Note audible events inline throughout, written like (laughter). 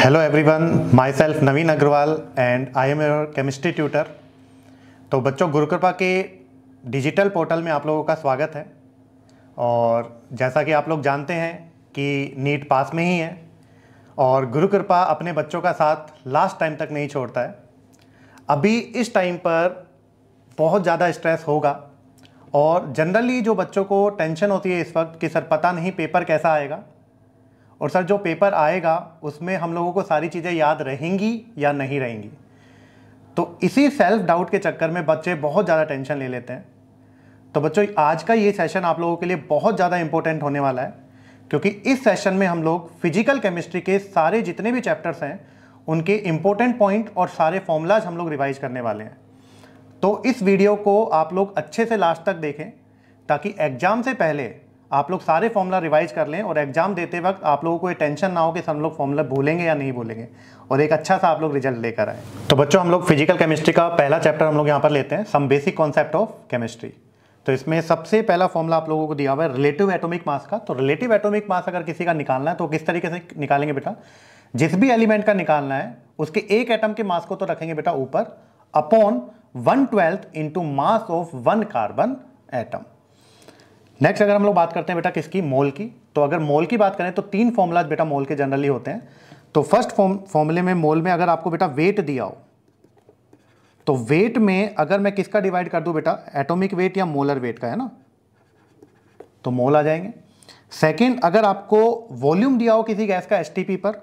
hello everyone myself Naveen Agarwal and I am your chemistry tutor तो बच्चों गुरुकृपा के डिजिटल पोर्टल में आप लोगों का स्वागत है और जैसा कि आप लोग जानते हैं कि नीट पास में ही है और गुरुकृपा अपने बच्चों का साथ लास्ट टाइम तक नहीं छोड़ता है अभी इस टाइम पर बहुत ज़्यादा स्ट्रेस होगा और जनरली जो बच्चों को टेंशन होती है इस वक्त कि सर पता नहीं पेपर कैसा आएगा और सर जो पेपर आएगा उसमें हम लोगों को सारी चीज़ें याद रहेंगी या नहीं रहेंगी तो इसी सेल्फ डाउट के चक्कर में बच्चे बहुत ज़्यादा टेंशन ले लेते हैं तो बच्चों आज का ये सेशन आप लोगों के लिए बहुत ज़्यादा इंपॉर्टेंट होने वाला है क्योंकि इस सेशन में हम लोग फिजिकल केमिस्ट्री के सारे जितने भी चैप्टर्स हैं उनके इम्पोर्टेंट पॉइंट और सारे फॉर्मूलाज हम लोग रिवाइज करने वाले हैं तो इस वीडियो को आप लोग अच्छे से लास्ट तक देखें ताकि एग्जाम से पहले आप लोग सारे फॉर्मूला रिवाइज कर लें और एग्जाम देते वक्त आप लोगों को ये टेंशन ना हो कि हम लोग फॉर्मूला भूलेंगे या नहीं भूलेंगे और एक अच्छा सा आप लोग रिजल्ट लेकर आए तो बच्चों हम लोग फिजिकल केमिस्ट्री का पहला चैप्टर हम लोग यहाँ पर लेते हैं some basic concept of chemistry तो इसमें सबसे पहला फॉर्मूला आप लोगों को दिया हुआ है रिलेटिव एटोमिक मास का तो रिलेटिव एटोमिक मास अगर किसी का निकालना है तो किस तरीके से निकालेंगे बेटा जिस भी एलिमेंट का निकालना है उसके एक एटम के मास को तो रखेंगे बेटा ऊपर upon one twelfth into mass of one carbon atom next अगर हम लोग बात करते हैं बेटा किसकी मोल की तो अगर मोल की बात करें तो तीन फॉर्मूलाज बेटा मोल के जनरली होते हैं तो फर्स्ट फॉर्मूले में मोल में अगर आपको बेटा वेट दिया हो तो वेट में अगर मैं किसका डिवाइड कर दूं बेटा एटॉमिक वेट या मोलर वेट का है ना तो मोल आ जाएंगे सेकेंड अगर आपको वॉल्यूम दिया हो किसी गैस का एस पर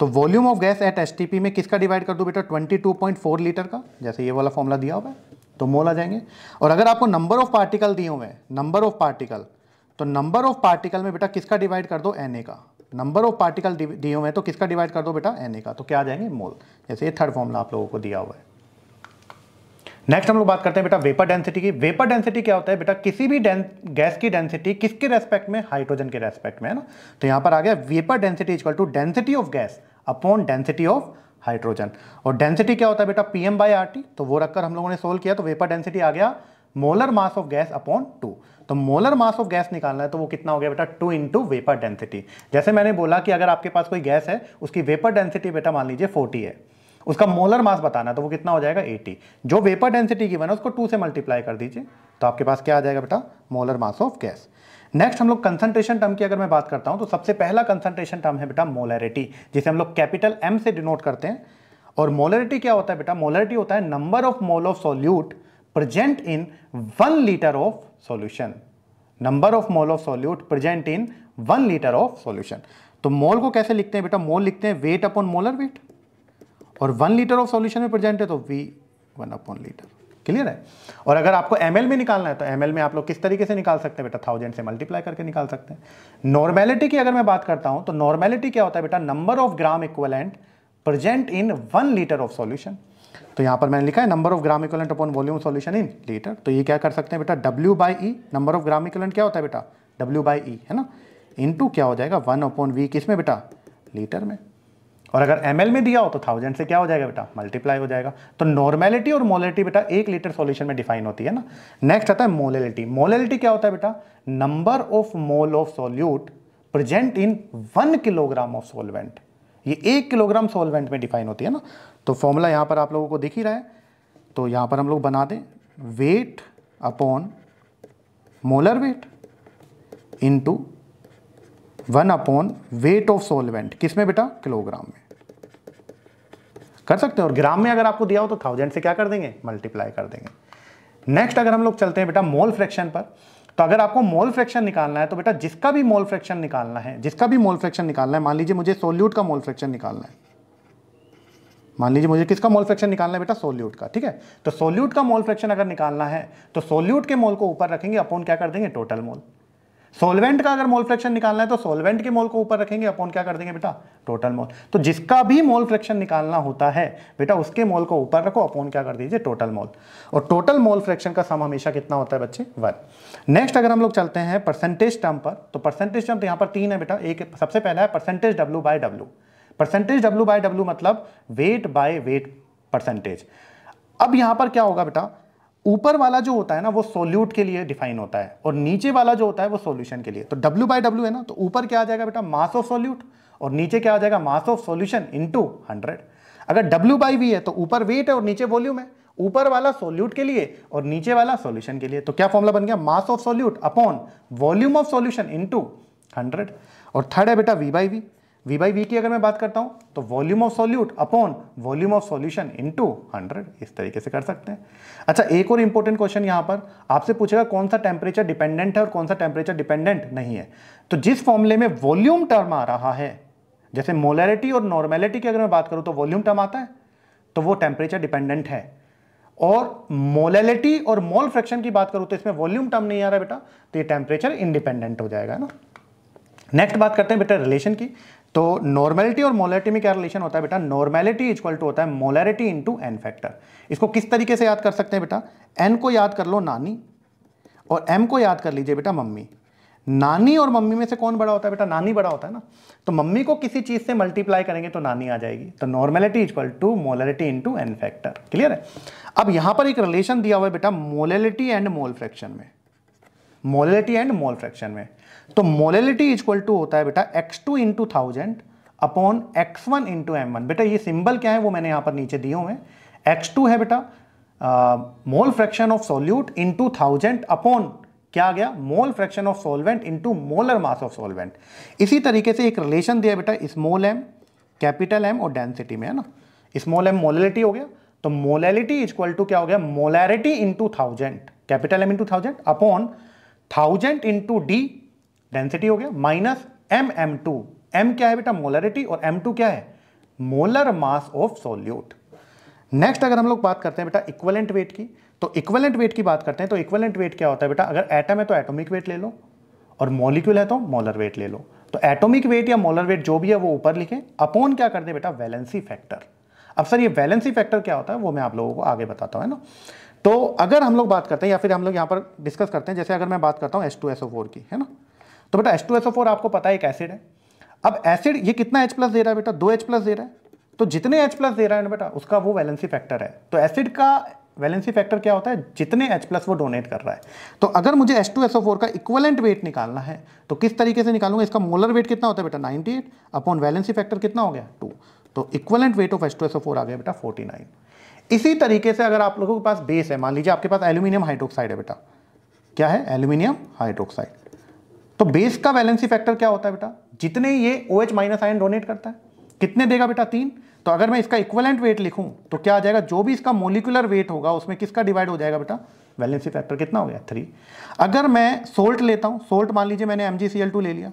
तो volume of gas at S में किसका डिवाइड कर दूं बेटा 22.4 लीटर का जैसे ये वाला फॉर्मूला दिया हुआ है तो मोल आ जाएंगे और अगर आपको नंबर ऑफ पार्टिकल दिए हुए हैं नंबर ऑफ पार्टिकल तो नंबर ऑफ पार्टिकल में बेटा किसका डिवाइड कर दो एन का नंबर ऑफ पार्टिकल दिए हुए हैं तो किसका डिवाइड कर दो बेटा एन का तो क्या आ जाएंगे मोल जैसे ये थर्ड फॉर्मूला आप लोगों को दिया हुआ है नेक्स्ट हम लोग बात करते हैं बेटा वेपर डेंसिटी की वेपर डेंसिटी क्या होता है बेटा किसी भी गैस की डेंसिटी किसके रेस्पेक्ट में हाइड्रोजन के रेस्पेक्ट में है ना तो यहां पर आ गया vapour density equal to density of gas upon density of hydrogen और डेंसिटी क्या होता है बेटा P M by R T तो वो रखकर हम लोगों ने सोल्व किया तो वेपर डेंसिटी आ गया molar mass of gas upon two तो मोलर मास ऑफ गैस निकालना है तो वो कितना हो गया बेटा टू इंटू वेपर डेंसिटी जैसे मैंने बोला कि अगर आपके पास कोई गैस है उसकी वेपर डेंसिटी बेटा मान लीजिए फोर्टी है उसका मोलर मास बताना तो वो कितना हो जाएगा एटी जो वेपर डेंसिटी की बना उसको टू से मल्टीप्लाई कर दीजिए तो आपके पास क्या आ जाएगा बेटा molar mass of gas next हम लोग कंसंट्रेशन टर्म की अगर मैं बात करता हूं तो सबसे पहला कंसंट्रेशन टर्म है बेटा मोलरिटी जिसे हम लोग कैपिटल एम से डिनोट करते हैं और मोलरिटी क्या होता है बेटा मोलरिटी होता है number of mole of solute present in one litre of solution number of mole of solute present in one litre of solution तो मोल को कैसे लिखते हैं बेटा मोल लिखते हैं वेट अपॉन मोलर वेट और वन लीटर ऑफ सोल्यूशन में प्रेजेंट है तो V one upon litre clear है और अगर आपको एम में निकालना है तो एम में आप लोग किस तरीके से निकाल सकते हैं बेटा थाउजेंड से मल्टीप्लाई करके निकाल सकते हैं नॉर्मेलिटी की अगर मैं बात करता हूं तो नॉर्मेलिटी क्या होता है बेटा number of gram equivalent present in one litre of solution तो यहां पर मैंने लिखा है number of gram equivalent upon volume solution in litre तो ये क्या कर सकते हैं बेटा W by E number of gram equivalent क्या होता है बेटा डब्ल्यू बाई ई है ना इंटू क्या हो जाएगा वन अपॉन वी किस में बेटा लीटर में और अगर एम में दिया हो तो थाउजेंड से क्या हो जाएगा बेटा मल्टीप्लाई हो जाएगा तो नॉर्मेलिटी और मोलिटी बेटा एक लीटर सोल्यूशन में डिफाइन होती है ना नेक्स्ट आता है मोलिटी मोलिटी क्या होता है बेटा number of mole of solute present in one kilogram of solvent ये एक किलोग्राम सोलवेंट में डिफाइन होती है ना तो फॉर्मूला यहाँ पर आप लोगों को दिख ही रहा है तो यहाँ पर हम लोग बना दें weight upon molar weight into one upon weight of solvent किस में बेटा किलोग्राम में कर सकते हैं और ग्राम में अगर आपको दिया हो तो थाउजेंड से क्या कर देंगे मल्टीप्लाई कर देंगे नेक्स्ट अगर हम लोग चलते हैं बेटा मोल फ्रैक्शन पर तो अगर आपको मोल फ्रैक्शन निकालना है तो बेटा जिसका भी मोल फ्रैक्शन निकालना है जिसका भी मोल फ्रैक्शन निकालना है मान लीजिए मुझे सोल्यूट का मोल फ्रैक्शन निकालना है मान लीजिए मुझे किसका मोल फ्रैक्शन निकालना है बेटा सोल्यूट का ठीक है तो सोल्यूट का मोल फ्रैक्शन अगर निकालना है तो सोल्यूट के मोल को ऊपर रखेंगे अपोन क्या कर देंगे टोटल मोल सोलवेंट का अगर मोल फ्रैक्शन निकालना है तो सोलवेंट के मोल को ऊपर रखेंगे अपॉन क्या कर देंगे बेटा टोटल मोल तो जिसका भी मोल फ्रैक्शन निकालना होता है बेटा उसके मोल को ऊपर रखो अपॉन क्या कर दीजिए टोटल मोल और टोटल मोल फ्रैक्शन का सम हमेशा कितना होता है बच्चे वन नेक्स्ट अगर हम लोग चलते हैं परसेंटेज टर्म पर तो परसेंटेज टर्म तो यहाँ पर तीन है बेटा एक सबसे पहला है percentage W by W percentage W by W मतलब वेट बाय वेट परसेंटेज अब यहाँ पर क्या होगा बेटा ऊपर वाला जो होता है ना वो सोल्यूट के लिए डिफाइन होता है और नीचे वाला जो होता है वो सोल्यूशन के लिए तो डब्ल्यू बाई डब्ल्यू है ना तो ऊपर क्या आ जाएगा बेटा मास ऑफ सोल्यूट और नीचे क्या आ जाएगा mass of solution to hundred अगर डब्ल्यू बाई वी है तो ऊपर वेट है और नीचे वॉल्यूम है ऊपर वाला सोल्यूट के लिए और नीचे वाला सोल्यूशन के लिए तो क्या फॉर्मुला बन गया mass of solute upon volume of solution to hundred और थर्ड है बेटा V by V V by V की अगर मैं बात करता हूं तो volume of solute upon volume of solution into 100 इस तरीके से कर सकते हैं अच्छा एक और इंपॉर्टेंट क्वेश्चन यहां पर आपसे पूछेगा कौन सा टेम्परेचर डिपेंडेंट है और कौन सा टेम्परेचर डिपेंडेंट नहीं है तो जिस फॉर्मुले में वॉल्यूम टर्म आ रहा है जैसे मोलैरिटी और नॉर्मेलिटी की अगर मैं बात करूँ तो वॉल्यूम टर्म आता है तो वो टेम्परेचर डिपेंडेंट है और मोलैलिटी और मोल फ्रैक्शन की बात करूँ तो इसमें वॉल्यूम टर्म नहीं आ रहा बेटा तो ये टेम्परेचर इंडिपेंडेंट हो जाएगा ना नेक्स्ट बात करते हैं बेटा रिलेशन की तो नॉर्मेलिटी और मोलरिटी में क्या रिलेशन होता है बेटा नॉर्मेलिटी इक्वल टू होता है मोलरिटी इंटू एन फैक्टर इसको किस तरीके से याद कर सकते हैं बेटा एन को याद कर लो नानी और एम को याद कर लीजिए बेटा मम्मी नानी और मम्मी में से कौन बड़ा होता है बेटा नानी बड़ा होता है ना तो मम्मी को किसी चीज़ से मल्टीप्लाई करेंगे तो नानी आ जाएगी तो normality equal to molarity into N factor clear है अब यहां पर एक रिलेशन दिया हुआ है बेटा मोलरिटी एंड मोल फ्रैक्शन में मोलिटी एंड मोल फ्रैक्शन में तो मोलिलिटी इक्वल टू होता है बेटा X two into thousand upon X one into M one बेटा ये सिंबल क्या है वो मैंने यहाँ पर नीचे दिए हुए हैं एक्स टू है बेटा mole fraction of solute into thousand upon क्या आ गया mole fraction of solvent into molar mass of solvent इसी तरीके से एक रिलेशन दिया बेटा स्मॉल एम कैपिटल एम और डेंसिटी में है ना स्मॉल एम मोलिटी हो गया तो मोलैलिटी इक्वल टू क्या हो गया molarity into thousand capital M into thousand upon thousand into D density हो गया minus M M two M क्या है बेटा मोलरिटी और एम टू क्या है molar mass of solute next अगर हम लोग बात करते हैं बेटा इक्वलेंट वेट की तो इक्वलेंट वेट की बात करते हैं तो इक्वलेंट वेट क्या होता है बेटा अगर एटम है तो एटोमिक वेट ले लो और मॉलिक्यूल है तो मोलर वेट ले लो तो एटॉमिक वेट या मोलर वेट जो भी है वो ऊपर लिखें अपॉन क्या कर दें बेटा वैलेंसी फैक्टर अब सर ये वैलेंसी फैक्टर क्या होता है वो मैं आप लोगों को आगे बताता हूँ है ना तो अगर हम लोग बात करते हैं या फिर हम लोग यहाँ पर डिस्कस करते हैं जैसे अगर मैं बात करता हूँ एस टू फोर की है ना तो बेटा एस टू फोर आपको पता है एक एसिड है अब एसिड ये कितना एच प्लस दे रहा है बेटा दो एच प्लस दे रहा है तो जितने एच प्लस दे रहा है ना बेटा उसका वो वैलेंसी फैक्टर है तो एसिड का वैलेंसी फैक्टर क्या होता है जितने H प्लस वो डोनेट कर रहा है तो अगर मुझे H2SO4 का इक्वलेंट वेट निकालना है तो किस तरीके से निकालूंगा इसका मोलर वेट कितना होता है बेटा 98 अपॉन वैलेंसी फैक्टर कितना हो गया टू तो इक्वलेंट वेट ऑफ H2SO4 आ गया बेटा फोर्टी इसी तरीके से अगर आप लोगों के पास बेस है मान लीजिए आपके पास एल्यूमिनियम हाइड्रोक्साइड है बेटा क्या है एल्यूमिनियम हाइड्रोक्साइड तो बेस का बैलेंसी फैक्टर क्या होता है बेटा जितने ये O H minus ion donate करता है कितने देगा बेटा तीन तो अगर मैं इसका इक्वलेंट वेट लिखूं तो क्या आ जाएगा जो भी इसका मोलिकुलर वेट होगा उसमें किसका डिवाइड हो जाएगा बेटा वैलेंसी फैक्टर कितना हो गया थ्री अगर मैं सोल्ट लेता हूँ सोल्ट मान लीजिए मैंने एम ले लिया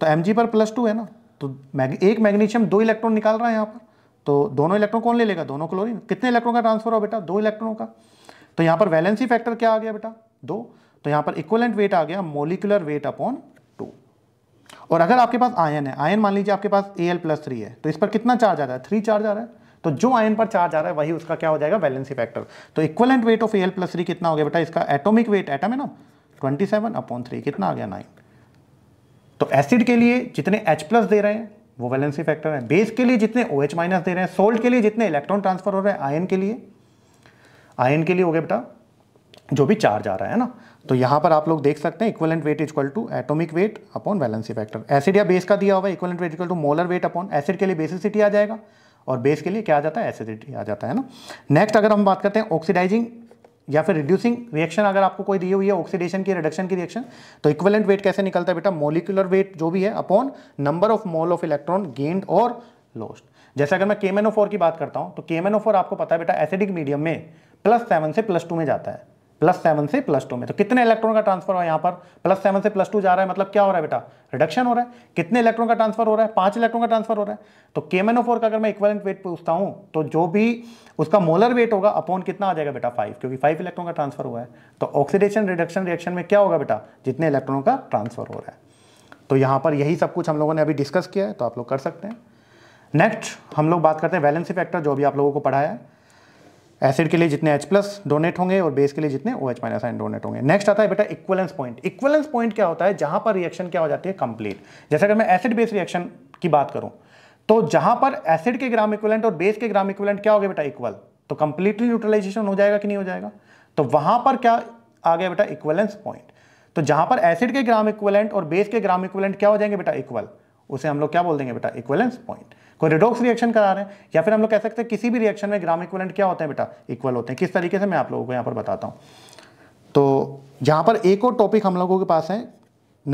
तो एम पर प्लस टू है ना तो मैग, एक मैग्नीशियम दो इलेक्ट्रॉन निकाल रहा है यहाँ पर तो दोनों इलेक्ट्रॉन कौन ले लेगा दोनों क्लोरीन कितने इलेक्ट्रॉन का ट्रांसफर हो बेटा दो इलेक्ट्रॉनों का तो यहाँ पर वैलेंसी फैक्टर क्या आ गया बेटा दो तो यहाँ पर इक्वलेंट वेट आ गया मोलिकुलर वेट अपॉन टू और अगर आपके पास आयन है आयन मान लीजिए आपके पास ए एल प्लस थ्री है तो इस पर कितना चार्ज आ रहा है थ्री चार्ज आ रहा है तो जो आयन पर चार्ज आ रहा है वही उसका क्या हो जाएगा वैलेंसी फैक्टर तो equivalent weight of A L plus three कितना हो गया बेटा इसका एटोमिक वेट एटम है ना ट्वेंटी सेवन अपॉन थ्री कितना आ गया नाइन तो एसिड के लिए जितने एच प्लस दे रहे हैं वो वैलेंसी फैक्टर है बेस के लिए जितने ओ OH माइनस दे रहे हैं सोल्ट के लिए जितने इलेक्ट्रॉन ट्रांसफर हो रहे हैं आयन के लिए आयन के लिए हो गया बेटा जो भी चार्ज आ रहा है ना तो यहाँ पर आप लोग देख सकते हैं equivalent weight equal to atomic weight upon valency factor acid या बेस का दिया हुआ है equivalent weight equal to molar weight upon acid के लिए बेसिसिटी आ जाएगा और बेस के लिए क्या आ जाता है एसिडिटी आ जाता है ना नेक्स्ट अगर हम बात करते हैं ऑक्सीडाइजिंग या फिर रिड्यूसिंग रिएक्शन अगर आपको कोई दी हुई है ऑक्सीडेशन की रिडक्शन की रिएक्शन तो इक्वलेंट वेट कैसे निकलता है बेटा मोलिकुलर वेट जो भी है upon number of mole of electron gained और लॉस्ट जैसे अगर मैं केमेनो की बात करता हूँ तो केमेनो आपको पता है बेटा एसिडिक मीडियम में प्लस सेवन से प्लस टू में जाता है प्लस सेवन से प्लस टू में तो कितने इलेक्ट्रॉन का ट्रांसफर हुआ यहाँ पर प्लस सेवन से प्लस टू जा रहा है मतलब क्या हो रहा है बेटा रिडक्शन हो रहा है कितने इलेक्ट्रॉन का ट्रांसफर हो रहा है पांच इलेक्ट्रॉन का ट्रांसफर हो रहा है तो के का अगर मैं इक्वलेंट वेट पूछता हूँ तो जो भी उसका मोलर वेट होगा अपॉन कितना आ जाएगा बेटा फाइव क्योंकि फाइव इलेक्ट्रॉन का ट्रांसफर हुआ है तो ऑक्सीडेशन रिडक्शन रिएक्शन में क्या होगा बेटा जितने इलेक्ट्रॉनों का ट्रांसफर हो रहा है तो यहाँ पर यही सब कुछ हम लोगों ने अभी डिस्कस किया है तो आप लोग कर सकते हैं नेक्स्ट हम लोग बात करते हैं वैलेंसी फैक्टर जो भी आप लोगों को पढ़ाया है एसिड के लिए जितने H प्लस डोनेट होंगे और बेस के लिए जितने O H minus ion donate होंगे नेक्स्ट आता है बेटा इक्वलेंस पॉइंट इक्वलेंस पॉइंट क्या होता है जहां पर रिएक्शन क्या हो जाती है कंप्लीट जैसे अगर मैं एसिड बेस रिएक्शन की बात करूं तो जहां पर एसिड के ग्राम इक्वलेंट और बेस के ग्राम इक्वलेंट क्या हो गया बेटा इक्वल तो कंप्लीटली न्यूट्रलाइजेशन हो जाएगा कि नहीं हो जाएगा तो वहां पर क्या आ गया बेटा इक्वलेंस पॉइंट तो जहां पर एसिड के ग्राम इक्वलेंट और बेस के ग्राम इक्वलेंट क्या हो जाएंगे बेटा इक्वल उसे हम लोग क्या बोल देंगे बेटा इक्वलेंस पॉइंट कोई रिडोक्स रिएक्शन करा रहे हैं या फिर हम लोग कह सकते हैं किसी भी रिएक्शन में ग्राम इक्वलेंट क्या होते हैं बेटा इक्वल होते हैं किस तरीके से मैं आप लोगों को यहाँ पर बताता हूँ तो यहाँ पर एक और टॉपिक हम लोगों के पास है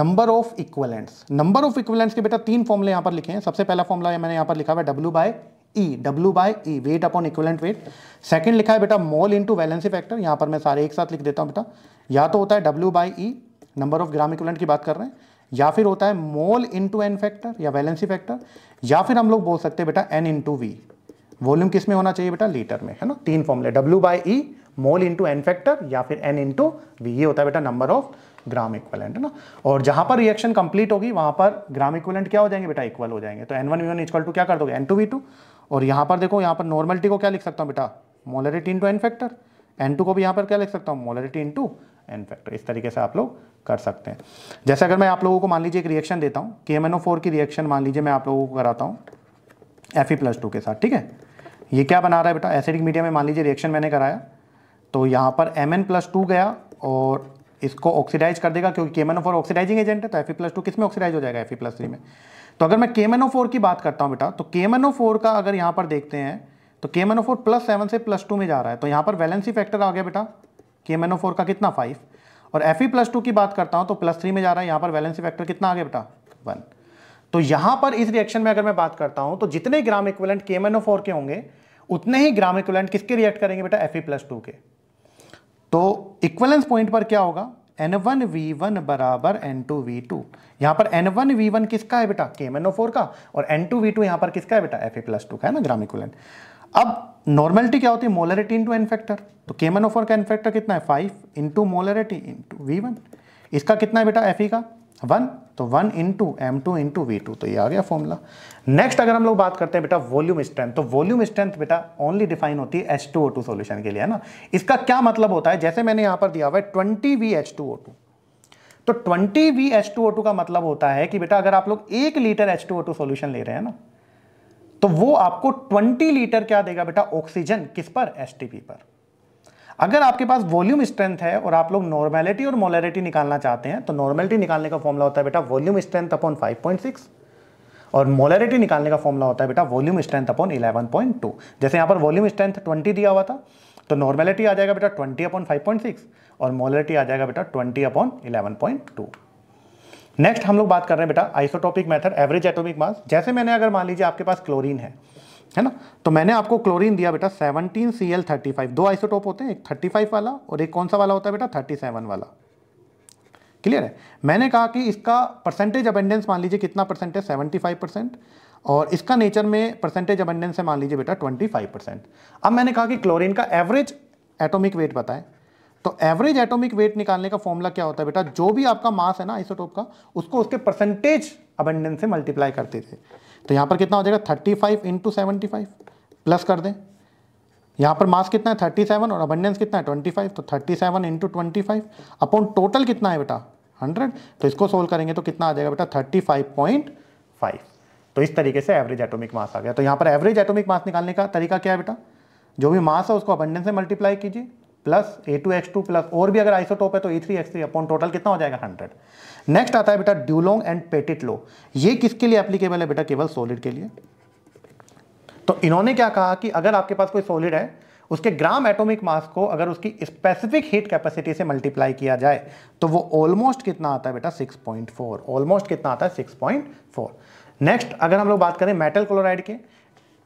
number of equivalents number of equivalents के बेटा तीन फॉर्मले यहाँ पर लिखे हैं सबसे पहला फॉर्मूला मैंने यहाँ पर लिखा हुआ है W by E W by E weight upon equivalent weight second लिखा है बेटा मोल इनटू वैलेंसी फैक्टर यहाँ पर मैं सारे एक साथ लिख देता हूँ बेटा या तो होता है W by E number of gram equivalent की बात कर रहे हैं या फिर होता है मोल इंटू एन फैक्टर या वैलेंसी फैक्टर या फिर हम लोग बोल सकते हैं बेटा एन इंटू वी वॉल्यूम किस में होना चाहिए बेटा लीटर में है ना तीन फॉर्मूले W by E mole into N factor या फिर एन इंटू वी ये होता है बेटा नंबर ऑफ ग्राम इक्वलेंट है ना और जहां पर रिएक्शन कंप्लीट होगी वहां पर ग्राम इक्वलेंट क्या हो जाएंगे बेटा इक्वल हो जाएंगे तो N one one equal to क्या कर दोगे एन टू वी टू और यहां पर देखो यहां पर नॉर्मलिटी को क्या लिख सकता हूँ बेटा molarity into N factor N two को भी यहाँ पर क्या लिख सकता हूँ मोलरिटी इंटू एन फैक्टर इस तरीके से आप लोग कर सकते हैं जैसे अगर मैं आप लोगों को मान लीजिए एक रिएक्शन देता हूँ के एम की रिएक्शन मान लीजिए मैं आप लोगों को कराता हूँ एफ ई प्लस टू के साथ ठीक है ये क्या बना रहा है बेटा एसिडिक मीडिया में मान लीजिए रिएक्शन मैंने कराया तो यहाँ पर एम एन प्लस टू गया और इसको ऑक्सीडाइज कर देगा क्योंकि ओ फोर ऑक्सीडाइजिंग एजेंट है तो एफ प्लस टू किस में ऑक्सीडाइज हो जाएगा एफ प्लस थ्री में तो अगर मैं ओ फोर की बात करता हूँ बेटा तो ओ फोर का अगर यहाँ पर देखते हैं तो केमन फोर प्लस सेवन से प्लस टू में जा रहा है तो यहाँ पर वैलेंसी फैक्टर आ गया बेटा के एम का कितना फाइव और एफ ई प्लस टू की बात करता हूँ तो प्लस थ्री में जा रहा है यहाँ पर वैलेंसी फैक्टर कितना आगे बेटा वन तो यहाँ पर इस रिएक्शन में अगर मैं बात करता हूँ तो जितने ग्राम इक्वलेंट के एम के होंगे उतने ही ग्राम इक्वलेंट किसके रिएक्ट करेंगे बेटा एफ ई प्लस टू के तो इक्वलेंस पॉइंट पर क्या होगा एन वन वी वन बराबर एन टू वी टू यहाँ पर एन वन वी वन किसका है बेटा के एम एन ओ फोर का और एन टू वी टू यहाँ पर किसका है बेटा एफ ए प्लस टू का है ना ग्राम इक्वलेंट अब नॉर्मेलिटी क्या होती है मोलरिटी इंटू एन फैक्टर तो मन ओफर का एन फैक्टर कितना है five into molarity into V one इसका कितना है बेटा एफ ई का वन तो one into M two into V two तो ये आ गया फॉर्मूला नेक्स्ट अगर हम लोग बात करते हैं बेटा वॉल्यूम स्ट्रेंथ तो वॉल्यूम स्ट्रेंथ बेटा ओनली डिफाइन होती है H two O two solution के लिए है ना इसका क्या मतलब होता है जैसे मैंने यहाँ पर दिया हुआ है twenty V H two O two तो twenty V H two O two का मतलब होता है कि बेटा अगर आप लोग एक litre H two O two solution ले रहे हैं ना तो वो आपको 20 लीटर क्या देगा बेटा ऑक्सीजन किस पर एस पर अगर आपके पास वॉल्यूम स्ट्रेंथ है और आप लोग नॉर्मेलिटी और मोलरिटी निकालना चाहते हैं तो नॉर्मेलिटी निकालने का फॉर्मला होता है बेटा वॉल्यूम स्ट्रेंथ अपॉन 5.6 और मोलरिटी निकालने का फॉर्मला होता है बेटा वॉल्यूम स्ट्रेंथ अपॉन इलेवन जैसे यहाँ पर वॉल्यूम स्ट्रेंथ ट्वेंटी दिया हुआ था तो नॉर्मेलिटी आ जाएगा बेटा ट्वेंटी अपॉन 5.6 और मोलरिटी आ जाएगा बेटा ट्वेंटी अपॉन 11.2 नेक्स्ट हम लोग बात कर रहे हैं बेटा isotopic method average atomic mass जैसे मैंने अगर मान लीजिए आपके पास क्लोरीन है है ना तो मैंने आपको क्लोरीन दिया बेटा 17 सी एल थर्टी फाइव दो आइसोटॉप होते हैं एक 35 वाला और एक कौन सा वाला होता है बेटा 37 वाला क्लियर है मैंने कहा कि इसका परसेंटेज अबेंडेंस मान लीजिए कितना परसेंट है सेवेंटी परसेंट और इसका नेचर में परसेंटेज अबेंडेंस है मान लीजिए बेटा ट्वेंटी परसेंट अब मैंने कहा कि क्लोरीन का एवरेज एटोमिक वेट बताएं तो एवरेज एटॉमिक वेट निकालने का फॉर्मूला क्या होता है बेटा जो भी आपका मास है ना आइसोटोप का उसको उसके परसेंटेज अबेंडेंस से मल्टीप्लाई करते थे तो यहाँ पर कितना हो जाएगा thirty five into seventy five plus कर दें यहाँ पर मास कितना है थर्टी सेवन और अबेंडेंस कितना है ट्वेंटी फाइव तो thirty seven into twenty five upon total कितना है बेटा हंड्रेड तो इसको सोल्व करेंगे तो कितना आ जाएगा बेटा थर्टी फाइव पॉइंट फाइव तो इस तरीके से एवरेज एटोमिक मास आ गया तो यहाँ पर एवरेज एटोमिक मास निकालने का तरीका क्या है बेटा जो भी मास है उसको अबंडेंस से मल्टीप्लाई कीजिए plus A two X two plus और भी अगर आइसोटोप है तो A three X three upon total कितना हो जाएगा हंड्रेड नेक्स्ट आता है बेटा ड्यूलोंग एंड पेटिट लो ये किसके लिए एप्लीकेबल है बेटा केवल सॉलिड के लिए तो इन्होंने क्या कहा कि अगर आपके पास कोई सॉलिड है उसके ग्राम एटॉमिक मास को अगर उसकी स्पेसिफिक हीट कैपेसिटी से मल्टीप्लाई किया जाए तो वो ऑलमोस्ट कितना आता है बेटा 6.4 ऑलमोस्ट कितना आता है 6.4 नेक्स्ट अगर हम लोग बात करें मेटल क्लोराइड के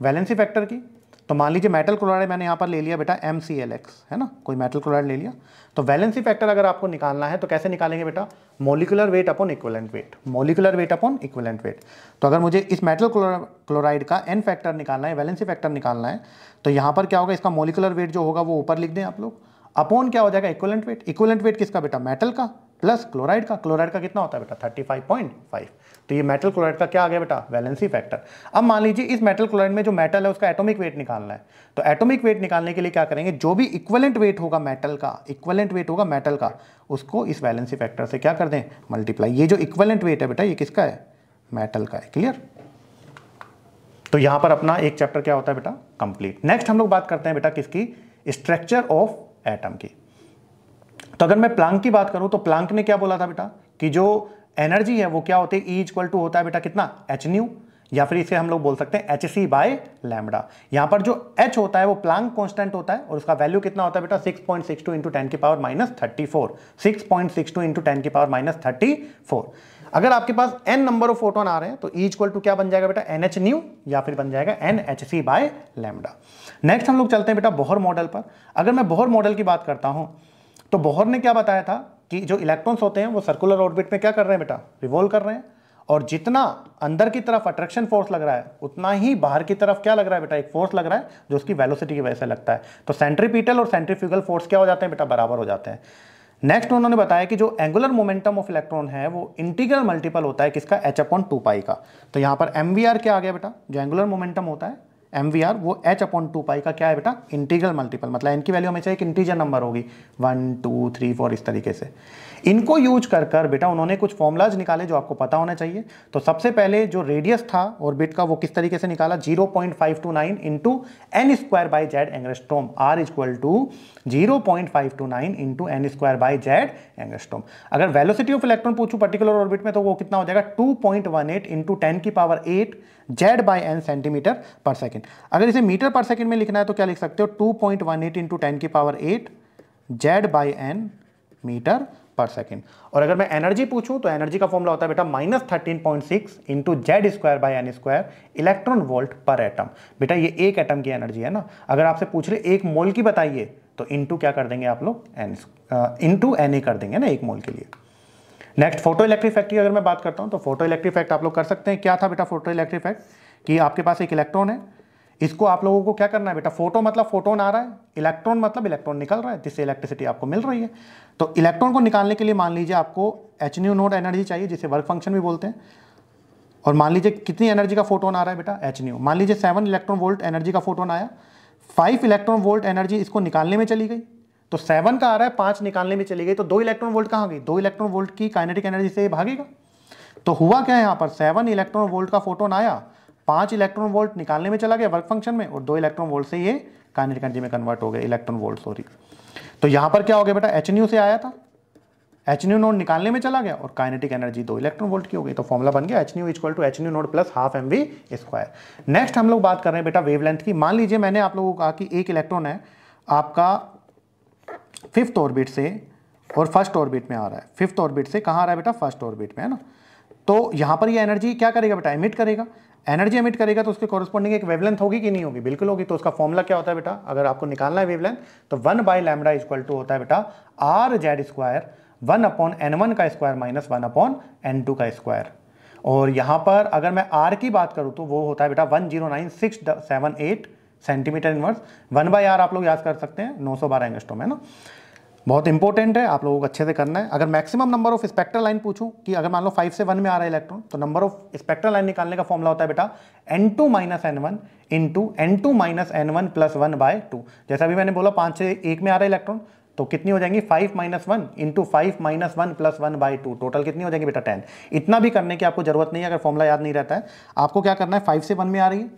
वैलेंसी फैक्टर की तो मान लीजिए मेटल क्लोराइड मैंने यहाँ पर ले लिया बेटा एम सी एल एक्स है ना कोई मेटल क्लोराइड ले लिया तो वैलेंसी फैक्टर अगर आपको निकालना है तो कैसे निकालेंगे बेटा molecular weight upon equivalent weight molecular weight upon equivalent weight तो अगर मुझे इस मेटल क्लोराइड का एन फैक्टर निकालना है वैलेंसी फैक्टर निकालना है तो यहाँ पर क्या होगा इसका मोलिकुलर वेट जो होगा वो ऊपर लिख दें आप लोग अपॉन क्या हो जाएगा इक्वलेंट वेट इक्वलेंट वेट किसका बेटा मेटल का प्लस क्लोराइड का क्लोराइड का कितना होता है बेटा 35.5 तो ये मेटल क्लोराइड का क्या आ गया बेटा वैलेंसी फैक्टर अब मान लीजिए इस मेटल क्लोराइड में जो मेटल है उसका एटॉमिक वेट निकालना है तो एटॉमिक वेट निकालने के लिए क्या करेंगे जो भी इक्वलेंट वेट होगा मेटल का इक्वलेंट वेट होगा मेटल का उसको इस वैलेंसी फैक्टर से क्या कर दें मल्टीप्लाई ये जो इक्वलेंट वेट है बेटा ये किसका है मेटल का है क्लियर तो यहां पर अपना एक चैप्टर क्या होता है बेटा कंप्लीट नेक्स्ट हम लोग बात करते हैं बेटा किसकी स्ट्रक्चर ऑफ एटम की तो अगर मैं प्लांक की बात करूं तो प्लांक ने क्या बोला था बेटा कि जो एनर्जी है वो क्या होती है ई इक्वल टू होता है बेटा कितना एच न्यू या फिर इसे हम लोग बोल सकते हैं एच सी बाय लैमडा यहां पर जो एच होता है वो प्लांक कांस्टेंट होता है और उसका वैल्यू कितना होता है बेटा 6.62 point six two into ten की power minus thirty four six point six two into ten की पावर माइनस थर्टी फोर अगर आपके पास एन नंबर ऑफ फोटोन आ रहे हैं तो ई इक्वल टू क्या बन जाएगा बेटा एन एच न्यू या फिर बन जाएगा N H C by lambda next हम लोग चलते हैं बेटा बोहर मॉडल पर अगर मैं बोहर मॉडल की बात करता हूँ तो बोहर ने क्या बताया था कि जो इलेक्ट्रॉन्स होते हैं वो सर्कुलर ऑर्बिट में क्या कर रहे हैं बेटा रिवॉल्व कर रहे हैं और जितना अंदर की तरफ अट्रैक्शन फोर्स लग रहा है उतना ही बाहर की तरफ क्या लग रहा है बेटा एक फोर्स लग रहा है जो उसकी वेलोसिटी की वजह से लगता है तो सेंट्रीपीटल और सेंट्रीफ्यूगल फोर्स क्या हो जाते हैं बेटा बराबर हो जाते हैं नेक्स्ट उन्होंने बताया कि जो एंगुलर मोमेंटम ऑफ इलेक्ट्रॉन है वो इंटीग्रल मल्टीपल होता है किसका एच अपॉन टू पाई का तो यहाँ पर एम क्या आ गया बेटा जो एंगुलर मोमेंटम होता है एम वी आर वो एच अपॉन टू पाई का क्या है बेटा इंटीग्रल मल्टीपल मतलब इनकी वैल्यू हमेशा एक इंटीजर नंबर होगी वन टू थ्री फोर इस तरीके से इनको यूज कर कर बेटा उन्होंने कुछ फॉर्मूलाज निकाले जो आपको पता होना चाहिए तो सबसे पहले जो रेडियस था ऑर्बिट का वो किस तरीके से निकाला zero point five two nine into N square by Z angstrom R equal to 0.529 into N square by Z angstrom अगर वेलोसिटी ऑफ इलेक्ट्रॉन पूछू पर्टिकुलर ऑर्बिट में तो वो कितना हो जाएगा 2.18 point one eight into ten की power eight Z by N centimetre पर सेकेंड अगर इसे मीटर पर सेकेंड में लिखना है तो क्या लिख सकते हो two point one eight into ten की power eight Z by N metre पर सेकेंड और अगर मैं एनर्जी पूछू तो एनर्जी का फॉर्मला होता है बेटा minus thirteen point six into Z square by N square electron volt पर एटम बेटा ये एक एटम की एनर्जी है ना अगर आपसे पूछ रहे एक मोल की बताइए तो इनटू क्या कर देंगे आप लोग एन इनटू एन ए कर देंगे ना एक मोल के लिए नेक्स्ट फोटो इलेक्ट्रिक इफेक्ट की अगर मैं बात करता हूँ तो फोटो इलेक्ट्रिक इफेक्ट आप लोग कर सकते हैं क्या था बेटा फोटो इलेक्ट्रिक इफेक्ट कि आपके पास एक इलेक्ट्रॉन है इसको आप लोगों को क्या करना है बेटा फोटो मतलब फोटोन आ रहा है इलेक्ट्रॉन मतलब इलेक्ट्रॉन निकल रहा है जिससे इलेक्ट्रिसिटी आपको मिल रही है तो इलेक्ट्रॉन को निकालने के लिए मान लीजिए आपको एच न्यू नोट एनर्जी चाहिए जिसे वर्क फंक्शन भी बोलते हैं और मान लीजिए कितनी एनर्जी का फोटोन आ रहा है बेटा एच न्यू मान लीजिए सेवन इलेक्ट्रॉन वोल्ट एनर्जी का फोटोन आया फाइव इलेक्ट्रॉन वोल्ट एनर्जी इसको निकालने में चली गई तो सेवन का आ रहा है पांच निकालने में चली गई तो दो इलेक्ट्रॉन वोल्ट कहाँ गई दो इलेक्ट्रॉन वोल्ट की काइनेटिक एनर्जी से भागेगा तो हुआ क्या है यहाँ पर सेवन इलेक्ट्रॉन वोल्ट का फोटोन आया पांच इलेक्ट्रॉन वोल्ट निकालने में चला गया वर्क फंक्शन में और दो इलेक्ट्रॉन वोल्ट से ये काइनेटिक एनर्जी में कन्वर्ट हो गया इलेक्ट्रॉन वोल्ट सॉरी तो यहाँ पर क्या हो गया बेटा एच से आया था एच न्यू नोड निकालने में चला गया और काइनेटिक एनर्जी दो इलेक्ट्रॉन वोल्ट की हो गई तो फॉर्मुला बन गया H nu equal to H nu node plus half M V square next हम लोग बात कर रहे हैं बेटा वेवलेंथ की मान लीजिए मैंने आप लोगों को कहा कि एक इलेक्ट्रॉन है आपका फिफ्थ ऑर्बिट से और फर्स्ट ऑर्बिट में आ रहा है फिफ्थ ऑर्बिट से कहाँ आ रहा है बेटा फर्स्ट ऑर्बिट में है ना तो यहाँ पर यह एनर्जी क्या करेगा बेटा एमिट करेगा एनर्जी एमिट करेगा तो उसके कॉरस्पॉन्डिंग एक वेवलेंथ होगी कि नहीं होगी बिल्कुल होगी तो उसका फॉर्मुला क्या होता है बेटा अगर आपको निकालना है वेवलेंथ तो one by lambda equal to होता है बेटा R Z square one upon N one का square minus one upon N two का स्क्वायर और यहाँ पर अगर मैं आर की बात करूँ तो वो होता है बेटा one zero nine six seven eight centimetre inverse one by R आप लोग याद कर सकते हैं नौ सौ बारह एंगस्टो में ना बहुत इंपॉर्टेंट है आप लोगों को अच्छे से करना है अगर maximum number of spectral line पूछूं कि अगर मान लो फाइव से वन में आ रहा है इलेक्ट्रॉन तो नंबर ऑफ स्पेक्ट्रल लाइन निकालने का फॉर्मला होता है बेटा N two minus N one into N two minus N one plus one by two जैसा अभी मैंने बोला पाँच से एक में आ रहा है इलेक्ट्रॉन तो कितनी हो जाएंगी five minus one into five minus one plus one by two total कितनी हो जाएगी बेटा टेन इतना भी करने की आपको जरूरत नहीं है अगर फॉर्मला याद नहीं रहता है आपको क्या करना है फाइव से वन में आ रही है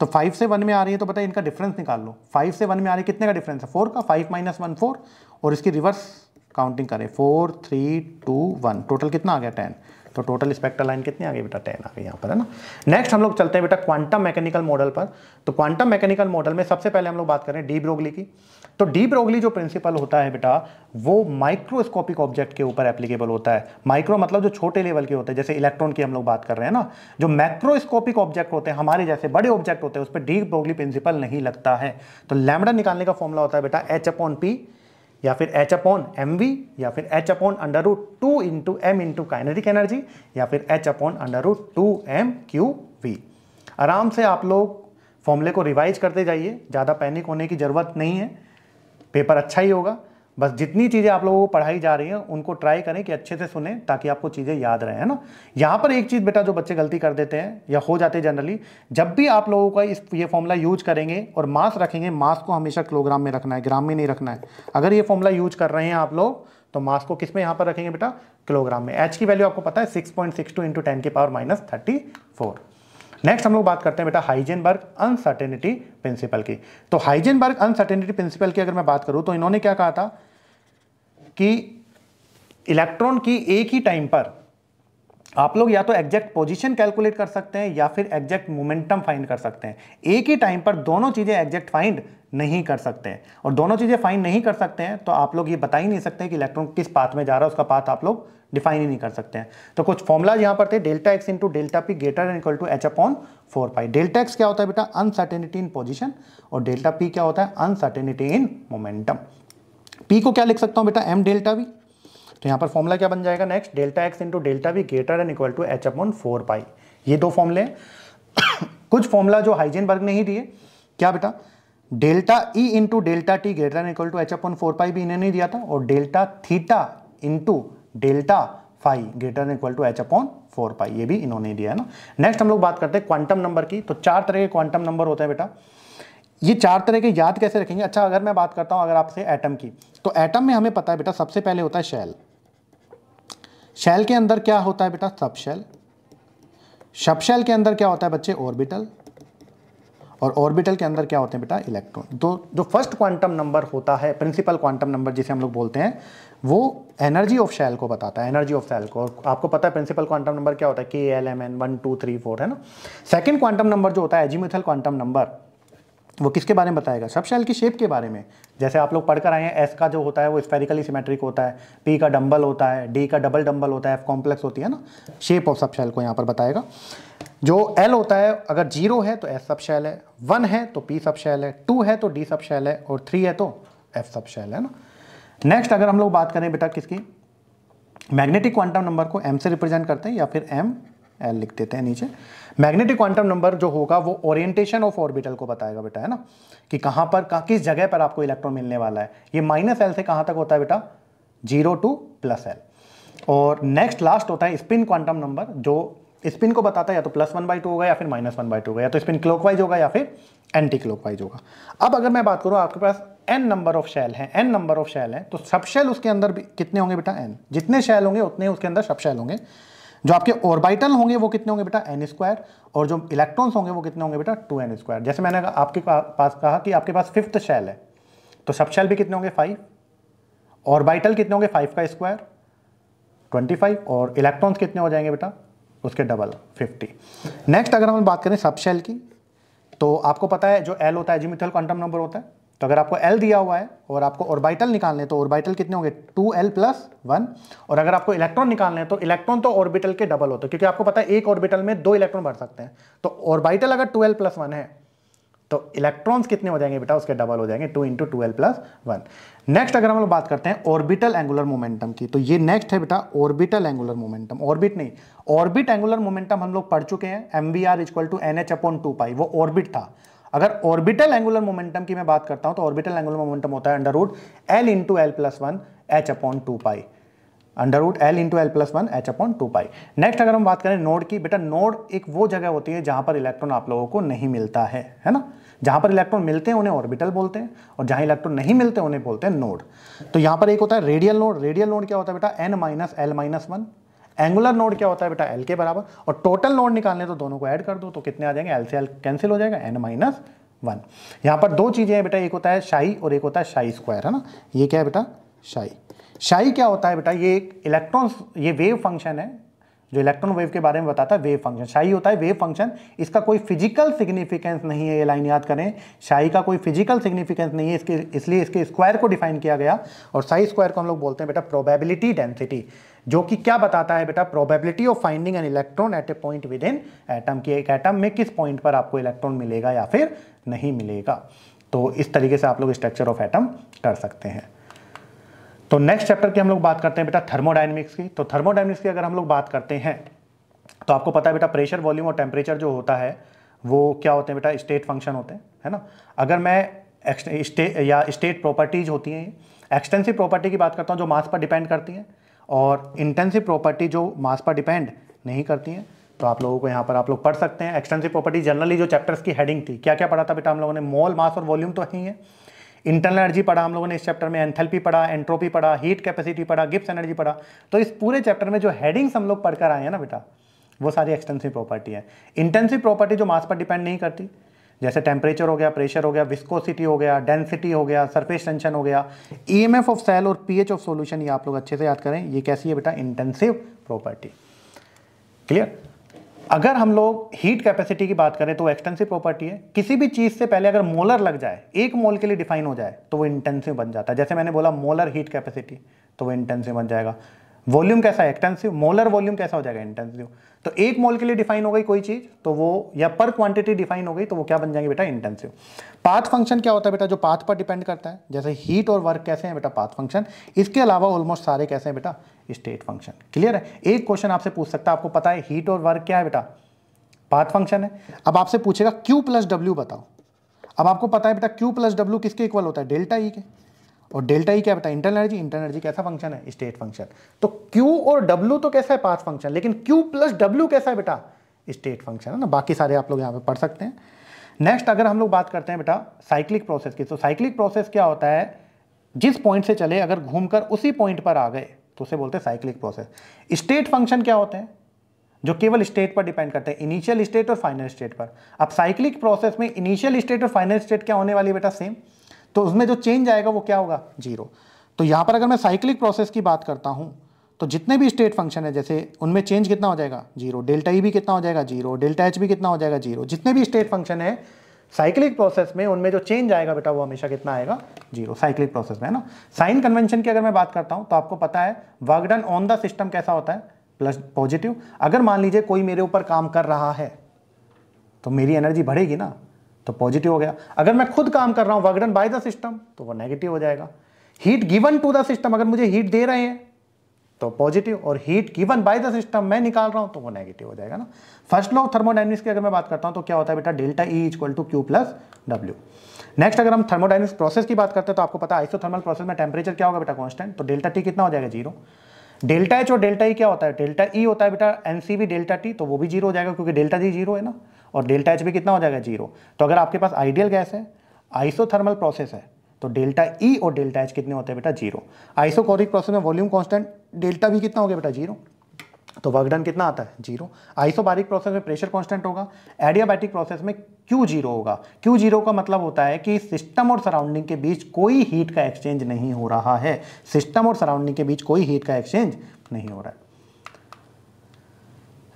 तो फाइव से वन में आ रही है तो बेटा इनका डिफरेंस निकाल लो फाइव से वन में आ रही है कितने का डिफरेंस है फोर का फाइव माइनस वन फोर और इसकी रिवर्स काउंटिंग करें four three two one total कितना आ गया टेन तो टोटल स्पेक्ट्रल लाइन कितनी आ गई बेटा टेन आ गई यहाँ पर है ना नेक्स्ट हम लोग चलते हैं बेटा क्वांटम मैकेनिकल मॉडल पर तो क्वांटम मैकेनिकल मॉडल में सबसे पहले हम लोग बात करें डी ब्रोगली की तो डी ब्रोगली जो प्रिंसिपल होता है बेटा वो माइक्रोस्कोपिक ऑब्जेक्ट के ऊपर एप्लीकेबल होता है माइक्रो मतलब जो छोटे लेवल के होते हैं जैसे इलेक्ट्रॉन की हम लोग बात कर रहे हैं ना जो मैक्रोस्कोपिक ऑब्जेक्ट होते हैं हमारे जैसे बड़े ऑब्जेक्ट होते हैं उस पर डी ब्रोगली प्रिंसिपल नहीं लगता है तो लैमडा निकालने का फॉर्मुला होता है बेटा एच अपॉन पी या फिर एच अपॉन एम वी या फिर H upon under root two into M into kinetic energy या फिर H upon under root two M Q V आराम से आप लोग फॉर्मूले को रिवाइज करते जाइए ज़्यादा पैनिक होने की ज़रूरत नहीं है पेपर अच्छा ही होगा बस जितनी चीज़ें आप लोगों को पढ़ाई जा रही हैं उनको ट्राई करें कि अच्छे से सुने ताकि आपको चीज़ें याद रहें है ना यहाँ पर एक चीज़ बेटा जो बच्चे गलती कर देते हैं या हो जाते हैं जनरली जब भी आप लोगों का इस ये फॉर्मूला यूज करेंगे और मास रखेंगे मास को हमेशा किलोग्राम में रखना है ग्राम में नहीं रखना है अगर ये फॉर्मूला यूज कर रहे हैं आप लोग तो मास को किस में यहाँ पर रखेंगे बेटा किलोग्राम में एच की वैल्यू आपको पता है six point six two into ten के power minus thirty four next हम लोग बात करते हैं बेटा हाइजेनबर्ग अनसर्टेनिटी प्रिंसिपल की तो हाइजेनबर्ग अनसर्टेनिटी प्रिंसिपल की अगर मैं बात करूं तो इन्होंने क्या कहा था कि इलेक्ट्रॉन की एक ही टाइम पर आप लोग या तो एग्जैक्ट पोजीशन कैलकुलेट कर सकते हैं या फिर एग्जैक्ट मोमेंटम फाइंड कर सकते हैं एक ही टाइम पर दोनों चीज़ें एग्जैक्ट फाइंड नहीं कर सकते हैं और दोनों चीज़ें फाइंड नहीं कर सकते हैं तो आप लोग ये बता ही नहीं सकते कि इलेक्ट्रॉन किस पाथ में जा रहा है उसका पाथ आप लोग डिफाइन ही नहीं कर सकते हैं तो कुछ फॉर्मुलाज यहाँ पर थे delta X into delta P greater equal to H upon four pi delta X क्या होता है बेटा अनसर्टेनिटी इन पोजिशन और डेल्टा पी क्या होता है अनसर्टेनिटी इन मोमेंटम पी को क्या लिख सकता हूँ बेटा एम डेल्टा भी तो यहाँ पर फॉर्मूला क्या बन जाएगा next delta X into delta V greater and equal to H upon four pi ये दो फॉर्मूले हैं (coughs) कुछ फॉर्मूला जो हाइजेनबर्ग ने ही दिए क्या बेटा delta E e into delta T greater and equal to H upon four pi भी इन्होंने दिया था और delta theta into delta five greater and equal to H upon four pi ये भी इन्होंने दिया है ना नेक्स्ट हम लोग बात करते हैं क्वांटम नंबर की तो चार तरह के क्वांटम नंबर होते हैं बेटा ये चार तरह के याद कैसे रखेंगे अच्छा अगर मैं बात करता हूँ अगर आपसे एटम की तो एटम में हमें पता है बेटा सबसे पहले होता है शेल शैल के अंदर क्या होता है बेटा सब शेल सब के अंदर क्या होता है बच्चे ऑर्बिटल और ऑर्बिटल के अंदर क्या होते हैं बेटा इलेक्ट्रॉन तो जो फर्स्ट क्वांटम नंबर होता है प्रिंसिपल क्वांटम नंबर जिसे हम लोग बोलते हैं वो एनर्जी ऑफ शैल को बताता है एनर्जी ऑफ सेल को और आपको पता है प्रिंसिपल क्वांटम नंबर क्या होता है K L M N one two three four है ना सेकंड क्वांटम नंबर जो होता है एजीमिथल क्वांटम नंबर वो किसके बारे में बताएगा सब शेल की शेप के बारे में जैसे आप लोग पढ़कर आए हैं एस का जो होता है वो स्पेरिकली सिमेट्रिक होता है पी का डम्बल होता है डी का डबल डम्बल होता है एफ कॉम्प्लेक्स होती है ना शेप ऑफ सब शेल को यहाँ पर बताएगा जो एल होता है अगर जीरो है तो एस सब शेल है वन है तो पी सब शेल है टू है तो डी सब शेल है और थ्री है तो एफ सब शेल है ना नेक्स्ट अगर हम लोग बात करें बेटा किसकी मैग्नेटिक क्वांटम नंबर को एम से रिप्रेजेंट करते हैं या फिर एम एल लिख देते हैं नीचे मैग्नेटिक क्वांटम नंबर जो होगा वो ओरिएंटेशन ऑफ ऑर्बिटल को बताएगा बेटा है ना कि कहां पर कहा किस जगह पर आपको इलेक्ट्रॉन मिलने वाला है ये माइनस एल से कहां तक होता है बेटा जीरो टू प्लस एल और नेक्स्ट लास्ट होता है स्पिन क्वांटम नंबर जो स्पिन को बताता है या तो प्लस वन बाई टू होगा या फिर माइनस वन बाई टू होगा या तो स्पिन क्लोकवाइज होगा या फिर एंटी वाइज होगा अब अगर मैं बात करूँ आपके पास एन नंबर ऑफ शैल है एन नंबर ऑफ शैल है तो सब उसके अंदर भी कितने होंगे बेटा एन जितने शैल होंगे उतने उसके अंदर सब होंगे जो आपके ऑर्बिटल होंगे वो कितने होंगे बेटा एन स्क्वायर और जो इलेक्ट्रॉन्स होंगे वो कितने होंगे बेटा टू एन स्क्वायर जैसे मैंने आपके पास कहा कि आपके पास फिफ्थ शेल है तो सब शेल भी कितने होंगे फाइव ऑर्बिटल कितने होंगे फाइव का स्क्वायर ट्वेंटी फाइव और इलेक्ट्रॉन्स कितने हो जाएंगे बेटा उसके डबल फिफ्टी नेक्स्ट अगर हम बात करें सब शेल की तो आपको पता है जो एल होता है जिमिथल क्वांटम नंबर होता है तो अगर आपको एल दिया हुआ है और आपको ऑर्बिटल निकालने तो ऑर्बिटल कितने होंगे टू एल प्लस वन और अगर आपको इलेक्ट्रॉन निकालने तो इलेक्ट्रॉन तो ऑर्बिटल के डबल होते हैं क्योंकि आपको पता है एक ऑर्बिटल में दो इलेक्ट्रॉन भर सकते हैं तो ऑर्बिटल अगर टू एल प्लस वन है तो इलेक्ट्रॉन्स कितने हो जाएंगे बेटा उसके डबल हो जाएंगे two into two L plus one next अगर हम लोग बात करते हैं ऑर्बिटल एंगुलर मोमेंटम की तो ये नेक्स्ट है बेटा ऑर्बिटल एंगुलर मोमेंटम ऑर्बिट नहीं ऑर्बिट एंगुलर मोमेंटम हम लोग पढ़ चुके हैं M V R equal to N H upon two pi वो ऑर्बिट था अगर ऑर्बिटल एंगुलर मोमेंटम की मैं बात करता हूं तो ऑर्बिटल एंगुलर मोमेंटम होता है under root L into L plus one H upon two pi under root L into L plus one H upon two pi next अगर हम बात करें नोड की बेटा नोड एक वो जगह होती है जहां पर इलेक्ट्रॉन आप लोगों को नहीं मिलता है है ना जहां पर इलेक्ट्रॉन मिलते हैं उन्हें ऑर्बिटल बोलते हैं और जहां इलेक्ट्रॉन नहीं मिलते उन्हें बोलते हैं नोड तो यहां पर एक होता है रेडियल नोड रेडियल नोड क्या होता है बेटा N minus L minus one angular node क्या होता है बेटा एल के बराबर और टोटल नोड निकालने तो दोनों को ऐड कर दो तो कितने आ जाएंगे एल से एल कैंसिल हो जाएगा एन माइनस वन यहाँ पर दो चीज़ें हैं बेटा एक होता है शाही और एक होता है शाही स्क्वायर है ना ये क्या है बेटा शाही शाही क्या होता है बेटा ये एक इलेक्ट्रॉन ये वेव फंक्शन है जो इलेक्ट्रॉन वेव के बारे में बताता है वेव फंक्शन शाही होता है वेव फंक्शन इसका कोई फिजिकल सिग्निफिकेंस नहीं है ये लाइन याद करें शाही का कोई फिजिकल सिग्निफिकेंस नहीं है इसके इसलिए इसके स्क्वायर को डिफाइन किया गया और शाही स्क्वायर को हम लोग बोलते हैं बेटा प्रोबेबिलिटी डेंसिटी जो कि क्या बताता है बेटा probability of finding an electron at a point within atom की एक एटम में किस पॉइंट पर आपको इलेक्ट्रॉन मिलेगा या फिर नहीं मिलेगा तो इस तरीके से आप लोग स्ट्रक्चर ऑफ एटम कर सकते हैं तो नेक्स्ट चैप्टर की हम लोग बात करते हैं बेटा थर्मोडाइनमिक्स की तो थर्मोडाइनमिक्स की अगर हम लोग बात करते हैं तो आपको पता है बेटा प्रेशर वॉल्यूम और टेम्परेचर जो होता है वो क्या होते हैं बेटा स्टेट फंक्शन होते हैं है ना अगर मैं स्टेट या स्टेट प्रॉपर्टीज़ होती हैं एक्सटेंसिव प्रॉपर्टी की बात करता हूँ जो मास पर डिपेंड करती हैं और इंटेंसिव प्रॉपर्टी जो मास पर डिपेंड नहीं करती है तो आप लोगों को यहाँ पर आप लोग पढ़ सकते हैं एक्सटेंसिव प्रॉपर्टी जनरली जो चैप्टर्स की हेडिंग थी क्या क्या पढ़ा था बेटा हम लोगों ने मॉल मास और वॉल्यूम तो ही है इंटरनल एनर्जी पढ़ा हम लोगों ने इस चैप्टर में एंथेल्पी पढ़ा एंट्रोपी पढ़ा हीट कैपेसिटी पढ़ा गिप्स एनर्जी पढ़ा तो इस पूरे चैप्टर में जो हेडिंग्स हम लोग पढ़कर आए हैं ना बेटा वो सारी एक्सटेंसिव प्रॉपर्टी है इंटेंसिव प्रॉपर्टी जो मास पर डिपेंड नहीं करती जैसे टेम्परेचर हो गया प्रेशर हो गया विस्कोसिटी हो गया डेंसिटी हो गया सरफेस टेंशन हो गया E M F of cell और पी एच ऑफ सोल्यूशन ये आप लोग अच्छे से याद करें ये कैसी है बेटा इंटेंसिव प्रॉपर्टी क्लियर अगर हम लोग हीट कैपेसिटी की बात करें तो एक्सटेंसिव प्रॉपर्टी है किसी भी चीज़ से पहले अगर मोलर लग जाए एक मोल के लिए डिफाइन हो जाए तो वो इंटेंसिव बन जाता है जैसे मैंने बोला मोलर हीट कैपेसिटी तो वो इंटेंसिव बन जाएगा वॉल्यूम कैसा है एक्सटेंसिव मोलर वॉल्यूम कैसा हो जाएगा इंटेंसिव तो एक मोल के लिए डिफाइन हो गई कोई चीज़ तो वो या पर क्वांटिटी डिफाइन हो गई तो वो क्या बन जाएंगे बेटा इंटेंसिव पाथ फंक्शन क्या होता है बेटा जो पाथ पर डिपेंड करता है जैसे हीट और वर्क कैसे हैं बेटा पाथ फंक्शन इसके अलावा ऑलमोस्ट सारे कैसे हैं बेटा स्टेट फंक्शन क्लियर है एक क्वेश्चन आपसे पूछ सकता है आपको पता है हीट और वर्क क्या है बेटा पाथ फंक्शन है अब आपसे पूछेगा क्यू प्लस डब्ल्यू बताओ अब आपको पता है बेटा क्यू प्लस डब्ल्यू किसके इक्वल होता है डेल्टा ई e के और डेल्टा ही e क्या बताया इंटरनल एनर्जी इंटरनल एनर्जी कैसा फंक्शन है स्टेट फंक्शन तो क्यू और डब्ल्यू तो कैसा है पाथ फंक्शन लेकिन क्यू प्लस डब्ल्यू कैसा है बेटा स्टेट फंक्शन है ना बाकी सारे आप लोग यहाँ पे पढ़ सकते हैं नेक्स्ट अगर हम लोग बात करते हैं बेटा साइक्लिक प्रोसेस की तो साइक्लिक प्रोसेस क्या होता है जिस पॉइंट से चले अगर घूमकर उसी पॉइंट पर आ गए तो उसे बोलते हैं साइक्लिक प्रोसेस स्टेट फंक्शन क्या होते हैं जो केवल स्टेट पर डिपेंड करते हैं इनिशियल स्टेट और फाइनल स्टेट पर अब साइक्लिक प्रोसेस में इनिशियल स्टेट और फाइनल स्टेट क्या होने वाली है बेटा सेम तो उसमें जो चेंज आएगा वो क्या होगा जीरो तो यहाँ पर अगर मैं साइक्लिक प्रोसेस की बात करता हूँ तो जितने भी स्टेट फंक्शन है जैसे उनमें चेंज कितना हो जाएगा जीरो डेल्टा ई भी कितना हो जाएगा जीरो डेल्टा एच भी कितना हो जाएगा जीरो जितने भी स्टेट फंक्शन है साइक्लिक प्रोसेस में उनमें जो चेंज आएगा बेटा वो हमेशा कितना आएगा जीरो साइक्लिक प्रोसेस में है ना साइन कन्वेंशन की अगर मैं बात करता हूँ तो आपको पता है work done on the system कैसा होता है प्लस पॉजिटिव अगर मान लीजिए कोई मेरे ऊपर काम कर रहा है तो मेरी एनर्जी बढ़ेगी ना तो पॉजिटिव हो गया अगर मैं खुद काम कर रहा हूं वर्कडन बाय द सिस्टम तो वो नेगेटिव हो जाएगा heat given to the system अगर मुझे हीट दे रहे हैं तो पॉजिटिव और heat given by the system मैं निकाल रहा हूं तो वो नेगेटिव हो जाएगा ना फर्स्ट लॉ थर्मोडाइनमिक्स की अगर मैं बात करता हूं तो क्या होता है बेटा delta E equal to Q plus W next अगर हम थर्मोडाइनमिक्स प्रोसेस की बात करते हैं तो आपको पता है आइसोथर्मल प्रोसेस में टेम्परेचर क्या होगा बेटा कॉन्स्टेंट तो डेल्टा टी कितना हो जाएगा जीरो डेल्टा एच और डेल्टा ई e क्या होता है डेल्टा ई e होता है बेटा एनसीवी डेल्टा टी तो वो भी जीरो हो जाएगा क्योंकि डेल्टा जी जीरो है ना और डेल्टा एच भी कितना हो जाएगा जीरो तो अगर आपके पास आइडियल गैस है आइसोथर्मल प्रोसेस है तो डेल्टा ई e और डेल्टा एच कितने होते हैं बेटा जीरो आइसोकोरिक प्रोसेस में वॉल्यूम कॉन्स्टेंट डेल्टा भी कितना हो गया बेटा जीरो तो वर्कडन कितना आता है जीरो आइसोबारिक प्रोसेस में प्रेशर कांस्टेंट होगा एडियाबैटिक प्रोसेस में क्यू जीरो होगा क्यू जीरो का मतलब होता है कि सिस्टम और सराउंडिंग के बीच कोई हीट का एक्सचेंज नहीं हो रहा है सिस्टम और सराउंडिंग के बीच कोई हीट का एक्सचेंज नहीं हो रहा है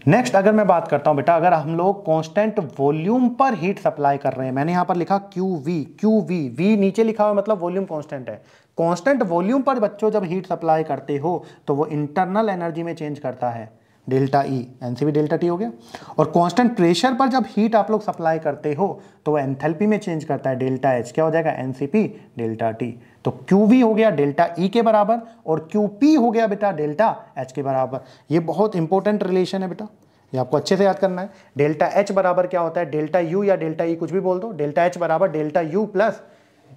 नेक्स्ट अगर मैं बात करता हूं बेटा अगर हम लोग कांस्टेंट वॉल्यूम पर हीट सप्लाई कर रहे हैं मैंने यहां पर लिखा Q V Q V V नीचे लिखा हुआ मतलब वॉल्यूम कांस्टेंट है कांस्टेंट वॉल्यूम पर बच्चों जब हीट सप्लाई करते हो तो वो इंटरनल एनर्जी में चेंज करता है delta E e, NCV delta T हो गया और कांस्टेंट प्रेशर पर जब हीट आप लोग सप्लाई करते हो तो वो एंथैल्पी में चेंज करता है डेल्टा एच क्या हो जाएगा एनसीपी डेल्टा टी तो क्यू वी हो गया डेल्टा ई e के बराबर और क्यू पी हो गया बेटा डेल्टा एच के बराबर ये बहुत इंपॉर्टेंट रिलेशन है बेटा ये आपको अच्छे से याद करना है डेल्टा एच बराबर क्या होता है डेल्टा यू या डेल्टा ई e, कुछ भी बोल दो डेल्टा एच बराबर delta U plus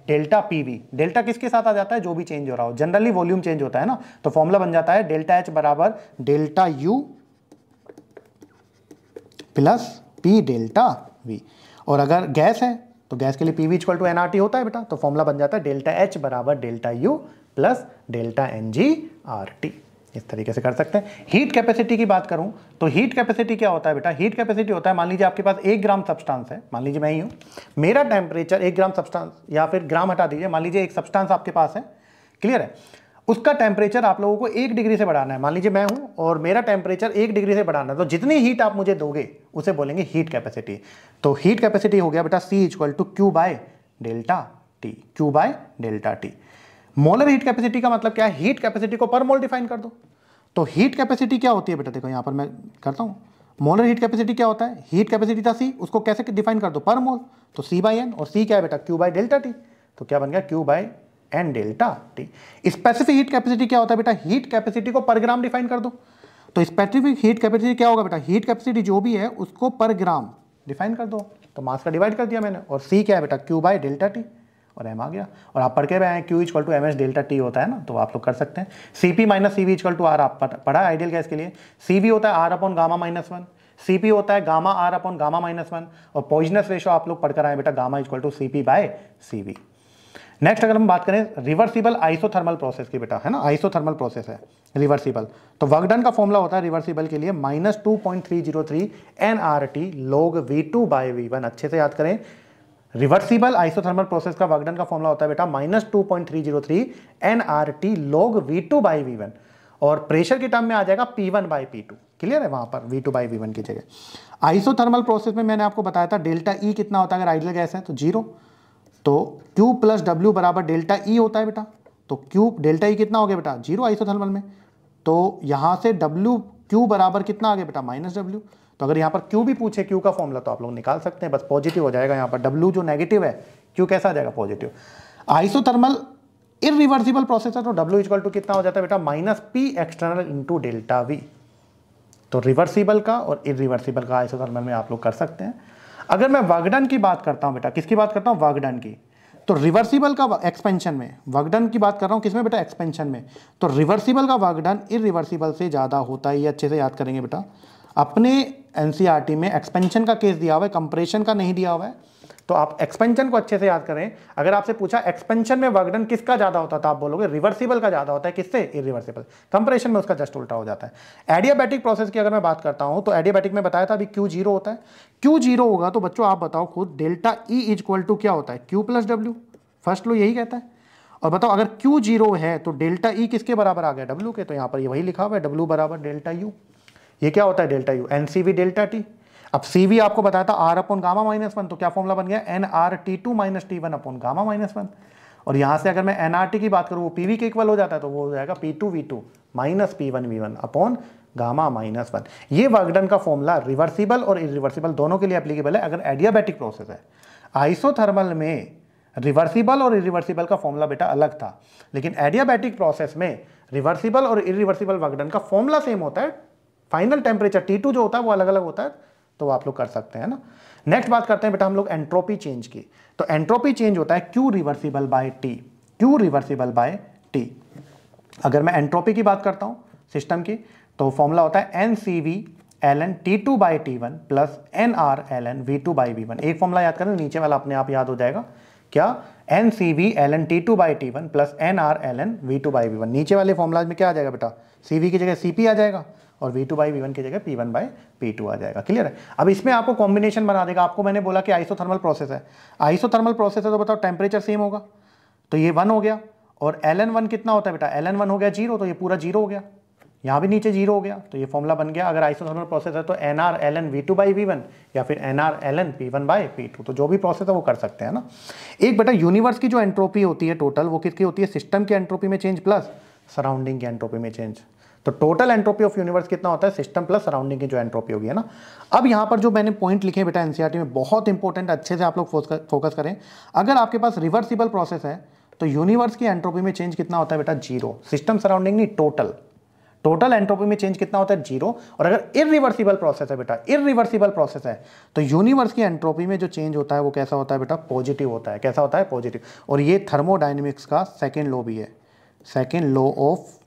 delta V delta किसके साथ आ जाता है जो भी चेंज हो रहा हो जनरली वॉल्यूम चेंज होता है ना तो फॉर्मूला बन जाता है डेल्टा एच बराबर delta U plus P delta V और अगर गैस है तो गैस के लिए P V equal to N R T होता है बेटा तो फॉर्मूला बन जाता है डेल्टा एच बराबर delta U plus delta N G R T इस तरीके से कर सकते हैं हीट कैपेसिटी की बात करूं तो हीट कैपेसिटी क्या होता है बेटा हीट कैपेसिटी होता है मान लीजिए आपके पास एक ग्राम सब्सटेंस है मान लीजिए मैं ही हूं मेरा टेम्परेचर एक ग्राम सब्सटेंस या फिर ग्राम हटा दीजिए मान लीजिए एक सब्सटेंस आपके पास है क्लियर है उसका टेम्परेचर आप लोगों को एक डिग्री से बढ़ाना है मान लीजिए मैं हूँ और मेरा टेम्परेचर एक डिग्री से बढ़ाना है तो जितनी हीट आप मुझे दोगे उसे बोलेंगे हीट कैपेसिटी तो हीट कैपेसिटी हो गया बेटा C equal to Q by delta T Q by delta T molar heat capacity का मतलब क्या है हीट कैपेसिटी को पर मोल डिफाइन कर दो तो हीट कैपेसिटी क्या होती है बेटा देखो यहाँ पर मैं करता हूँ मोलर हीट कैपेसिटी क्या होता है हीट कैपेसिटी था सी उसको कैसे डिफाइन कर दो पर मोल तो सी बाई एन और सी क्या है बेटा क्यू बाय डेल्टा टी तो क्या बन गया Q by N delta T specific heat capacity क्या होता है बेटा हीट कैपेसिटी को पर ग्राम डिफाइन कर दो तो स्पेसिफिक हीट कैपेसिटी क्या होगा बेटा हीट कैपेसिटी जो भी है उसको पर ग्राम डिफाइन कर दो तो मास का डिवाइड कर दिया मैंने और सी क्या है बेटा क्यू बाई डेल्टा टी और एम आ गया और आप पढ़ के रहे Q equal to M S delta T होता है ना तो आप लोग कर सकते हैं C P minus C V equal to R आप पढ़ा आइडियल गैस के लिए सी वी होता है R upon gamma minus one C P होता है gamma R upon gamma minus one और पॉइजनस रेशो आप लोग पढ़कर आए बेटा gamma equal to C P by C V next अगर हम बात करें रिवर्सिबल आइसोथर्मल प्रोसेस की बेटा है ना आइसोथर्मल प्रोसेस है रिवर्सिबल तो वर्कडन का फॉर्मूला होता है रिवर्सिबल के लिए minus two point three zero three N R T log V two by V one अच्छे से याद करें रिवर्सिबल आइसोथर्मल प्रोसेस का वर्कडन का फॉर्मूला होता है बेटा minus two point three zero three N R T log V two by V one और प्रेशर के टर्म में आ जाएगा P one by P two clear है वहां पर V two by V one की जगह आइसोथर्मल प्रोसेस में मैंने आपको बताया था डेल्टा ई e कितना होता है अगर आइडियल गैस है तो जीरो तो Q प्लस डब्ल्यू बराबर डेल्टा E होता है बेटा तो Q डेल्टा E कितना हो गया बेटा जीरो आइसोथर्मल में तो यहाँ से W Q बराबर कितना आ गया बेटा माइनस डब्ल्यू तो अगर यहाँ पर Q भी पूछे Q का फॉर्मूला तो आप लोग निकाल सकते हैं बस पॉजिटिव हो जाएगा यहाँ पर W जो नेगेटिव है Q कैसा आ जाएगा पॉजिटिव आइसोथर्मल रिवर्सिबल प्रोसेस है तो डब्ल्यू इजक्ल टू कितना हो जाता है बेटा minus P external into delta V तो रिवर्सिबल का और इरिवर्सिबल का आइसोथर्मल में आप लोग कर सकते हैं अगर मैं वर्कडन की बात करता हूँ बेटा किसकी बात करता हूँ वर्कडन की तो रिवर्सिबल का एक्सपेंशन में वर्कडन की बात कर रहा हूँ किसमें बेटा एक्सपेंशन में तो रिवर्सिबल का वर्कडन इरिवर्सिबल से ज़्यादा होता है ये अच्छे से याद करेंगे बेटा अपने एन e में एक्सपेंशन का केस दिया हुआ है कंप्रेशन का नहीं दिया हुआ है तो आप एक्सपेंशन को अच्छे से याद करें अगर आपसे पूछा एक्सपेंशन में वर्कडन किसका ज़्यादा होता था तो आप बोलोगे रिवर्सिबल का ज़्यादा होता है किससे इरिवर्सिबल कंप्रेशन में उसका जस्ट उल्टा हो जाता है एडियाबैटिक प्रोसेस की अगर मैं बात करता हूं तो एडियाबैटिक में बताया था अभी क्यू जीरो होता है क्यू जीरो होगा तो बच्चों आप बताओ खुद delta E is equal to क्या होता है Q plus W first law यही कहता है और बताओ अगर क्यू जीरो है तो डेल्टा ई e किसके बराबर आ गया डब्ल्यू के तो यहाँ पर ये वही लिखा हुआ है डब्ल्यू बराबर डेल्टा यू ये क्या होता है delta U N C V delta T अब सी भी आपको बताया था R upon gamma minus one तो क्या फॉर्मला बन गया N R T two minus T one upon gamma minus one और यहां से अगर मैं एन आर टी की बात करूँ वो पी वी के इक्वल हो जाता है तो वो हो जाएगा P two V two minus P one V one upon gamma minus one ये वर्कडन का फॉर्मूला रिवर्सिबल और इरिवर्सिबल दोनों के लिए अप्लीकेबल है अगर एडियाबैटिक प्रोसेस है आइसोथर्मल में रिवर्सिबल और इरिवर्सिबल का फॉर्मूला बेटा अलग था लेकिन एडियाबैटिक प्रोसेस में रिवर्सिबल और इरिवर्सिबल वर्कडन का फॉर्मूला सेम होता है फाइनल टेम्परेचर टी जो होता है वो अलग अलग होता है तो आप लोग कर सकते हैं ना नेक्स्ट बात करते हैं बेटा हम लोग एंट्रोपी चेंज की तो एंट्रोपी चेंज होता है Q reversible by T Q reversible by T अगर मैं एंट्रोपी की बात करता हूं सिस्टम की तो फॉर्मूला होता है N C V L N T two by T one plus N R L N V two by V one एक फॉर्मूला याद करें नीचे वाला अपने आप याद हो जाएगा क्या N C V L N T two by T one plus N R L N V two by V one नीचे वाले फॉर्मूला में क्या आ जाएगा बेटा सी वी की जगह सी पी आ जाएगा और वी टू बाई वी की जगह पी वन बाई पी आ जाएगा क्लियर है अब इसमें आपको कॉम्बिनेशन बना देगा आपको मैंने बोला कि आइसोथर्मल प्रोसेस है आइसोथर्मल प्रोसेस है तो बताओ टेम्परेचर सेम होगा तो ये वन हो गया और एल एन वन कितना होता है बेटा एल एन वन हो गया जीरो तो ये पूरा जीरो हो गया यहाँ भी नीचे जीरो हो गया तो ये फॉर्मूला बन गया अगर आइसोथर्मल प्रोसेस है तो N R L N V two by V one या फिर N R L N P one by P two तो जो भी प्रोसेस है वो कर सकते हैं ना एक बेटा यूनिवर्स की जो एंट्रोपी होती है टोटल वो किसकी होती है सिस्टम की एंट्रोपी में चेंज प्लस सराउंडिंग की एंट्रोपी में चेंज तो टोटल एंट्रोपी ऑफ यूनिवर्स कितना होता है सिस्टम प्लस सराउंडिंग की जो एंट्रोपी होगी है ना अब यहाँ पर जो मैंने पॉइंट लिखे बेटा एनसीईआरटी में बहुत इंपॉर्टेंट अच्छे से आप लोग फोकस करें अगर आपके पास रिवर्सिबल प्रोसेस है तो यूनिवर्स की एंट्रोपी में चेंज कितना होता है बेटा जीरो सिस्टम सराउंडिंग नहीं टोटल टोटल एंट्रोपी में चेंज कितना होता है जीरो और अगर इरिवर्सिबल प्रोसेस है बेटा इरिवर्सिबल प्रोसेस है तो यूनिवर्स की एंट्रोपी में जो चेंज होता है वो कैसा होता है बेटा पॉजिटिव होता है कैसा होता है पॉजिटिव और ये थर्मोडाइनमिक्स का सेकेंड लॉ भी है second law of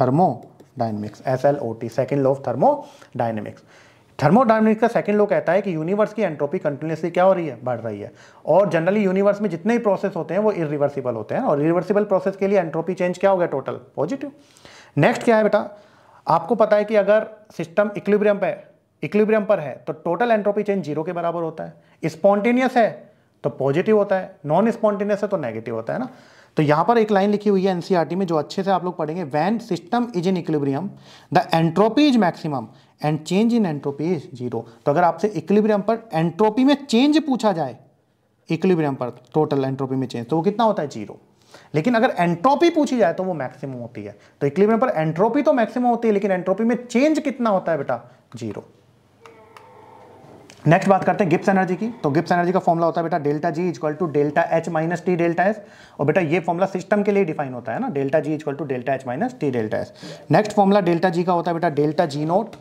dynamics S L O T second law of thermodynamics का सेकंड लॉ कहता है कि यूनिवर्स की एंट्रोपी कंटिन्यूसली क्या हो रही है बढ़ रही है और जनरली यूनिवर्स में जितने ही प्रोसेस होते हैं वो इरिवर्सिबल होते हैं और इरिवर्सिबल प्रोसेस के लिए एंट्रोपी चेंज क्या हो गया टोटल पॉजिटिव नेक्स्ट क्या है बेटा आपको पता है कि अगर सिस्टम इक्लिब्रियम पर इक्लिब्रियम पर है तो टोटल एंट्रोपी चेंज जीरो के बराबर होता है स्पॉन्टेनियस है तो पॉजिटिव होता है नॉन स्पॉन्टेनियस है तो नेगेटिव होता है ना तो यहाँ पर एक लाइन लिखी हुई है एनसीईआरटी e में जो अच्छे से आप लोग पढ़ेंगे when system is in equilibrium the entropy is maximum and change in entropy is zero तो अगर आपसे इक्लिब्रियम पर एंट्रोपी में चेंज पूछा जाए इक्लिब्रियम पर टोटल एंट्रोपी में चेंज तो वो कितना होता है जीरो लेकिन अगर एंट्रोपी पूछी जाए तो वो मैक्सिमम होती है तो इक्लिब्रियम पर एंट्रोपी तो मैक्सिमम होती है लेकिन एंट्रोपी में चेंज कितना होता है बेटा जीरो नेक्स्ट बात करते हैं गिप्स एनर्जी की तो गिप्स एनर्जी का फॉर्मला होता है बेटा delta G equal to delta H minus T delta S और बेटा ये फॉर्मला सिस्टम के लिए डिफाइन होता है ना delta G equal to delta H minus T delta S next formula delta G का होता है बेटा delta G naught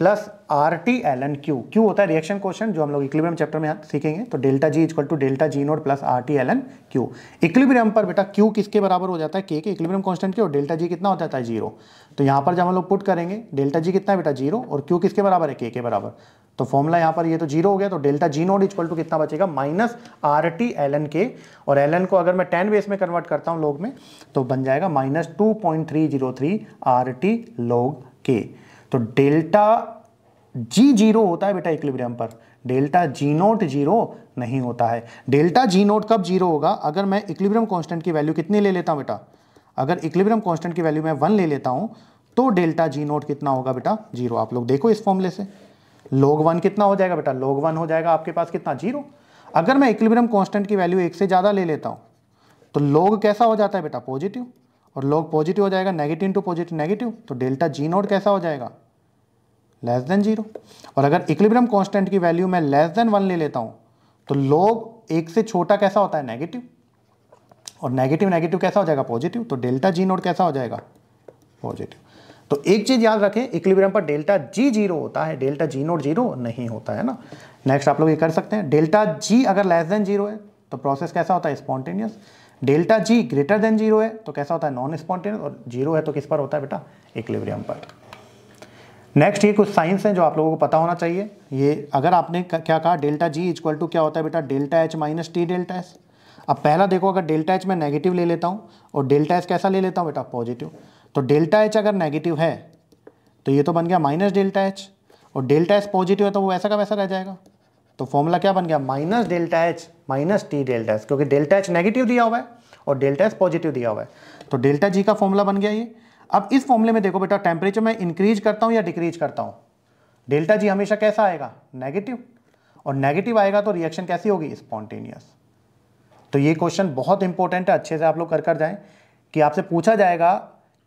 plus R T L N Q Q होता है रिएक्शन क्वेश्चन जो हम लोग इक्विब्रियम चैप्टर में सीखेंगे तो delta G equal to delta G naught plus R T L N Q equilibrium पर बेटा क्यू किसके बराबर हो जाता है के के इक्विब्रियम कांस्टेंट के और डेल्टा जी कितना हो जाता है जीरो तो यहाँ पर जब हम लोग पुट करेंगे डेल्टा जी कितना है बेटा जीरो और क्यू किसके बराबर है के के बराबर तो फॉर्मूला यहाँ पर ये तो जीरो हो गया तो delta G naught equal to कितना बचेगा minus R T L N K और एल एन को अगर मैं टेन बेस में कन्वर्ट करता हूँ लोग में तो बन जाएगा minus two point three zero three R T log के तो डेल्टा जी जीरो होता है बेटा इक्विलिब्रियम पर डेल्टा जी नोट जीरो नहीं होता है डेल्टा जी नोट कब जीरो होगा अगर मैं इक्विलिब्रियम कांस्टेंट की वैल्यू कितनी ले लेता हूँ बेटा अगर इक्विलिब्रियम कांस्टेंट की वैल्यू मैं वन ले लेता हूँ तो डेल्टा जी नोट कितना होगा बेटा जीरो आप लोग देखो इस फॉर्मुले से लोग वन कितना हो जाएगा बेटा लोग वन हो जाएगा आपके पास कितना जीरो अगर मैं इक्विलिब्रियम कॉन्स्टेंट की वैल्यू एक से ज़्यादा ले लेता हूँ तो लोग कैसा हो जाता है बेटा पॉजिटिव और लॉग पॉजिटिव हो जाएगा नेगेटिव इंटू पॉजिटिव नेगेटिव तो डेल्टा जी नोट कैसा हो जाएगा लेस देन जीरो और अगर इक्लिब्रियम कांस्टेंट की वैल्यू मैं लेस देन वन ले लेता हूँ तो लॉग एक से छोटा कैसा होता है नेगेटिव और नेगेटिव नेगेटिव कैसा हो जाएगा पॉजिटिव तो डेल्टा जी नोट कैसा हो जाएगा पॉजिटिव तो एक चीज याद रखें इक्लिब्रियम पर डेल्टा जी जीरो होता है डेल्टा जी नोट जीरो नहीं होता है ना नेक्स्ट आप लोग ये कर सकते हैं डेल्टा जी अगर लेस देन जीरो है तो प्रोसेस कैसा होता है spontaneous delta G greater than zero है तो कैसा होता है नॉन स्पॉन्टेनियस और जीरो है तो किस पर होता है बेटा इक्विलिब्रियम पर नेक्स्ट ये कुछ साइंस हैं जो आप लोगों को पता होना चाहिए ये अगर आपने क्या कहा डेल्टा जी इक्वल टू क्या होता है बेटा delta H minus T delta S अब पहला देखो अगर डेल्टा एच मैं नेगेटिव ले लेता हूँ और डेल्टा एस कैसा ले लेता हूँ बेटा पॉजिटिव तो डेल्टा एच अगर नेगेटिव है तो ये तो बन गया माइनस डेल्टा एच और डेल्टा एस पॉजिटिव है तो वो वैसा का वैसा रह जाएगा तो फॉर्मूला क्या बन गया minus delta H minus T delta H क्योंकि डेल्टा एच नेगेटिव दिया हुआ है और डेल्टा एच पॉजिटिव दिया हुआ है तो डेल्टा जी का फॉर्मूला बन गया ये अब इस फॉर्मूले में देखो बेटा टेम्परेचर मैं इंक्रीज करता हूँ या डिक्रीज करता हूँ डेल्टा जी हमेशा कैसा आएगा नेगेटिव और नेगेटिव आएगा तो रिएक्शन कैसी होगी स्पॉन्टेनियस तो ये क्वेश्चन बहुत इंपॉर्टेंट है अच्छे से आप लोग कर कर जाएं कि आपसे पूछा जाएगा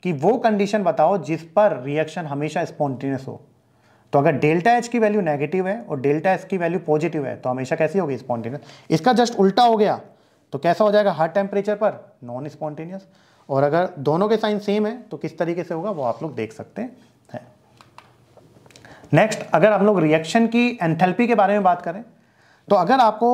कि वो कंडीशन बताओ जिस पर रिएक्शन हमेशा स्पॉन्टेनियस हो तो अगर डेल्टा एच की वैल्यू नेगेटिव है और डेल्टा एस की वैल्यू पॉजिटिव है तो हमेशा कैसी होगी स्पॉन्टेनियस इसका जस्ट उल्टा हो गया तो कैसा हो जाएगा हर टेम्परेचर पर नॉन स्पॉन्टेनियस और अगर दोनों के साइन सेम है तो किस तरीके से होगा वो आप लोग देख सकते हैं नेक्स्ट अगर हम लोग रिएक्शन की एंथेल्पी के बारे में बात करें तो अगर आपको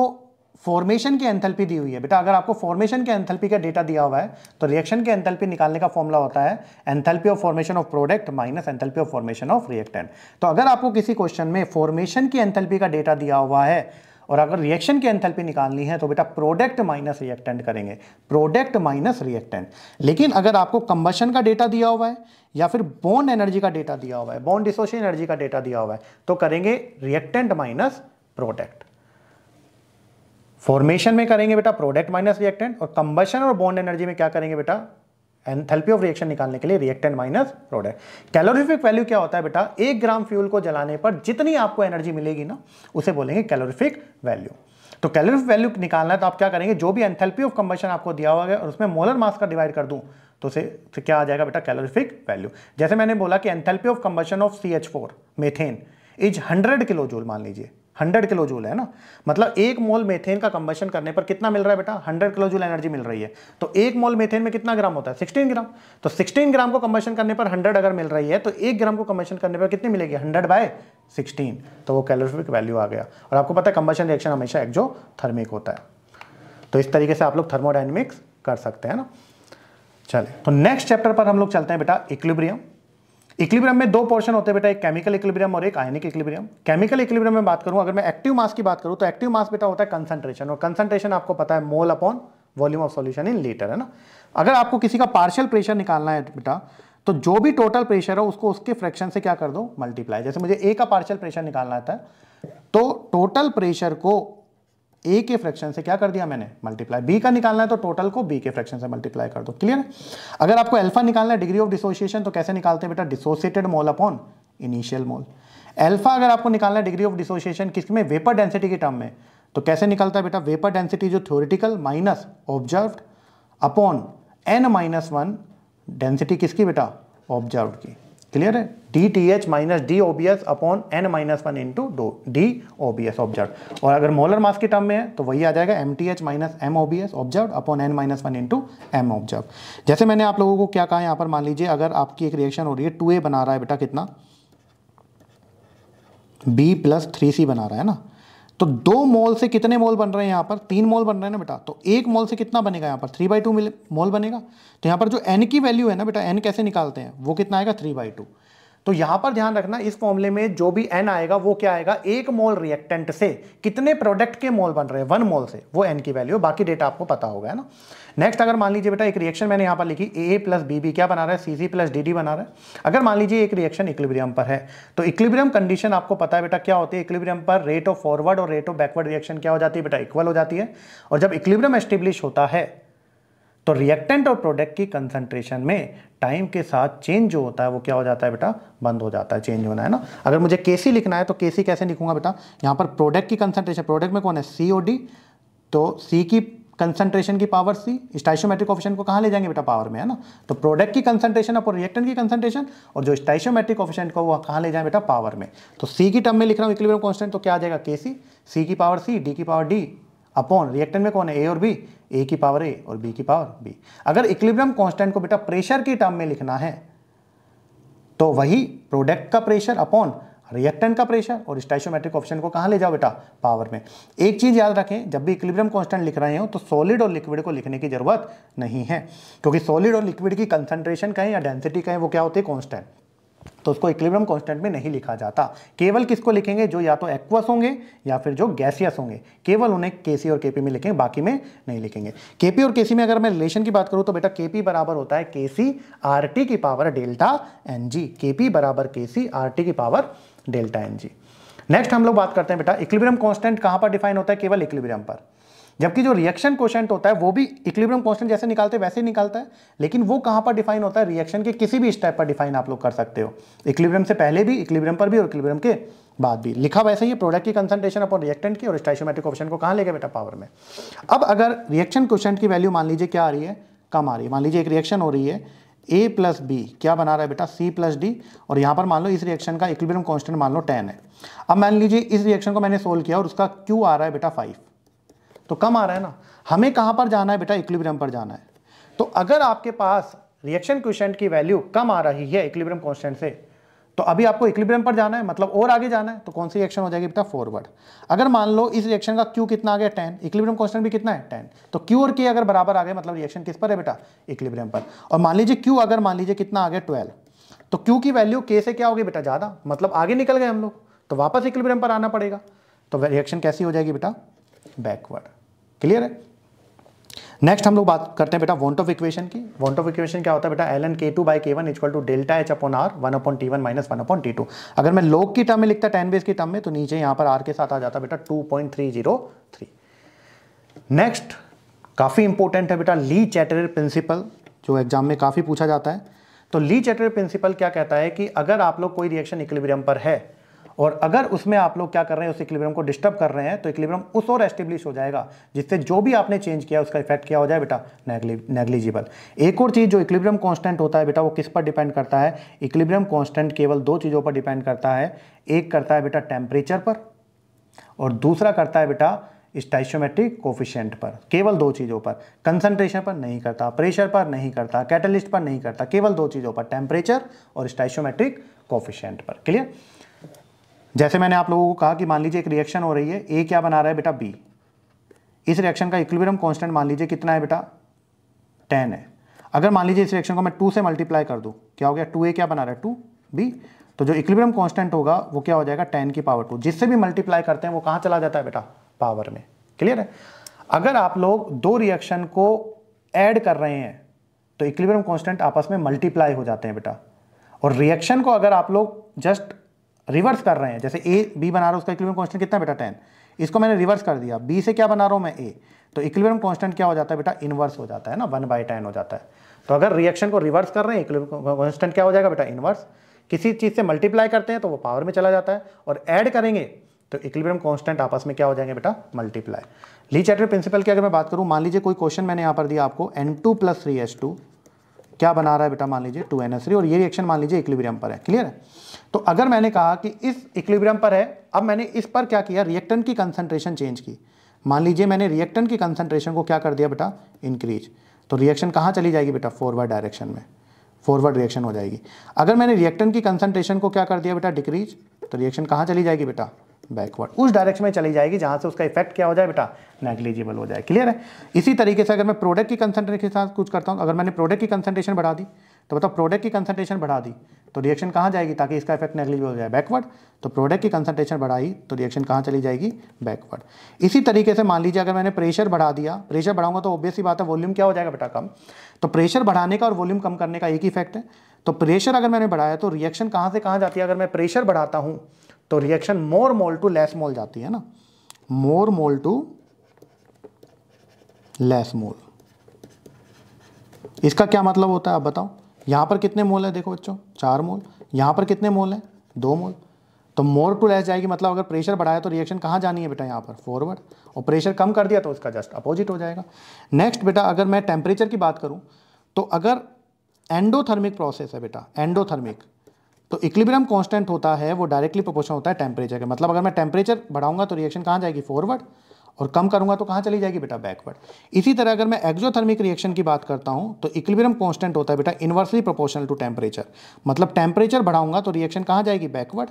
फॉर्मेशन की एंथैल्पी दी हुई है बेटा अगर आपको फॉर्मेशन के एंथैल्पी का डेटा दिया हुआ है तो रिएक्शन के एंथैल्पी निकालने का फॉर्मूला होता है enthalpy of formation of product minus enthalpy of formation of reactant तो अगर आपको किसी क्वेश्चन में फॉर्मेशन की एंथैल्पी का डेटा दिया हुआ है और अगर रिएक्शन की एंथैल्पी निकालनी है तो बेटा प्रोडक्ट माइनस रिएक्टेंट करेंगे प्रोडक्ट माइनस रिएक्टेंट लेकिन अगर आपको कंबशन का डेटा दिया हुआ है या फिर बॉन्ड एनर्जी का डेटा दिया हुआ है बॉन्ड डिसोशन एनर्जी का डेटा दिया हुआ है तो करेंगे रिएक्टेंट माइनस प्रोडक्ट फॉर्मेशन में करेंगे बेटा प्रोडक्ट माइनस रिएक्टेंट और कंबशन और बॉन्ड एनर्जी में क्या करेंगे बेटा एंथेल्पी ऑफ रिएक्शन निकालने के लिए reactant minus product calorific value क्या होता है बेटा एक ग्राम फ्यूल को जलाने पर जितनी आपको एनर्जी मिलेगी ना उसे बोलेंगे कैलोरीफिक वैल्यू तो कैलोरीफिक वैल्यू निकालना है तो आप क्या करेंगे जो भी एंथेल्पी ऑफ कंबशन आपको दिया हुआ है और उसमें मोलर मास का डिवाइड कर दूँ तो से, तो क्या आ जाएगा बेटा कैलोरीफिक वैल्यू जैसे मैंने बोला कि enthalpy of combustion of C H four methane is hundred kilojoule मान लीजिए हंड्रेड किलो जूल है ना मतलब एक मोल मेथेन का कंबशन करने पर कितना मिल रहा है बेटा हंड्रेड किलो जूल एनर्जी मिल रही है तो एक मोल मेथेन में कितना ग्राम होता है सिक्सटीन ग्राम तो सिक्सटीन ग्राम को कंबशन करने पर हंड्रेड अगर मिल रही है तो एक ग्राम को कंबशन करने पर कितनी मिलेगी हंड्रेड बाय सिक्सटीन तो वो कैलोरिफिक वैल्यू आ गया और आपको पता है कंबशन रिएक्शन हमेशा एक्जो थर्मिक होता है तो इस तरीके से आप लोग थर्मोडाइनमिक्स कर सकते हैं ना चले तो नेक्स्ट चैप्टर पर हम लोग चलते हैं बेटा इक्लिब्रियम इक्लिब्रियम में दो पोर्शन होते हैं बेटा एक केमिकल इक्लिब्रियम और एक आयनिक इक्लिब्रियम केमिकल इक्लिब्रियम में बात करूं अगर मैं एक्टिव मास की बात करूं तो एक्टिव मास बेटा होता है कंसंट्रेशन और कंसंट्रेशन आपको पता है mole upon volume of solution in litre है ना अगर आपको किसी का पार्शियल प्रेशर निकालना है बेटा तो जो भी टोटल प्रेशर है उसको उसके फ्रैक्शन से क्या कर दो मल्टीप्लाई जैसे मुझे ए का पार्शियल प्रेशर निकालना था तो टोटल प्रेशर को ए के फ्रैक्शन से क्या कर दिया मैंने मल्टीप्लाई बी का निकालना है तो टोटल को बी के फ्रैक्शन से मल्टीप्लाई कर दो क्लियर अगर आपको एल्फा निकालना है डिग्री ऑफ डिसोसिएशन तो कैसे निकालते हैं बेटा dissociated mole upon initial mole alpha अगर आपको निकालना है डिग्री ऑफ डिसोसिएशन किस में वेपर डेंसिटी के टर्म में तो कैसे निकलता है बेटा वेपर डेंसिटी जो theoretical minus observe upon N minus one density किसकी बेटा ऑब्जर्व की क्लियर है D T H minus D OBS upon N minus one into do D OBS observe और अगर मोलर मास के टर्म में है तो वही आ जाएगा M T H minus M OBS observe upon N minus one into M observe जैसे मैंने आप लोगों को क्या कहा यहाँ पर मान लीजिए अगर आपकी एक रिएक्शन हो रही है टू ए बना रहा है बेटा कितना बी प्लस थ्री सी बना रहा है ना तो दो मोल से कितने मोल बन रहे हैं यहाँ पर तीन मोल बन रहे हैं ना बेटा तो एक मोल से कितना बनेगा यहाँ पर थ्री बाई टू मोल बनेगा तो यहाँ पर जो एन की वैल्यू है ना बेटा एन कैसे निकालते हैं वो कितना आएगा थ्री बाई टू तो यहां पर ध्यान रखना इस फॉर्मुले में जो भी एन आएगा वो क्या आएगा एक मोल रिएक्टेंट से कितने प्रोडक्ट के मोल बन रहे हैं वन मोल से वो एन की वैल्यू बाकी डेटा आपको पता होगा है ना नेक्स्ट अगर मान लीजिए बेटा एक रिएक्शन मैंने यहां पर लिखी ए प्लस बी बी क्या बना रहा है C C plus D D बना रहा है अगर मान लीजिए एक रिएक्शन इक्लिब्रियम पर है तो इक्लिब्रियम कंडीशन आपको पता है बेटा क्या होती है इक्लिब्रियम पर रेट ऑफ फॉरवर्ड और रेट ऑफ बैकवर्ड रिएक्शन क्या हो जाती है बेटा इक्वल हो जाती है और जब इक्लिब्रियम एस्टेब्लिश होता है तो रिएक्टेंट और प्रोडक्ट की कंसंट्रेशन में टाइम के साथ चेंज जो होता है वो क्या हो जाता है बेटा बंद हो जाता है चेंज होना है ना अगर मुझे केसी लिखना है तो केसी कैसे लिखूंगा बेटा यहाँ पर प्रोडक्ट की कंसंट्रेशन प्रोडक्ट में कौन है सी तो सी की कंसंट्रेशन की पावर सी स्टाइशोमेट्रिक ऑप्शन को कहाँ ले जाएंगे बेटा पावर में है ना तो प्रोडक्ट की कंसंट्रेशन और रिएक्टेंट की कंसंट्रेशन और जो स्टाइशोमेट्रिक ऑप्शन को वो कहाँ ले जाए बेटा पावर में तो सी की टर्म में लिख रहा हूँ इक्विलिब्रियम कांस्टेंट तो क्या आ जाएगा के सी सी की पावर सी डी की पावर डी अपॉन रिएक्टेंट में कौन है ए और बी ए की पावर ए और बी की पावर बी अगर इक्विलिब्रियम कांस्टेंट को बेटा प्रेशर की टर्म में लिखना है तो वही प्रोडक्ट का प्रेशर अपॉन रिएक्टेंट का प्रेशर और स्टाइशोमेट्रिक ऑप्शन को कहां ले जाओ बेटा पावर में एक चीज़ याद रखें जब भी इक्विलिब्रियम कांस्टेंट लिख रहे हो तो सॉलिड और लिक्विड को लिखने की जरूरत नहीं है क्योंकि सॉलिड और लिक्विड की कंसंट्रेशन कहें या डेंसिटी कहें वो क्या होती है कॉन्स्टेंट तो उसको इक्विलिब्रियम कांस्टेंट में नहीं लिखा जाता केवल किसको लिखेंगे जो या तो एक्वस होंगे या फिर जो गैसियस होंगे केवल उन्हें केसी और केपी में लिखेंगे बाकी में नहीं लिखेंगे केपी और केसी में अगर मैं रिलेशन की बात करूं तो बेटा केपी बराबर होता है केसी आरटी की power delta N G KP बराबर केसी आरटी की power delta N G next हम लोग बात करते हैं बेटा इक्विलिब्रियम कांस्टेंट कहां पर डिफाइन होता है केवल इक्विलिब्रियम पर जबकि जो रिएक्शन क्वेश्चन होता है वो भी इक्लिब्रियम कॉन्स्टेंट जैसे निकालते हैं वैसे ही निकालता है लेकिन वो कहाँ पर डिफाइन होता है रिएक्शन के किसी भी स्टेप पर डिफाइन आप लोग कर सकते हो इक्लिब्रियम से पहले भी इक्लिब्रियम पर भी और इक्लिब्रियम के बाद भी लिखा वैसे ही प्रोडक्ट की कंसंट्रेशन अपॉन रिएक्टेंट की और स्टाइशोमेटिक ऑप्शन को कहाँ ले बेटा पावर में अब अगर रिएक्शन क्वेश्चन की वैल्यू मान लीजिए क्या आ रही है कम आ रही है मान लीजिए एक रिएक्शन हो रही है ए प्लस बी क्या बना रहा है बेटा सी प्लस डी और यहाँ पर मान लो इस रिएक्शन का इक्विलिब्रियम कांस्टेंट मान लो टेन है अब मान लीजिए इस रिएक्शन को मैंने सोल्व किया और उसका क्यू आ रहा है बेटा फाइव तो कम आ रहा है ना हमें कहाँ पर जाना है बेटा इक्विलिब्रियम पर जाना है तो अगर आपके पास रिएक्शन क्वेश्चन की वैल्यू कम आ रही है इक्विलिब्रियम कॉन्स्टेंट से तो अभी आपको इक्विलिब्रियम पर जाना है मतलब और आगे जाना है तो कौन सी रिएक्शन हो जाएगी बेटा फॉरवर्ड अगर मान लो इस रिएक्शन का क्यू कितना आ गया टेन इक्विलिब्रियम कॉन्स्टेंट भी कितना है टेन तो क्यू और के अगर बराबर आ गए मतलब रिएक्शन किस पर है बेटा इक्विलिब्रियम पर और मान लीजिए क्यू अगर मान लीजिए कितना आ गया ट्वेल्व तो क्यू की वैल्यू के से क्या होगी बेटा ज़्यादा मतलब आगे निकल गए हम लोग तो वापस इक्विलिब्रियम पर आना पड़ेगा तो रिएक्शन कैसी हो जाएगी बेटा बैकवर्ड क्लियर है नेक्स्ट हम लोग बात करते हैं बेटा वॉन्ट ऑफ इक्वेशन की वॉन्ट ऑफ इक्वेशन क्या होता है बेटा L N K two by के one equal to delta H upon R one upon T one minus one upon T two अगर मैं लोग की टर्म में लिखता टेन बेस की टर्म में तो नीचे यहाँ पर आर के साथ आ जाता बेटा two point three zero three next काफ़ी इंपॉर्टेंट है बेटा ली चैटर प्रिंसिपल जो एग्जाम में काफ़ी पूछा जाता है तो ली चैटर प्रिंसिपल क्या कहता है कि अगर आप लोग कोई रिएक्शन इक्विलिब्रियम पर है और अगर उसमें आप लोग क्या कर रहे हैं उस इक्लिब्रम को डिस्टर्ब कर रहे हैं तो इक्लिब्रम उस और एस्टेब्लिश हो जाएगा जिससे जो भी आपने चेंज किया उसका इफेक्ट क्या हो जाए बेटा नेग्लिजिबल एक और चीज़ जो इक्लिब्रियम कॉन्स्टेंट होता है बेटा वो किस पर डिपेंड करता है इक्लिब्रियम कॉन्स्टेंट केवल दो चीज़ों पर डिपेंड करता है एक करता है बेटा टेम्परेचर पर और दूसरा करता है बेटा स्टाइशोमेट्रिक कोफिशेंट पर केवल दो चीज़ों पर कंसंट्रेशन पर नहीं करता प्रेशर पर नहीं करता कैटलिस्ट पर नहीं करता केवल दो चीज़ों पर टेम्परेचर और स्टाइशोमेट्रिक कोफिशेंट पर क्लियर जैसे मैंने आप लोगों को कहा कि मान लीजिए एक रिएक्शन हो रही है ए क्या बना रहा है बेटा बी इस रिएक्शन का इक्विबरम कांस्टेंट मान लीजिए कितना है बेटा टेन है अगर मान लीजिए इस रिएक्शन को मैं टू से मल्टीप्लाई कर दूँ क्या हो गया टू ए क्या बना रहा है टू बी तो जो इक्विबरम कांस्टेंट होगा वो क्या हो जाएगा टेन की पावर टू जिससे भी मल्टीप्लाई करते हैं वो कहाँ चला जाता है बेटा पावर में क्लियर है अगर आप लोग दो रिएक्शन को ऐड कर रहे हैं तो इक्विबरम कांस्टेंट आपस में मल्टीप्लाई हो जाते हैं बेटा और रिएक्शन को अगर आप लोग जस्ट रिवर्स कर रहे हैं जैसे ए बी बना रहा हूँ उसका इक्विलिब्रियम कांस्टेंट कितना बेटा टेन इसको मैंने रिवर्स कर दिया बी से क्या बना रहा हूँ मैं ए तो इक्विलिब्रियम कांस्टेंट क्या हो जाता है बेटा इनवर्स हो जाता है ना वन बाई टेन हो जाता है तो अगर रिएक्शन को रिवर्स कर रहे हैं इक्विलिब्रियम कांस्टेंट क्या हो जाएगा बेटा इनवर्स किसी चीज़ से मल्टीप्लाई करते हैं तो वो पावर में चला जाता है और ऐड करेंगे तो इक्विलिब्रियम कॉन्स्टेंट आपस में क्या हो जाएंगे बेटा मल्टीप्लाई ली चैटर प्रिंसिपल की अगर मैं बात करूँ मान लीजिए कोई क्वेश्चन मैंने यहाँ पर दिया आपको N two plus three S two क्या बना रहा है बेटा मान लीजिए टू एन एस थ्री और ये रिएक्शन मान लीजिए इक्विलिब्रियम पर है क्लियर है तो अगर मैंने कहा कि इस इक्विलिब्रियम पर है अब मैंने इस पर क्या किया रिएक्टेंट की कंसंट्रेशन चेंज की मान लीजिए मैंने रिएक्टेंट की कंसंट्रेशन को क्या कर दिया बेटा इंक्रीज तो रिएक्शन कहाँ चली जाएगी बेटा फॉरवर्ड डायरेक्शन में फॉरवर्ड रिएक्शन हो जाएगी अगर मैंने रिएक्टेंट की कंसंट्रेशन को क्या कर दिया बेटा डिक्रीज तो रिएक्शन कहाँ चली जाएगी बेटा बैकवर्ड उस डायरेक्शन में चली जाएगी जहाँ से उसका इफेक्ट क्या हो जाए बेटा नेग्लिजिबल हो जाए क्लियर है इसी तरीके से अगर मैं प्रोडक्ट की कंसंट्रेशन के साथ कुछ करता हूँ अगर मैंने प्रोडक्ट की कंसंट्रेशन बढ़ा दी तो बताओ प्रोडक्ट की कंसंट्रेशन बढ़ा दी तो रिएक्शन कहाँ जाएगी ताकि इसका इफेक्ट नेग्लिजिबल हो जाए बैकवर्ड तो प्रोडक्ट की कंसंट्रेशन बढ़ाई तो रिएक्शन कहाँ चली जाएगी बैकवर्ड इसी तरीके से मान लीजिए अगर मैंने प्रेशर बढ़ा दिया प्रेशर बढ़ाऊंगा तो ऑब्वियसली बात है वॉल्यूम क्या हो जाएगा बेटा कम तो प्रेशर बढ़ाने का और वॉल्यूम कम करने का एक ही इफेक्ट है तो प्रेशर अगर मैंने बढ़ाया तो रिएक्शन कहाँ से कहाँ जाती है अगर मैं प्रेशर बढ़ाता हूँ तो reaction more mole to less mole जाती है ना मोर मोल टू लेस मोल इसका क्या मतलब होता है आप बताओ यहाँ पर कितने मोल है देखो बच्चों चार मोल यहाँ पर कितने मोल हैं दो मोल तो मोर टू लेस जाएगी मतलब अगर प्रेशर बढ़ाया तो रिएक्शन कहाँ जानी है बेटा यहाँ पर फॉरवर्ड और प्रेशर कम कर दिया तो उसका जस्ट अपोजिट हो जाएगा नेक्स्ट बेटा अगर मैं टेम्परेचर की बात करूँ तो अगर एंडोथर्मिक प्रोसेस है बेटा एंडोथर्मिक तो इक्लिब्रियम कांस्टेंट होता है वो डायरेक्टली प्रोपोर्शनल होता है टेम्परेचर के मतलब अगर मैं टेम्परेचर बढ़ाऊंगा तो रिएक्शन कहाँ जाएगी फॉरवर्ड और कम करूंगा तो कहाँ चली जाएगी बेटा बैकवर्ड इसी तरह अगर मैं एक्जोथर्मिक रिएक्शन की बात करता हूँ तो इक्विलिब्रियम कांस्टेंट होता है बेटा इन्वर्सली प्रोपोर्शनल टू टेम्परेचर मतलब टेम्परेचर बढ़ाऊंगा तो रिएक्शन कहाँ जाएगी बैकवर्ड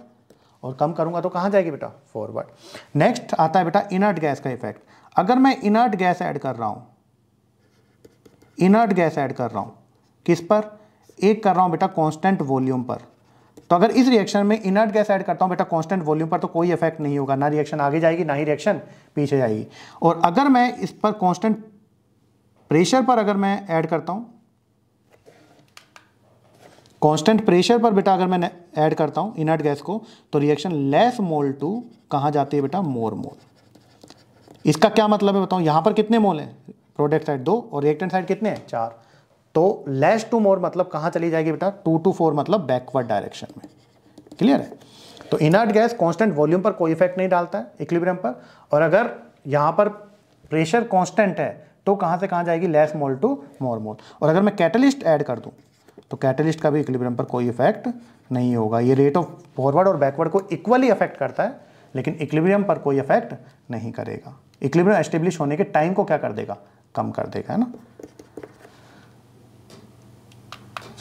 और कम करूंगा तो कहाँ जाएगी बेटा फॉरवर्ड नेक्स्ट आता है बेटा इनर्ट गैस का इफेक्ट अगर मैं इनर्ट गैस ऐड कर रहा हूँ इनर्ट गैस ऐड कर रहा हूँ किस पर एक कर रहा हूँ बेटा कॉन्स्टेंट वॉल्यूम पर तो अगर इस रिएक्शन में इनर्ट गैस ऐड करता हूं बेटा कांस्टेंट वॉल्यूम पर तो कोई इफेक्ट नहीं होगा ना रिएक्शन आगे जाएगी ना ही रिएक्शन पीछे जाएगी और अगर मैं इस पर कांस्टेंट प्रेशर पर अगर मैं ऐड करता हूं कांस्टेंट प्रेशर पर बेटा अगर मैं ऐड करता हूं इनर्ट गैस को तो रिएक्शन लेस मोल टू कहां जाती है बेटा मोर मोल इसका क्या मतलब है बताऊं यहां पर कितने मोल है प्रोडक्ट साइड दो और रिएक्टेंट साइड कितने हैं चार तो लेस टू मोर मतलब कहाँ चली जाएगी बेटा टू टू फोर मतलब बैकवर्ड डायरेक्शन में क्लियर है तो इनर्ट गैस कांस्टेंट वॉल्यूम पर कोई इफेक्ट नहीं डालता है इक्विलिब्रियम पर और अगर यहाँ पर प्रेशर कांस्टेंट है तो कहाँ से कहाँ जाएगी लेस मोल टू मोर मोल और अगर मैं कैटलिस्ट ऐड कर दूँ तो कैटलिस्ट का भी इक्विलिब्रियम पर कोई इफेक्ट नहीं होगा ये रेट ऑफ फॉरवर्ड और बैकवर्ड को इक्वली अफेक्ट करता है लेकिन इक्विलिब्रियम पर कोई इफेक्ट नहीं करेगा इक्विलिब्रियम एस्टेब्लिश होने के टाइम को क्या कर देगा कम कर देगा है ना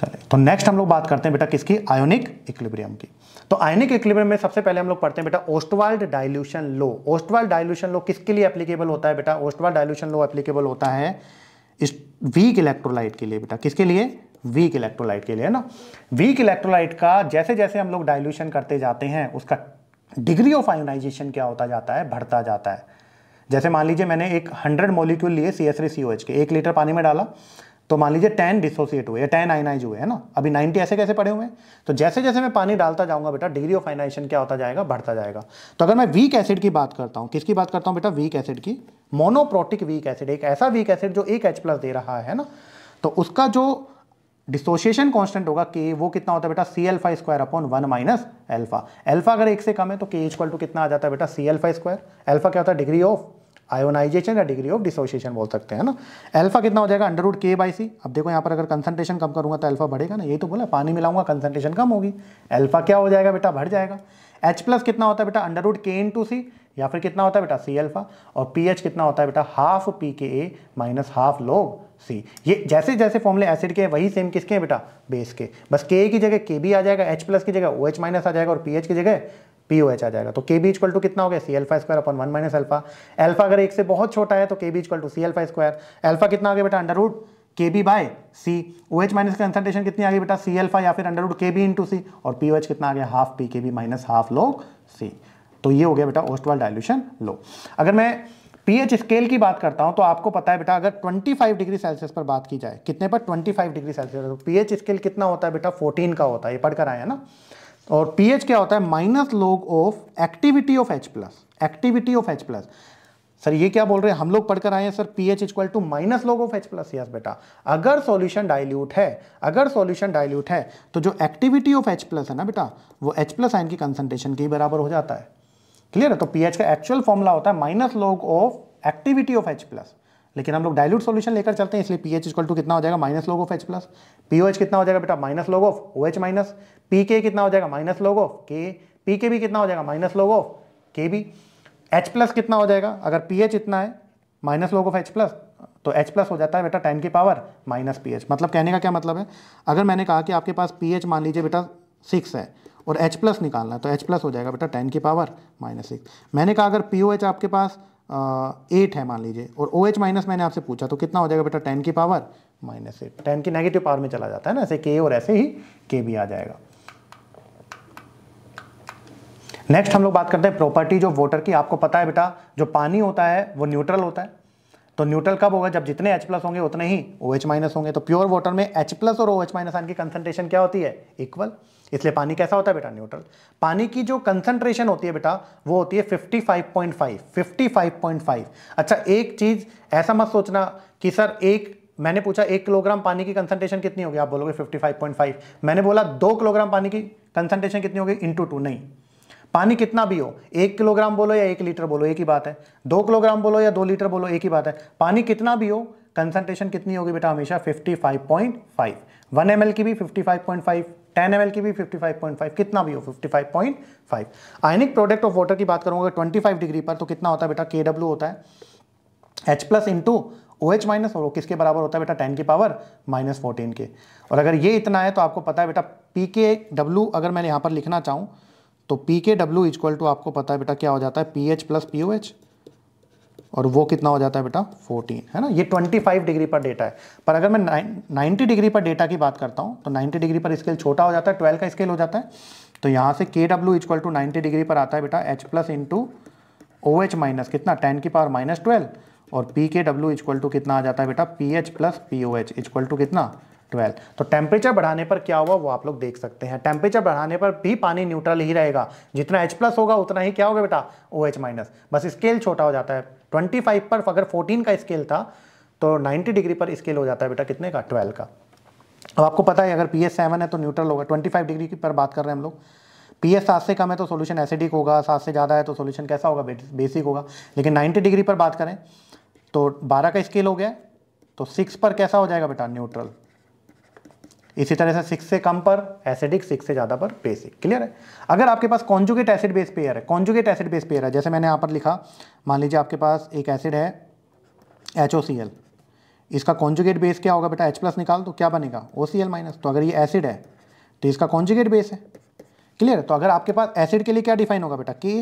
चले तो नेक्स्ट हम लोग बात करते हैं बेटा किसकी आयोनिक इक्लिब्रियम की तो आयोनिक इक्लिब्रियम में सबसे पहले हम लोग पढ़ते हैं बेटा Ostwald dilution law Ostwald dilution law किसके लिए एप्लीकेबल होता है बेटा ओस्टवाल्ड डायल्यूशन लो एप्लीकेबल होता है इस वीक इलेक्ट्रोलाइट के लिए बेटा किसके लिए वीक इलेक्ट्रोलाइट के लिए है ना वीक इलेक्ट्रोलाइट का जैसे जैसे हम लोग डायल्यूशन करते जाते हैं उसका डिग्री ऑफ आयोनाइजेशन क्या होता जाता है बढ़ता जाता है जैसे मान लीजिए मैंने एक हंड्रेड मोलिक्यूल लिए सी एस के एक लीटर पानी में डाला तो मान लीजिए टेन डिसोसिएट हुए टेन आइनाइज हुए है ना अभी नाइनटी ऐसे कैसे पड़े हुए हैं तो जैसे जैसे मैं पानी डालता जाऊंगा बेटा डिग्री ऑफ आइनाइजेशन क्या होता जाएगा बढ़ता जाएगा तो अगर मैं वीक एसिड की बात करता हूँ किसकी बात करता हूँ बेटा वीक एसिड की मोनोप्रोटिक वीक एसिड एक ऐसा वीक एसिड जो एक एच प्लस दे रहा है ना तो उसका जो डिसोसिएशन कॉन्स्टेंट होगा के वो कितना होता है बेटा C alpha square upon one minus alpha alpha अगर एक से कम है तो के इक्वल टू कितना आ जाता है बेटा सी एल्फा स्क्वायर एल्फा क्या होता है डिग्री ऑफ आयोनाइजेशन या डिग्री ऑफ डिसोसिएशन बोल सकते हैं ना अल्फा कितना हो जाएगा under root K by C अब देखो यहाँ पर अगर कंसनट्रेशन कम करूँगा तो अल्फा बढ़ेगा ना ये तो बोला पानी मिलाऊंगा कंसनट्रेशन कम होगी अल्फा क्या हो जाएगा बेटा बढ़ जाएगा एच प्लस कितना होता है बेटा अंडर रूट के इन टू सी या फिर कितना होता है बेटा सी अल्फा और पी एच कितना होता है बेटा half pKa minus half log सी ये जैसे जैसे फॉर्मूले एसिड के वही सेम किसके हैं बेटा बेस के बस के की जगह के भी आ जाएगा एच प्लस की जगह ओ एच माइनस आ जाएगा और पी एच की जगह पी ओ एच आ जाएगा तो के बी इक्वल टू कितना हो गया C alpha square upon one minus alpha alpha अगर एक से बहुत छोटा है तो Kb equal to C alpha square alpha कितना आ गया बेटा under root Kb by C O H minus concentration कितनी आ गई बेटा सी एल्फा या फिर अंडर रूट के बी इंटू सी और पी ओ एच कितना आ गया half pKb minus half log सी तो ये हो गया बेटा ओस्टवाल डायल्यूशन लो अगर मैं पी एच स्केल की बात करता हूं तो आपको पता है बेटा अगर 25 डिग्री सेल्सियस पर बात की जाए कितने पर 25 degree Celsius pH scale कितना होता है बेटा 14 का होता है ये पढ़कर आया ना और पीएच क्या होता है minus log of activity of H plus activity of H plus sir ये क्या बोल रहे हैं हम लोग पढ़कर आए हैं sir pH equal to minus log of H plus yes बेटा अगर सॉल्यूशन डाइल्यूट है अगर सॉल्यूशन डाइल्यूट है तो जो एक्टिविटी ऑफ एच प्लस है ना बेटा वो एच प्लस आइन की कंसनट्रेशन के बराबर हो जाता है क्लियर है तो पी एच का एक्चुअल फॉर्मूला होता है minus log of activity of H plus लेकिन हम लोग डायलूट सॉल्यूशन लेकर चलते हैं इसलिए पी एच इक्वल टू कितना हो जाएगा minus log of H plus pOH कितना हो जाएगा बेटा minus log of O H minus pK कितना हो जाएगा माइनस लोग ऑफ के पी के भी कितना हो जाएगा माइनस लोग ऑफ के भी एच प्लस कितना हो जाएगा अगर पी एच इतना है minus log of H plus तो एच प्लस हो जाता है बेटा टेन की पावर माइनस पी एच मतलब कहने का क्या मतलब है अगर मैंने कहा कि आपके पास पी एच मान लीजिए बेटा सिक्स है और एच प्लस निकालना है तो एच प्लस हो जाएगा बेटा टेन की पावर माइनस सिक्स मैंने कहा अगर पी ओ एच आपके पास एट है मान लीजिए और ओ एच माइनस मैंने आपसे पूछा तो कितना हो जाएगा बेटा टेन की पावर माइनस एट टेन की नेगेटिव पावर में चला जाता है ना ऐसे के और ऐसे ही के भी आ जाएगा नेक्स्ट हम लोग बात करते हैं प्रॉपर्टी जो वोटर की आपको पता है बेटा जो पानी होता है वो न्यूट्रल होता है तो न्यूट्रल कब होगा जब जितने H प्लस होंगे उतने ही OH माइनस होंगे तो प्योर वाटर में H प्लस और OH माइनस आन की कंसंट्रेशन क्या होती है इक्वल इसलिए पानी कैसा होता है बेटा न्यूट्रल पानी की जो कंसंट्रेशन होती है बेटा वो होती है 55.5 55.5 अच्छा एक चीज़ ऐसा मत सोचना कि सर एक मैंने पूछा एक किलोग्राम पानी की कंसंट्रेशन कितनी होगी आप बोलोगे 55.5 मैंने बोला दो किलोग्राम पानी की कंसंट्रेशन कितनी होगी इंटू टू नहीं पानी कितना भी हो एक किलोग्राम बोलो या एक लीटर बोलो एक ही बात है दो किलोग्राम बोलो या दो लीटर बोलो एक ही बात है पानी कितना भी हो कंसंट्रेशन कितनी होगी बेटा हमेशा 55.5 1 एम की भी 55.5 10 एम की भी 55.5 कितना भी हो 55.5 आयनिक प्रोडक्ट ऑफ वाटर की बात ट्वेंटी 25 डिग्री पर तो कितना होता है बेटा के होता है H plus into O H minus और किसके बराबर होता है बेटा टेन की पावर माइनस फोर्टीन के और अगर ये इतना है तो आपको पता है बेटा पी के डब्ल्यू अगर मैं यहाँ पर लिखना चाहूँ तो पी के डब्ल्यू इजक्वल टू आपको पता है बेटा क्या हो जाता है pH plus pOH और वो कितना हो जाता है बेटा 14 है ना ये 25 डिग्री पर डेटा है पर अगर मैं 90 डिग्री पर डेटा की बात करता हूँ तो 90 डिग्री पर स्केल छोटा हो जाता है 12 का स्केल हो जाता है तो यहाँ से के डब्ल्यू इक्वल टू नाइन्टी डिग्री पर आता है बेटा H plus into O H minus कितना टेन की पावर माइनस ट्वेल्व और पी के डब्ल्यू इक्वल टू कितना आ जाता है बेटा pH plus pOH equal to कितना ट्वेल्व तो टेम्परेचर बढ़ाने पर क्या हुआ वो आप लोग देख सकते हैं टेम्परेचर बढ़ाने पर भी पानी न्यूट्रल ही रहेगा जितना एच प्लस होगा उतना ही क्या होगा बेटा ओ एच माइनस बस स्केल छोटा हो जाता है ट्वेंटी फाइव पर अगर फोर्टीन का स्केल था तो नाइन्टी डिग्री पर स्केल हो जाता है बेटा कितने का ट्वेल्व का अब आपको पता है अगर पी एस सेवन है तो न्यूट्रल होगा ट्वेंटी फाइव डिग्री पर बात कर रहे हैं हम लोग पी एस सात से कम है तो सोल्यूशन एसिडिक होगा सात से ज़्यादा है तो सोल्यूशन कैसा होगा बेसिक होगा लेकिन नाइन्टी डिग्री पर बात करें तो बारह का स्केल हो गया तो सिक्स पर कैसा हो जाएगा बेटा न्यूट्रल इसी तरह से सिक्स से कम पर एसिडिक सिक्स से ज़्यादा पर बेसिक क्लियर है अगर आपके पास कॉन्जुगेट एसिड बेस पेयर है कॉन्जुगेट एसिड बेस पेयर है जैसे मैंने यहाँ पर लिखा मान लीजिए आपके पास एक एसिड है एच इसका कॉन्जुगेट बेस क्या होगा बेटा एच प्लस निकाल तो क्या बनेगा ओ सी एल माइनस तो अगर ये एसिड है तो इसका कॉन्जुगेट बेस है क्लियर तो अगर आपके पास एसिड के लिए क्या डिफाइन होगा बेटा कि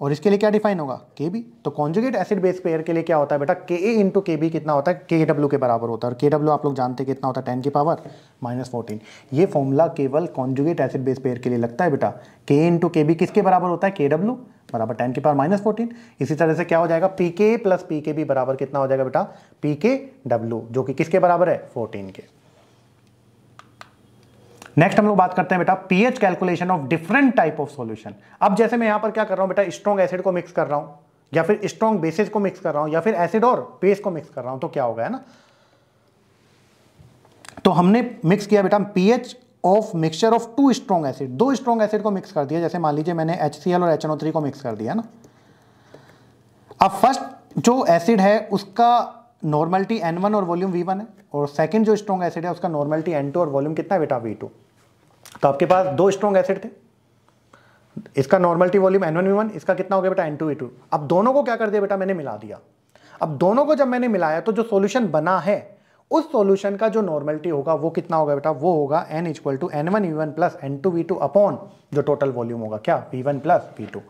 और इसके लिए क्या डिफाइन होगा के बी तो कॉन्जुगेट एसिड बेस पेयर के लिए क्या होता है बेटा के ए इंटू के बी कितना होता है के डब्ल्यू के बराबर होता है और के डब्ल्यू आप लोग जानते हैं कितना होता है टेन की पावर माइनस फोर्टीन ये फॉर्मूला केवल कॉन्जुगेट एसिड बेस पेयर के लिए लगता है बेटा के ए इंटू के बी किसके बराबर होता है के डब्ल्यू बराबर टेन की पावर माइनस फोर्टीन इसी तरह से क्या हो जाएगा पी के प्लस पी के बी बराबर कितना हो जाएगा बेटा पी के डब्ल्यू जो कि किसके बराबर है फोर्टीन के नेक्स्ट हम लोग बात करते हैं बेटा pH calculation of different type of solution अब जैसे मैं यहाँ पर क्या कर रहा हूँ बेटा स्ट्रॉन्ग एसिड को मिक्स कर रहा हूं या फिर स्ट्रॉन्ग बेसिस को मिक्स कर रहा हूँ या फिर एसिड और बेस को मिक्स कर रहा हूं तो क्या होगा है ना तो हमने मिक्स किया बेटा pH of mixture of two strong acid दो स्ट्रॉन्ग एसिड को मिक्स कर दिया जैसे मान लीजिए मैंने एच और एच को मिक्स कर दिया ना अब फर्स्ट जो एसिड है उसका नॉर्मलिटी एन वन और वॉल्यूम वी वन है और सेकंड जो स्ट्रॉन्ग एसिड है उसका नॉर्मलिटी एन और वॉल्यूम कितना बेटा वी टू तो आपके पास दो स्ट्रॉन्ग एसिड थे इसका normality volume N one V one इसका कितना हो गया बेटा एन टू वी टू अब दोनों को क्या कर दिया बेटा मैंने मिला दिया अब दोनों को जब मैंने मिलाया तो जो सोल्यूशन बना है उस सोल्यूशन का जो नॉर्मलिटी होगा वो कितना होगा बेटा वो होगा N equal to N one V one plus N two V two upon जो टोटल वॉल्यूम होगा क्या V one plus V two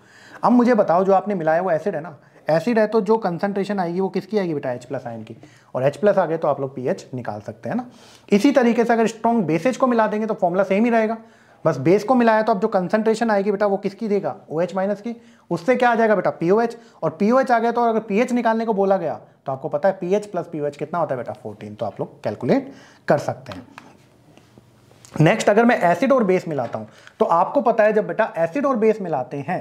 अब मुझे बताओ जो आपने मिलाया वो एसिड है ना एसिड है तो जो कंसंट्रेशन आएगी वो किसकी आएगी बेटा एच प्लस आयन की और एच प्लस आ गए तो आप लोग पीएच निकाल सकते हैं ना इसी तरीके से अगर स्ट्रॉन्ग बेसेज को मिला देंगे तो फॉर्मुला सेम ही रहेगा बस बेस को मिलाया तो अब जो कंसंट्रेशन आएगी बेटा वो किसकी देगा ओ OH माइनस की उससे क्या आ जाएगा बेटा पी और पी आ गया तो अगर पी निकालने को बोला गया तो आपको पता है पी एच प्लस पी कितना होता है बेटा फोर्टीन तो आप लोग कैलकुलेट कर सकते हैं नेक्स्ट अगर मैं एसिड और बेस मिलाता हूं तो आपको पता है जब बेटा एसिड और बेस मिलाते हैं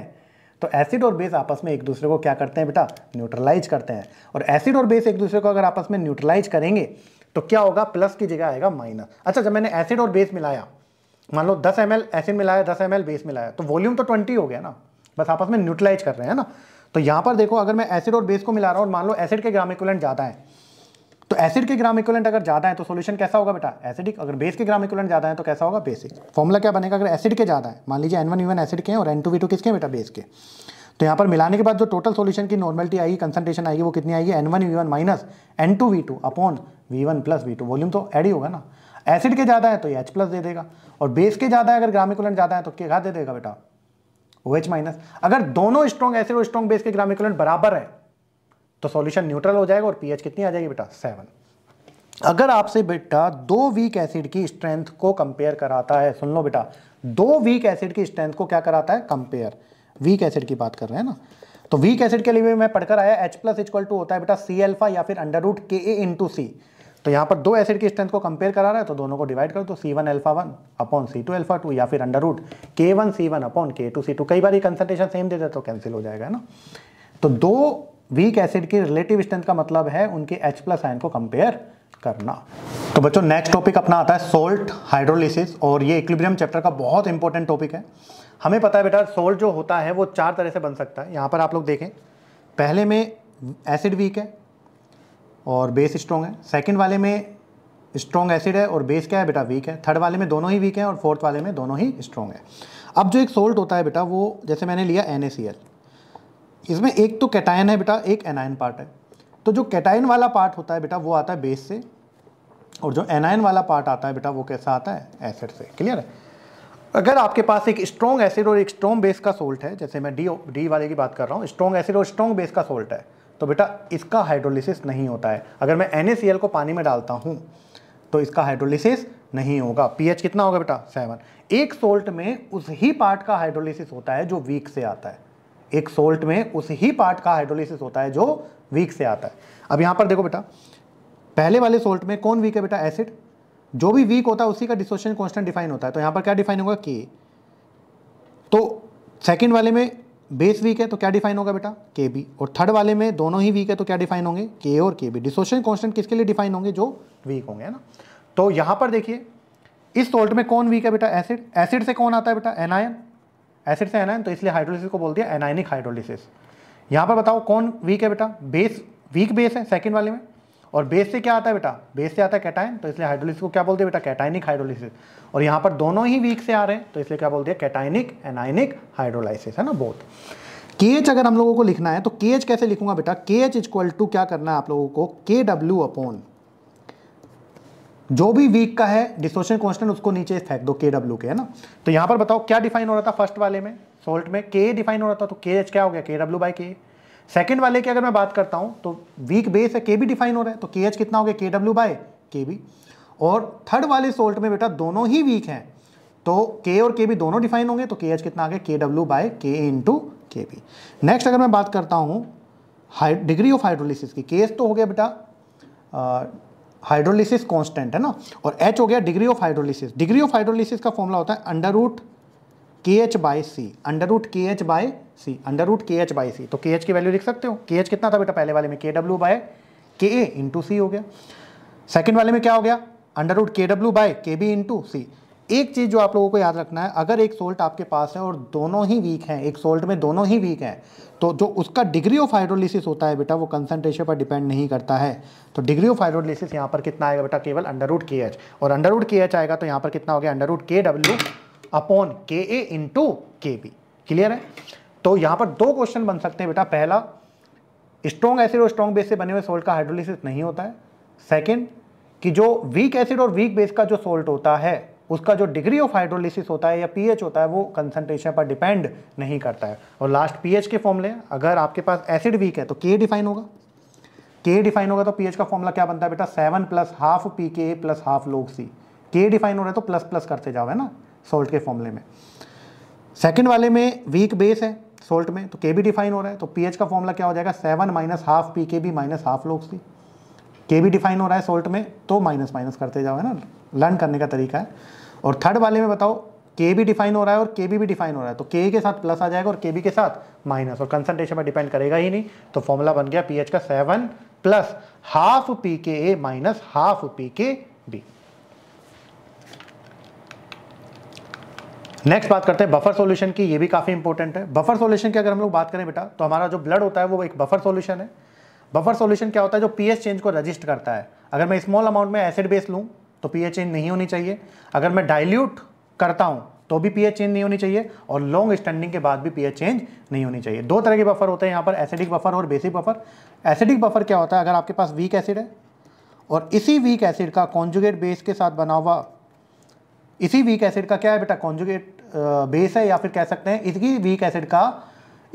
तो एसिड और बेस आपस में एक दूसरे को क्या करते हैं बेटा न्यूट्रलाइज करते हैं और एसिड और बेस एक दूसरे को अगर आपस में न्यूट्रलाइज करेंगे तो क्या होगा प्लस की जगह आएगा माइनस अच्छा जब मैंने एसिड और बेस मिलाया मान लो दस एम एसिड मिलाया दस एम बेस मिलाया तो वॉल्यूम तो ट्वेंटी हो गया ना बस आपस में न्यूट्रलाइज कर रहे हैं ना तो यहाँ पर देखो अगर मैं एसिड और बेस को मिला रहा हूँ और मान लो एसिड के ग्रामिकुलेंट ज़्यादा है तो एसिड के ग्राम इक्वलेंट अगर ज़्यादा है तो सोल्यूशन कैसा होगा बेटा एसिडिक अगर बेस के ग्राम इक्वलेंट ज़्यादा है तो कैसा होगा बेसिक फॉर्मुला क्या बनेगा अगर एसिड के ज़्यादा है मान लीजिए एन वन यू एसिड के हैं और एन टू वी टू किसके हैं बेटा बेस के तो यहाँ पर मिलाने के बाद जो टोटल सोल्यूशन की नॉर्मलिटी आएगी कंसनट्रेशन आएगी वो कितनी आएगी N one V one minus N two V two upon V one plus V two volume तो एड ही होगा ना एसिड के ज़्यादा है तो एच प्लस दे देगा और बेस के ज़्यादा है अगर ग्रामिकुलेंट ज़्यादा है तो क्या दे देगा बेटा ओ एच माइनस अगर दोनों स्ट्रॉन्ग एसिड और स्ट्रॉन्ग बेस के ग्रामिकुलेंट बराबर है तो सॉल्यूशन न्यूट्रल हो जाएगा और पीएच कितनी आ जाएगी बेटा सेवन अगर आपसे बेटा दो वीक एसिड की स्ट्रेंथ को कंपेयर कराता है सुन लो बेटा दो वीक एसिड की स्ट्रेंथ को क्या कराता है कंपेयर वीक एसिड की बात कर रहे हैं ना तो वीक एसिड के लिए भी मैं पढ़कर आया एच प्लस इक्वल टू होता है बेटा सी एल्फा या फिर अंडर रूट के ए इंटू सी तो यहाँ पर दो एसिड की स्ट्रेंथ को कंपेयर करा रहा है तो दोनों को डिवाइड कर दो C one alpha one upon C two alpha two या फिर under root K one C one upon K two C two कई बार ये कंसनट्रेशन सेम दे देते तो कैंसिल हो जाएगा ना तो दो वीक एसिड की रिलेटिव स्ट्रेंथ का मतलब है उनके एच प्लस आयन को कंपेयर करना तो बच्चों नेक्स्ट टॉपिक अपना आता है सोल्ट हाइड्रोलिसिस और ये इक्विब्रियम चैप्टर का बहुत इंपॉर्टेंट टॉपिक है हमें पता है बेटा सोल्ट जो होता है वो चार तरह से बन सकता है यहाँ पर आप लोग देखें पहले में एसिड वीक है और बेस स्ट्रॉन्ग है सेकेंड वाले में स्ट्रॉन्ग एसिड है और बेस क्या है बेटा वीक है थर्ड वाले में दोनों ही वीक है और फोर्थ वाले में दोनों ही स्ट्रॉन्ग है अब जो एक सोल्ट होता है बेटा वो जैसे मैंने लिया एन इसमें एक तो कैटायन है बेटा एक एनायन पार्ट है तो जो कैटायन वाला पार्ट होता है बेटा वो आता है बेस से और जो एनायन वाला पार्ट आता है बेटा वो कैसा आता है एसिड से क्लियर है अगर आपके पास एक स्ट्रॉन्ग एसिड और एक स्ट्रॉन्ग बेस का सोल्ट है जैसे मैं डी डी वाले की बात कर रहा हूँ स्ट्रॉन्ग एसिड और स्ट्रॉन्ग बेस का सोल्ट है तो बेटा इसका हाइड्रोलिसिस नहीं होता है अगर मैं एन को पानी में डालता हूँ तो इसका हाइड्रोलिसिस नहीं होगा पीएच कितना होगा बेटा सेवन एक सोल्ट में उस ही पार्ट का हाइड्रोलिसिस होता है जो वीक से आता है एक सोल्ट में उस ही पार्ट का हाइड्रोलिसिस होता है जो वीक से आता है अब यहां पर देखो बेटा पहले वाले सोल्ट में कौन वीक है बेटा एसिड जो भी वीक होता है उसी का डिसोशन कॉन्स्टेंट डिफाइन होता है तो यहां पर क्या डिफाइन होगा के तो सेकेंड वाले में बेस वीक है तो क्या डिफाइन होगा बेटा के बी और थर्ड वाले में दोनों ही वीक है तो क्या डिफाइन होंगे के और के बी डिसोशन कॉन्स्टेंट किसके लिए डिफाइन होंगे जो वीक होंगे है ना तो यहां पर देखिए इस सोल्ट में कौन वीक है बेटा एसिड एसिड से कौन आता है बेटा एनायन एसिड से एनाइन तो इसलिए हाइड्रोलिसिस को बोल दिया एनाइनिक हाइड्रोलिसिस यहाँ पर बताओ कौन वीक है बेटा बेस वीक बेस है सेकेंड वाले में और बेस से क्या आता है बेटा बेस से आता है कैटाइन तो इसलिए हाइड्रोलिसिस को क्या बोलते हैं बेटा कैटाइनिक हाइड्रोलिसिस और यहाँ पर दोनों ही वीक से आ रहे हैं तो इसलिए क्या बोल दिया कैटाइनिक एनाइनिक हाइड्रोलाइसिस है ना बोथ के अगर हम लोगों को लिखना है तो के कैसे लिखूंगा बेटा के एच इज इक्वल टू क्या करना है आप लोगों को के डब्ल्यू अपॉन जो भी वीक का है डिस्टोशन कॉन्स्टेंट उसको नीचे फेंक दो के डब्ल्यू के है ना तो यहां पर बताओ क्या डिफाइन हो रहा था फर्स्ट वाले में सोल्ट में के डिफाइन हो रहा था तो के एच क्या हो गया के डब्ल्यू बाई के सेकेंड वाले की अगर मैं बात करता हूँ तो वीक बेस है के भी डिफाइन हो रहा है तो के एच कितना हो गया के डब्ल्यू बाय के बी और थर्ड वाले सोल्ट में बेटा दोनों ही वीक हैं तो के और के बी दोनों डिफाइन होंगे तो के एच कितना आ गया के डब्ल्यू बाय के इन टू के बी नेक्स्ट अगर मैं बात करता हूँ डिग्री ऑफ हाइड्रोलिसिस की केस तो हो गया बेटा हाइड्रोलिसिस कांस्टेंट है ना और एच हो गया degree of hydrolysis degree of hydrolysis का फॉर्मूला होता है under root Kh by C under root Kh by C under root Kh by C तो के एच की वैल्यू लिख सकते हो के एच कितना था बेटा पहले वाले में के डब्ल्यू बाय के ए इंटू सी हो गया सेकेंड वाले में क्या हो गया अंडर रूट के डब्ल्यू बाय के बी इंटू सी एक चीज़ जो आप लोगों को याद रखना है अगर एक सोल्ट आपके पास है और दोनों ही वीक हैं एक सोल्ट में दोनों ही वीक हैं तो जो उसका डिग्री ऑफ हाइड्रोलिसिस होता है बेटा वो कंसंट्रेशन पर डिपेंड नहीं करता है तो डिग्री ऑफ हाइड्रोलिसिस यहाँ पर कितना आएगा बेटा केवल अंडर रूट के एच और अंडर रूट के एच आएगा तो यहाँ पर कितना हो गया अंडर रूट के डब्ल्यू अपॉन के ए इंटू के बी क्लियर है तो यहाँ पर दो क्वेश्चन बन सकते हैं बेटा पहला स्ट्रॉन्ग एसिड और स्ट्रॉन्ग बेस से बने हुए सोल्ट का हाइड्रोलिसिस नहीं होता है सेकेंड कि जो वीक एसिड और वीक बेस का जो सोल्ट होता है उसका जो डिग्री ऑफ हाइड्रोलिसिस होता है या पीएच होता है वो कंसनट्रेशन पर डिपेंड नहीं करता है और लास्ट पीएच के फॉर्मले अगर आपके पास एसिड वीक है तो के डिफाइन होगा के डिफाइन होगा तो पीएच का फॉर्मला क्या बनता है बेटा seven plus half pK plus half log C के डिफाइन हो रहा है तो प्लस प्लस करते जाओ है ना सोल्ट के फॉर्मले में सेकेंड वाले में वीक बेस है सोल्ट में तो के भी डिफाइन हो रहा है तो पीएच का फॉर्मला क्या हो जाएगा सेवन माइनस हाफ पी के भी माइनस हाफ लोग सी के भी डिफाइन हो रहा है सोल्ट में तो माइनस माइनस करते जाओ है ना लर्न करने का तरीका है और थर्ड वाले में बताओ के भी डिफाइन हो रहा है और के बी भी डिफाइन हो रहा है तो के के साथ प्लस आ जाएगा और के बी के साथ माइनस और कंसनट्रेशन पर डिपेंड करेगा ही नहीं तो फॉर्मूला बन गया पीएच का seven plus half pKa minus half के बी नेक्स्ट बात करते हैं बफर सॉल्यूशन की ये भी काफ़ी इंपॉर्टेंट है बफर सॉल्यूशन की अगर हम लोग बात करें बेटा तो हमारा जो ब्लड होता है वो एक बफर सॉल्यूशन है बफर सॉल्यूशन क्या होता है जो पीएच चेंज को रजिस्ट करता है अगर मैं स्मॉल अमाउंट में एसिड बेस लूँ तो पीएच चेंज नहीं होनी चाहिए अगर मैं डाइल्यूट करता हूँ तो भी पीएच चेंज नहीं होनी चाहिए और लॉन्ग स्टैंडिंग के बाद भी पीएच चेंज नहीं होनी चाहिए दो तरह के बफर होते हैं यहाँ पर एसिडिक बफर और बेसिक बफर एसिडिक बफर क्या होता है अगर आपके पास वीक एसिड है और इसी वीक एसिड का कॉन्जुगेट बेस के साथ बना हुआ इसी वीक एसिड का क्या है बेटा कॉन्जुगेट बेस है या फिर कह सकते हैं इसकी वीक एसिड का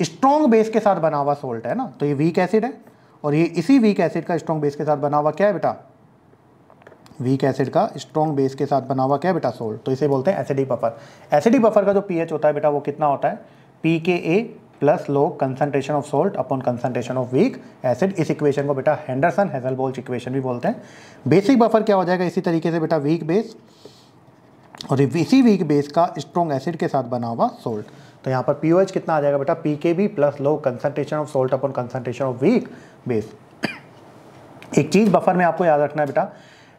स्ट्रॉन्ग बेस के साथ बना हुआ सोल्ट है ना तो ये वीक एसिड है और ये इसी वीक एसिड का स्ट्रॉन्ग बेस के साथ बना हुआ क्या है बेटा वीक एसिड का स्ट्रॉन्ग बेस के साथ बना हुआ क्या बेटा सोल्ट तो इसे बोलते हैं एसिडी बफर एसिडी बफर का जो पीएच होता है बेटा वो कितना होता है pKa plus log concentration of salt upon concentration of weak acid इस इक्वेशन को बेटा हैंडरसन हेजल हेजलबोल्च इक्वेशन भी बोलते हैं बेसिक बफर क्या हो जाएगा इसी तरीके से बेटा वीक बेस और इसी वीक बेस का स्ट्रॉन्ग एसिड के साथ बना हुआ सोल्ट तो यहाँ पर पी कितना आ जाएगा बेटा pKb plus log concentration of salt upon concentration of weak base एक चीज़ बफर में आपको याद रखना है बेटा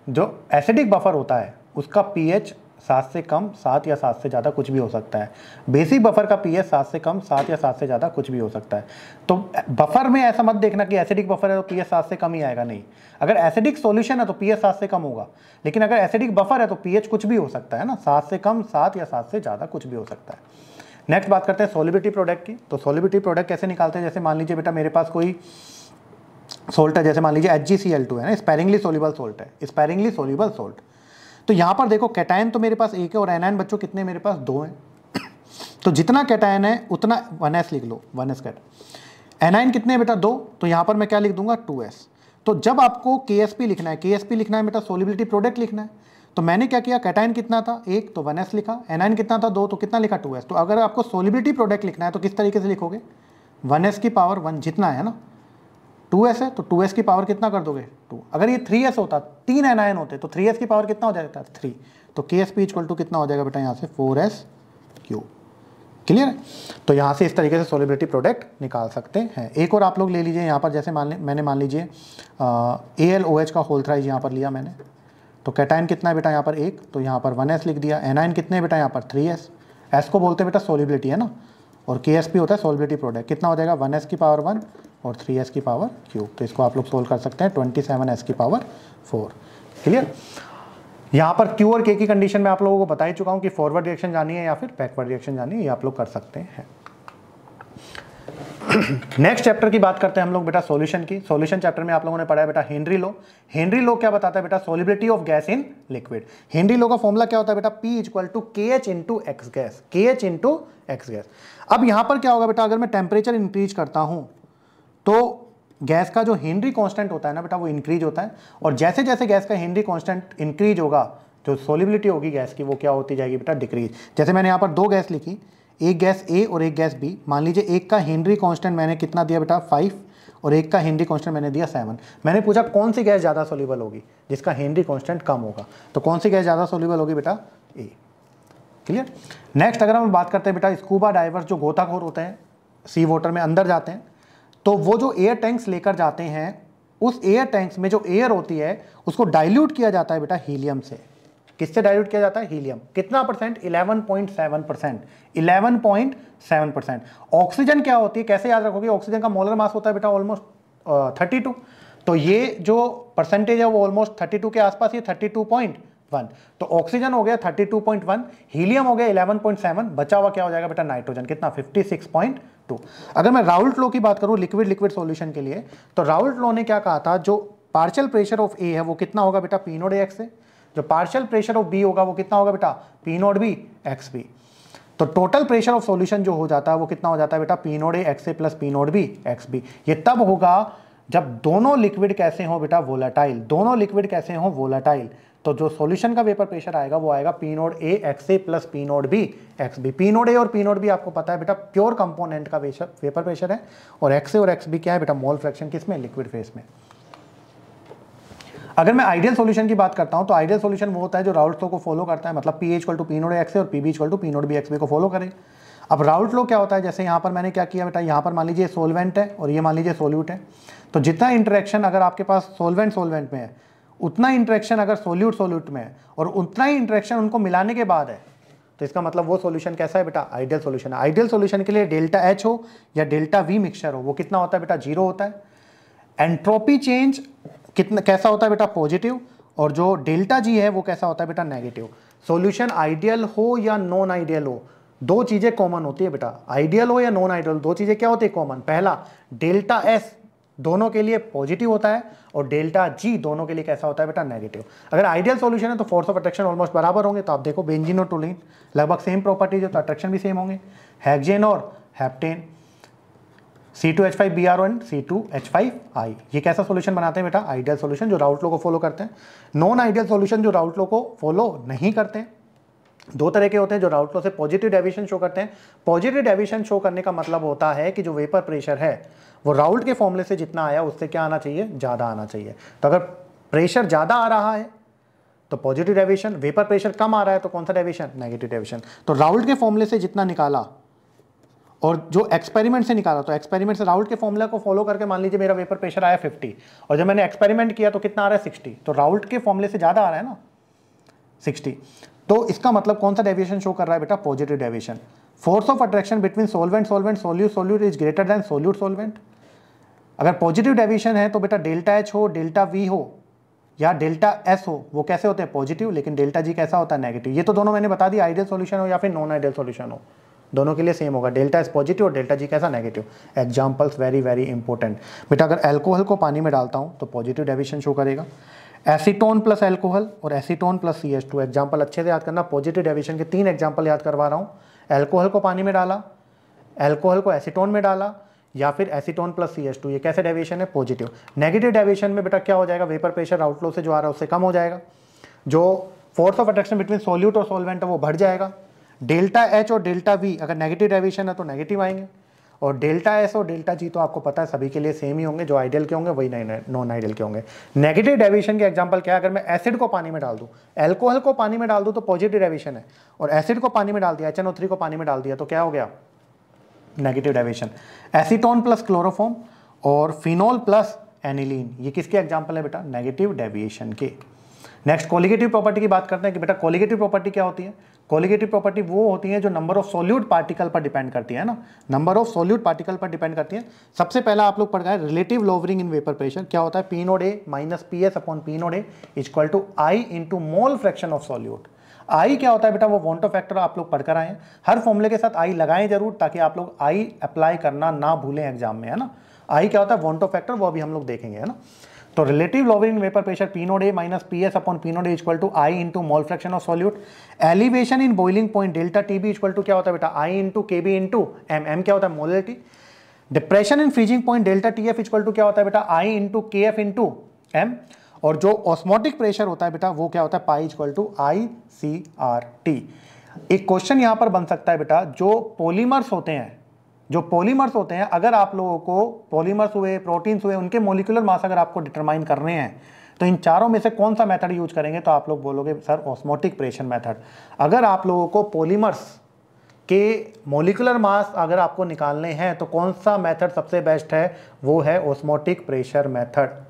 जो एसिडिक बफर होता है उसका पीएच सात से कम सात या सात से ज़्यादा कुछ भी हो सकता है बेसिक बफर का पीएच सात से कम सात या सात से ज़्यादा कुछ भी हो सकता है तो बफर में ऐसा मत देखना कि एसिडिक बफर है तो पीएच सात से कम ही आएगा नहीं अगर एसिडिक सॉल्यूशन है तो पीएच सात से कम होगा लेकिन अगर एसिडिक बफर है तो पीएच कुछ भी हो सकता है ना सात से कम सात या सात से ज़्यादा कुछ भी हो सकता है नेक्स्ट बात करते हैं सोलिबिटी प्रोडक्ट की तो सोलिबिटी प्रोडक्ट कैसे निकालते हैं जैसे मान लीजिए बेटा मेरे पास कोई सोल्ट है जैसे मान लीजिए H G C L two है ना स्पेरिंगली सोल्यूबल सोल्ट है स्पेरिंगली सोल्यूबल सोल्ट तो यहाँ पर देखो कैटायन तो मेरे पास एक है और एनायन बच्चों कितने मेरे पास दो हैं (coughs) तो जितना कैटायन है उतना वन एस लिख लो वन एस कैट एनाइन कितने बेटा दो तो यहाँ पर मैं क्या लिख दूंगा टू एस तो जब आपको के एस पी लिखना है के एस पी लिखना है बेटा सोलिबिलिटी प्रोडक्ट लिखना है तो मैंने क्या किया कैटाइन कितना था एक तो वन एस लिखा एनाइन कितना था दो तो कितना लिखा टू एस तो अगर आपको सोलिबिलिटी प्रोडक्ट लिखना है तो किस तरीके से लिखोगे वन एस की पावर वन जितना है ना टू एस है तो टू एस की पावर कितना कर दोगे टू अगर ये थ्री एस होता तीन एन आयन होते तो थ्री एस की पावर कितना हो जाएगा थ्री तो के एस पी इक्वल टू कितना हो जाएगा बेटा यहाँ से फोर एस क्यू क्लियर है तो यहाँ से इस तरीके से सोलिबिलिटी प्रोडक्ट निकाल सकते हैं एक और आप लोग ले लीजिए यहाँ पर जैसे मान मैंने मान लीजिए ए एल ओ एच का होल थ्राइज यहाँ पर लिया मैंने तो कैटाइन कितना है बेटा यहाँ पर एक तो यहाँ पर वन एस लिख दिया एन आइन कितने बेटा यहाँ पर थ्री एस एस को बोलते हैं बेटा सोलिबिलिटी है ना और के एस पी होता है सोलबिलिटी प्रोडक्ट कितना हो जाएगा वन एस की पावर वन और थ्री एस की पावर क्यूब तो इसको आप लोग सोल्व कर सकते हैं ट्वेंटी सेवन एस की पावर फोर क्लियर यहाँ पर क्यू और के की कंडीशन में आप लोगों को बता ही चुका हूँ कि फॉरवर्ड रिएक्शन जानी है या फिर बैकवर्ड रिएक्शन जानी है ये आप लोग कर सकते हैं नेक्स्ट चैप्टर की बात करते हैं हम लोग बेटा सॉल्यूशन की सॉल्यूशन चैप्टर में आप लोगों ने पढ़ा है बेटा हेनरी लो हेनरी लो क्या बताता है बेटा solubility of gas in liquid Henry law का फॉर्मूला क्या होता है बेटा P equal to K H into X gas K H into X gas अब यहां पर क्या होगा बेटा अगर मैं टेम्परेचर इंक्रीज करता हूँ तो गैस का जो हेनरी कॉन्स्टेंट होता है ना बेटा वो इंक्रीज होता है और जैसे जैसे गैस का हेनरी कॉन्स्टेंट इंक्रीज होगा जो सोलिबिलिटी होगी गैस की वो क्या होती जाएगी बेटा डिक्रीज जैसे मैंने यहाँ पर दो गैस लिखी एक गैस ए और एक गैस बी मान लीजिए एक का हेनरी कांस्टेंट मैंने कितना दिया बेटा फाइव और एक का हेनरी कांस्टेंट मैंने दिया सेवन मैंने पूछा कौन सी गैस ज़्यादा सोल्यूबल होगी जिसका हेनरी कांस्टेंट कम होगा तो कौन सी गैस ज़्यादा सोल्यूबल होगी बेटा ए क्लियर नेक्स्ट अगर हम बात करते हैं बेटा स्कूबा डाइवर्स जो गोताखोर होते हैं सी वाटर में अंदर जाते हैं तो वो जो एयर टैंक्स लेकर जाते हैं उस एयर टैंक्स में जो एयर होती है उसको डाइल्यूट किया जाता है बेटा हीलियम से किससे डायल्यूट किया जाता है हीलियम कितना percent 11.7 percent eleven 11.7 percent oxygen क्या होती है कैसे याद रखोगे ऑक्सीजन का मोलर मास होता है बेटा ऑलमोस्ट थर्टी टू तो ये जो परसेंटेज है वो ऑलमोस्ट थर्टी टू के आसपास ये थर्टी टू पॉइंट वन तो ऑक्सीजन हो गया 32.1 हीलियम हो गया 11.7 बचा हुआ क्या हो जाएगा बेटा नाइट्रोजन कितना 56.2 अगर मैं राउल लो की बात करूं लिक्विड लिक्विड सॉल्यूशन के लिए तो राउल लो ने क्या कहा था जो पार्शियल प्रेशर ऑफ ए है वो कितना होगा बेटा पीनोड एक्स से जो पार्शियल प्रेशर ऑफ बी होगा वो कितना होगा बेटा P naught B X B तो टोटल प्रेशर ऑफ सॉल्यूशन जो हो जाता है वो कितना हो जाता है बेटा P naught A X A plus P naught B X B ये तब होगा जब दोनों लिक्विड कैसे हो बेटा वोलाटाइल दोनों लिक्विड कैसे हो वोलाटाइल तो जो सॉल्यूशन का वेपर प्रेशर आएगा वो आएगा P naught A X A plus P naught B X B P naught A और पी नोट बी आपको पता है बेटा प्योर कंपोनेंट का वेपर प्रेशर है और एक्स ए और एक्स बी क्या है बेटा मोल फ्रैक्शन किस में लिक्विड फेस में अगर मैं आइडियल सोल्यूशन की बात करता हूँ तो आइडियल सोल्यूशन वो होता है जो राउट लॉ को फॉलो करता है मतलब P H to P naught X और P B equal to P naught B X B को फॉलो करें अब राउट लो क्या होता है जैसे यहाँ पर मैंने क्या किया बेटा यहाँ पर मान लीजिए सोलवेंट है और ये मान लीजिए सोल्यूट है तो जितना इंटरेक्शन अगर आपके पास सोलवेंट सोलवेंट में है उतना इंटरेक्शन अगर सोल्यूट सोल्यूट में है और उतना ही इंटरेक्शन उनको मिलाने के बाद है तो इसका मतलब वो सॉल्यूशन कैसा है बेटा आइडियल सॉल्यूशन है आइडियल सॉल्यूशन के लिए डेल्टा एच हो या डेल्टा वी मिक्सचर हो वो कितना होता है बेटा जीरो होता है एंट्रोपी चेंज कितना कैसा होता है बेटा पॉजिटिव और जो डेल्टा जी है वो कैसा होता है बेटा नेगेटिव सॉल्यूशन आइडियल हो या नॉन आइडियल हो दो चीज़ें कॉमन होती है बेटा आइडियल हो या नॉन आइडियल दो चीज़ें क्या होती है कॉमन पहला डेल्टा एस दोनों के लिए पॉजिटिव होता है और डेल्टा जी दोनों के लिए कैसा होता है बेटा नेगेटिव अगर आइडियल सॉल्यूशन है तो फोर्स ऑफ अट्रैक्शन ऑलमोस्ट बराबर होंगे तो आप देखो बेंजिन और टोलिन लगभग सेम प्रॉपर्टीज है तो अट्रैक्शन भी सेम होंगे हैगजेन और heptane C two H five B R O and C two H five I ये कैसा सोल्यूशन बनाते हैं बेटा आइडियल सोल्यूशन जो राउट लो को फॉलो करते हैं नॉन आइडियल सोल्यूशन जो राउट लो को फॉलो नहीं करते हैं दो तरह के होते हैं जो राउट लो से पॉजिटिव डेविशन शो करते हैं पॉजिटिव डेविशन शो करने का मतलब होता है कि जो वेपर प्रेशर है वो राउट के फॉर्मूले से जितना आया उससे क्या आना चाहिए ज़्यादा आना चाहिए तो अगर प्रेशर ज़्यादा आ रहा है तो पॉजिटिव डेविशन वेपर प्रेशर कम आ रहा है तो कौन सा डेविशन नेगेटिव डेविशन तो राउल्ट के फॉर्मूले से जितना निकाला और जो एक्सपेरिमेंट से निकाला तो एक्सपेरिमेंट से राहुल के फॉर्मूला को फॉलो करके मान लीजिए मेरा वेपर प्रेशर आया 50 और जब मैंने एक्सपेरिमेंट किया तो कितना आ रहा है 60 तो राहुल के फॉर्मूले से ज़्यादा आ रहा है ना 60 तो इसका मतलब कौन सा डेविएशन शो कर रहा है बेटा positive deviation force of attraction between solvent solvent solute solute is greater than solute solvent अगर पॉजिटिव डेविएशन है तो बेटा डेल्टा एच हो डेल्टा वी हो या डेल्टा एस हो वो कैसे होते हैं पॉजिटिव लेकिन डेल्टा जी कैसा होता है नेगेटिव ये तो दोनों मैंने बता दिया आइडियल सोल्यूशन हो या फिर नॉन आइडियल सोल्यूशन हो दोनों के लिए सेम होगा डेल्टा इज पॉजिटिव और डेल्टा जी कैसा negative examples very very important बेटा अगर एल्कोहल को पानी में डालता हूँ तो पॉजिटिव डेविशन शो करेगा एसीटोन प्लस एल्कोहल और acetone plus C H two example अच्छे से याद करना पॉजिटिव डेविशन के तीन एग्जाम्पल याद करवा रहा हूँ एल्कोहल को पानी में डाला एल्कोहल को एसीटोन में डाला या फिर acetone plus C H two ये कैसे डेविएशन है पॉजिटिव नेगेटिव डेविएशन में बेटा क्या हो जाएगा वेपर प्रेशर आउटफ्लो से जो आ रहा है उससे कम हो जाएगा जो force of attraction between solute और सोलवेंट है वो बढ़ जाएगा डेल्टा एच और डेल्टा वी अगर नेगेटिव डेविएशन है तो नेगेटिव आएंगे और डेल्टा एस और डेल्टा जी तो आपको पता है सभी के लिए सेम ही होंगे जो आइडियल के होंगे वही नॉन आइडियल के होंगे नेगेटिव डेविएशन के एग्जांपल क्या है अगर मैं एसिड को पानी में डाल दूं एल्कोहल को पानी में डाल दूं तो पॉजिटिव डेविएशन है और एसिड को पानी में डाल दिया एच को पानी में डाल दिया तो क्या हो गया negative deviation acetone plus chloroform और फिनोल प्लस एनिलीन ये किसके एग्जाम्पल है बेटा नेगेटिव डेविएशन के नेक्स्ट कॉलिगेटिव प्रॉपर्टी की बात करते हैं कि बेटा कॉलिगेटिव प्रॉपर्टी क्या होती है कोलिगेटिव प्रॉपर्टी वो होती है जो नंबर ऑफ सोल्यूट पार्टिकल पर डिपेंड करती है ना नंबर ऑफ सोल्यूट पार्टिकल पर डिपेंड करती है सबसे पहला आप लोग पढ़ गए relative lowering in vapour pressure क्या होता है P naught A minus P S upon P naught A is equal to I into mole fraction of solute I क्या होता है बेटा वो वॉन्टो फैक्टर आप लोग पढ़कर आए हैं हर फॉर्मूले के साथ आई लगाएं जरूर ताकि आप लोग आई अप्लाई करना ना भूलें एग्जाम में है ना आई क्या होता है वॉन्टो फैक्टर वो अभी हम लोग देखेंगे है ना तो relative lowering vapour pressure P naught A minus P S upon P naught equal to I into mole fraction of solute elevation in boiling point delta T B equal to क्या होता है बेटा आई इंटू के B into M M क्या होता है molality depression in freezing point delta T F equal to क्या होता है बेटा I into K F into M और जो ऑस्मोटिक प्रेशर होता है बेटा वो क्या होता है pi equal to I C R T एक क्वेश्चन यहां पर बन सकता है बेटा जो पोलीमर्स होते हैं जो पॉलीमर्स होते हैं अगर आप लोगों को पॉलीमर्स हुए प्रोटीन्स हुए उनके मोलिकुलर मास अगर आपको डिटरमाइन करने हैं तो इन चारों में से कौन सा मेथड यूज करेंगे तो आप लोग बोलोगे सर ऑस्मोटिक प्रेशन मेथड अगर आप लोगों को पॉलीमर्स के मोलिकुलर मास अगर आपको निकालने हैं तो कौन सा मेथड सबसे बेस्ट है वो है ऑस्मोटिक प्रेशर मेथड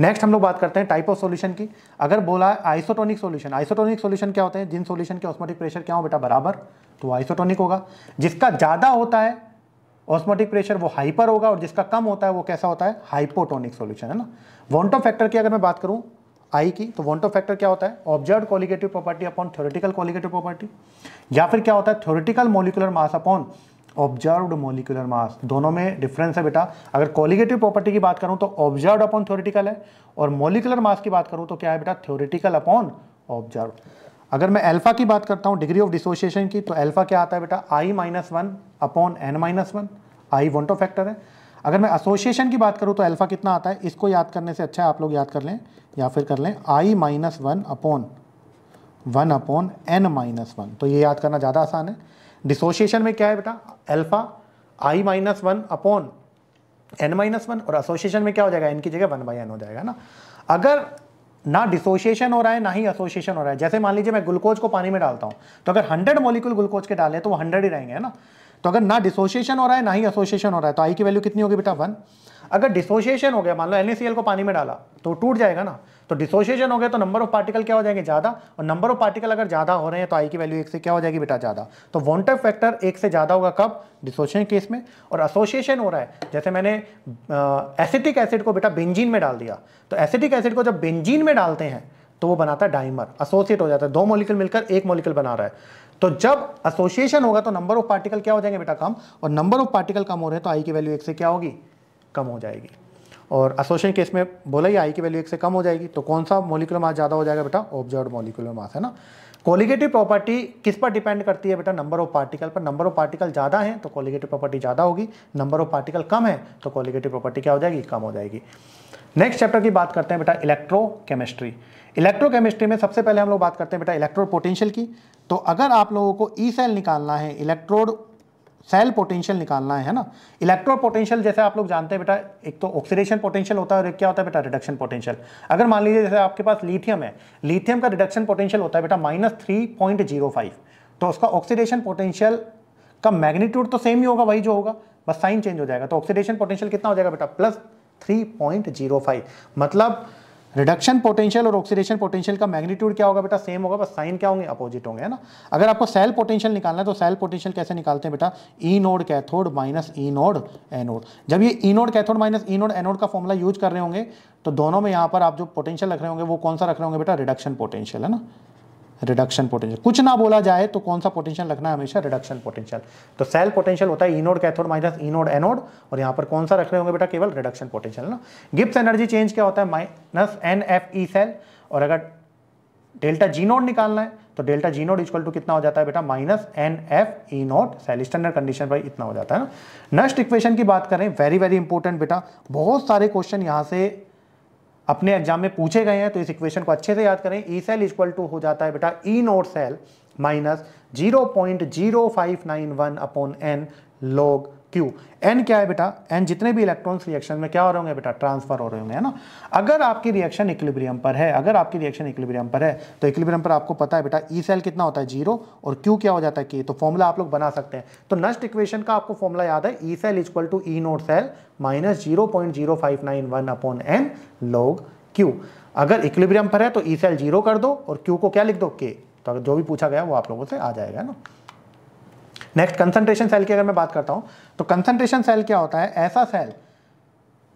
नेक्स्ट हम लोग बात करते हैं टाइप ऑफ सॉल्यूशन की अगर बोला है आइसोटोनिक सॉल्यूशन आइसोटोनिक सॉल्यूशन क्या होते हैं जिन सॉल्यूशन के ऑस्मोटिक प्रेशर क्या हो बेटा बराबर तो आइसोटोनिक होगा जिसका ज़्यादा होता है ऑस्मोटिक प्रेशर वो हाइपर होगा और जिसका कम होता है वो कैसा होता है हाइपोटोनिक सोल्यूशन है ना वॉन्टो फैक्टर की अगर मैं बात करूँ आई की तो वॉन्टो फैक्टर क्या होता है observe colligative property upon theoretical colligative property या फिर क्या होता है theoretical molecular mass upon observe molecular mass दोनों में डिफरेंस है बेटा अगर कॉलिगेटिव प्रॉपर्टी की बात करूँ तो ऑब्जर्व अपॉन थ्योरेटिकल है और मोलिकुलर मास की बात करूँ तो क्या है बेटा थ्योरेटिकल अपॉन ऑब्जर्व अगर मैं अल्फा की बात करता हूँ डिग्री ऑफ डिसोसिएशन की तो अल्फा क्या आता है बेटा I minus one upon N minus one I one two factor है अगर मैं एसोसिएशन की बात करूँ तो अल्फा कितना आता है इसको याद करने से अच्छा है आप लोग याद कर लें या फिर कर लें I minus one upon one upon N minus one तो ये याद करना ज़्यादा आसान है डिसोसिएशन में क्या है बेटा alpha I minus one upon N minus one और एसोसिएशन में क्या हो जाएगा एन की जगह वन बाई एन हो जाएगा ना अगर ना डिसोसिएशन हो रहा है ना ही एसोसिएशन हो रहा है जैसे मान लीजिए मैं ग्लूकोज को पानी में डालता हूँ तो अगर हंड्रेड मोलिकुल ग्लूकोज के डाले तो वो हंड्रेड ही रहेंगे है ना तो अगर ना डिसोसिएशन हो रहा है ना ही एसोसिएशन हो रहा है तो आई की वैल्यू कितनी होगी बेटा वन अगर डिसोसिएशन हो गया मान लो एन को पानी में डाला तो टूट जाएगा ना तो डिसोसिएशन हो गया तो नंबर ऑफ पार्टिकल क्या हो जाएंगे ज़्यादा और नंबर ऑफ पार्टिकल अगर ज़्यादा हो रहे हैं तो आई की वैल्यू एक से क्या हो जाएगी बेटा ज़्यादा तो वॉन्टेड फैक्टर एक से ज़्यादा होगा कब डिसोसिएशन केस में और एसोसिएशन हो रहा है जैसे मैंने एसिटिक एसिड को बेटा बेंजीन में डाल दिया तो एसिटिक एसिड को जब बेंजीन में डालते हैं तो वो बनाता है डाइमर एसोसिएट हो जाता है दो मोलिकल मिलकर एक मोलिकल बना रहा है तो जब एसोसिएशन होगा तो नंबर ऑफ पार्टिकल क्या हो जाएंगे बेटा कम और नंबर ऑफ पार्टिकल कम हो रहे हैं तो आई की वैल्यू एक से क्या होगी कम हो जाएगी और एसोसिएशन केस में बोला ही आई की वैल्यू एक से कम हो जाएगी तो कौन सा मोलिकुलर मास ज़्यादा हो जाएगा बेटा ऑब्जर्व मोलिकुलर मास है ना कोलिगेटिव प्रॉपर्टी किस पर डिपेंड करती है बेटा नंबर ऑफ पार्टिकल पर नंबर ऑफ पार्टिकल ज़्यादा है तो कोलिगेटिव प्रॉपर्टी ज़्यादा होगी नंबर ऑफ पार्टिकल कम है तो कोलिगेटिव प्रॉपर्टी क्या हो जाएगी कम हो जाएगी नेक्स्ट चैप्टर की बात करते हैं बेटा इलेक्ट्रोकेमिस्ट्री इलेक्ट्रोकेमिस्ट्री में सबसे पहले हम लोग बात करते हैं बेटा इलेक्ट्रोड पोटेंशियल की तो अगर आप लोगों को ई e सेल निकालना है इलेक्ट्रोड सेल पोटेंशियल निकालना है ना इलेक्ट्रो पोटेंशियल जैसे आप लोग जानते हैं बेटा एक तो ऑक्सीडेशन पोटेंशियल होता है और एक क्या होता है बेटा रिडक्शन पोटेंशियल अगर मान लीजिए जैसे आपके पास लिथियम है लिथियम का रिडक्शन पोटेंशियल होता है बेटा minus three point zero five तो उसका ऑक्सीडेशन पोटेंशियल का मैग्नीट्यूड तो सेम ही होगा वही जो होगा बस साइन चेंज हो जाएगा तो ऑक्सीडेशन पोटेंशियल कितना हो जाएगा बेटा plus three point zero five मतलब रिडक्शन पोटेंशियल और ऑक्सीडेशन पोटेंशियल का मैग्नीट्यूड क्या होगा बेटा सेम होगा बस साइन क्या होंगे अपोजिट होंगे है ना अगर आपको सेल पोटेंशियल निकालना है तो सेल पोटेंशियल कैसे निकालते हैं बेटा E naught cathode minus E naught anode जब ये E naught cathode minus E naught anode का फॉर्मूला यूज कर रहे होंगे तो दोनों में यहाँ पर आप जो पोटेंशियल रख रहे होंगे वो कौन सा रख रहे होंगे बेटा रिडक्शन पोटेंशियल है ना रिडक्शन पोटेंशियल कुछ ना बोला जाए तो कौन सा पोटेंशियल रखना है हमेशा रिडक्शन पोटेंशियल तो सेल पोटेंशियल होता है E naught cathode minus E naught anode और यहाँ पर कौन सा रख रहे होंगे बेटा केवल रिडक्शन पोटेंशियल ना गिप्स एनर्जी चेंज क्या होता है minus N F E cell और अगर डेल्टा जी नोड निकालना है तो delta G naught equal to कितना हो जाता है बेटा minus N F E naught cell standard condition पर इतना हो जाता है ना नेक्स्ट इक्वेशन की बात करें वेरी वेरी इंपॉर्टेंट बेटा बहुत सारे क्वेश्चन यहाँ से अपने एग्जाम में पूछे गए हैं तो इस इक्वेशन को अच्छे से याद करें ई सेल इक्वल टू हो जाता है बेटा E naught cell minus zero point zero five nine one upon N log Q N क्या है बेटा एन जितने भी इलेक्ट्रॉन्स रिएक्शन में क्या हो रहे होंगे बेटा ट्रांसफर हो रहे होंगे है ना अगर आपकी रिएक्शन इक्लिब्रियम पर है अगर आपकी रिएक्शन इक्लिब्रियम पर है तो इक्लिब्रियम पर आपको पता है बेटा ई e सेल कितना होता है जीरो और क्यू क्या हो जाता है के तो फॉर्मूला आप लोग बना सकते हैं तो नस्ट इक्वेशन का आपको फॉर्मूला याद है E cell equal to E naught cell minus zero point zero five nine one upon N log Q अगर इक्लिब्रियम पर है तो ई सेल जीरो कर दो और क्यू को क्या लिख दो के तो जो भी पूछा गया वो आप लोगों से आ जाएगा ना नेक्स्ट कंसंट्रेशन सेल की अगर मैं बात करता हूँ तो कंसंट्रेशन सेल क्या होता है ऐसा सेल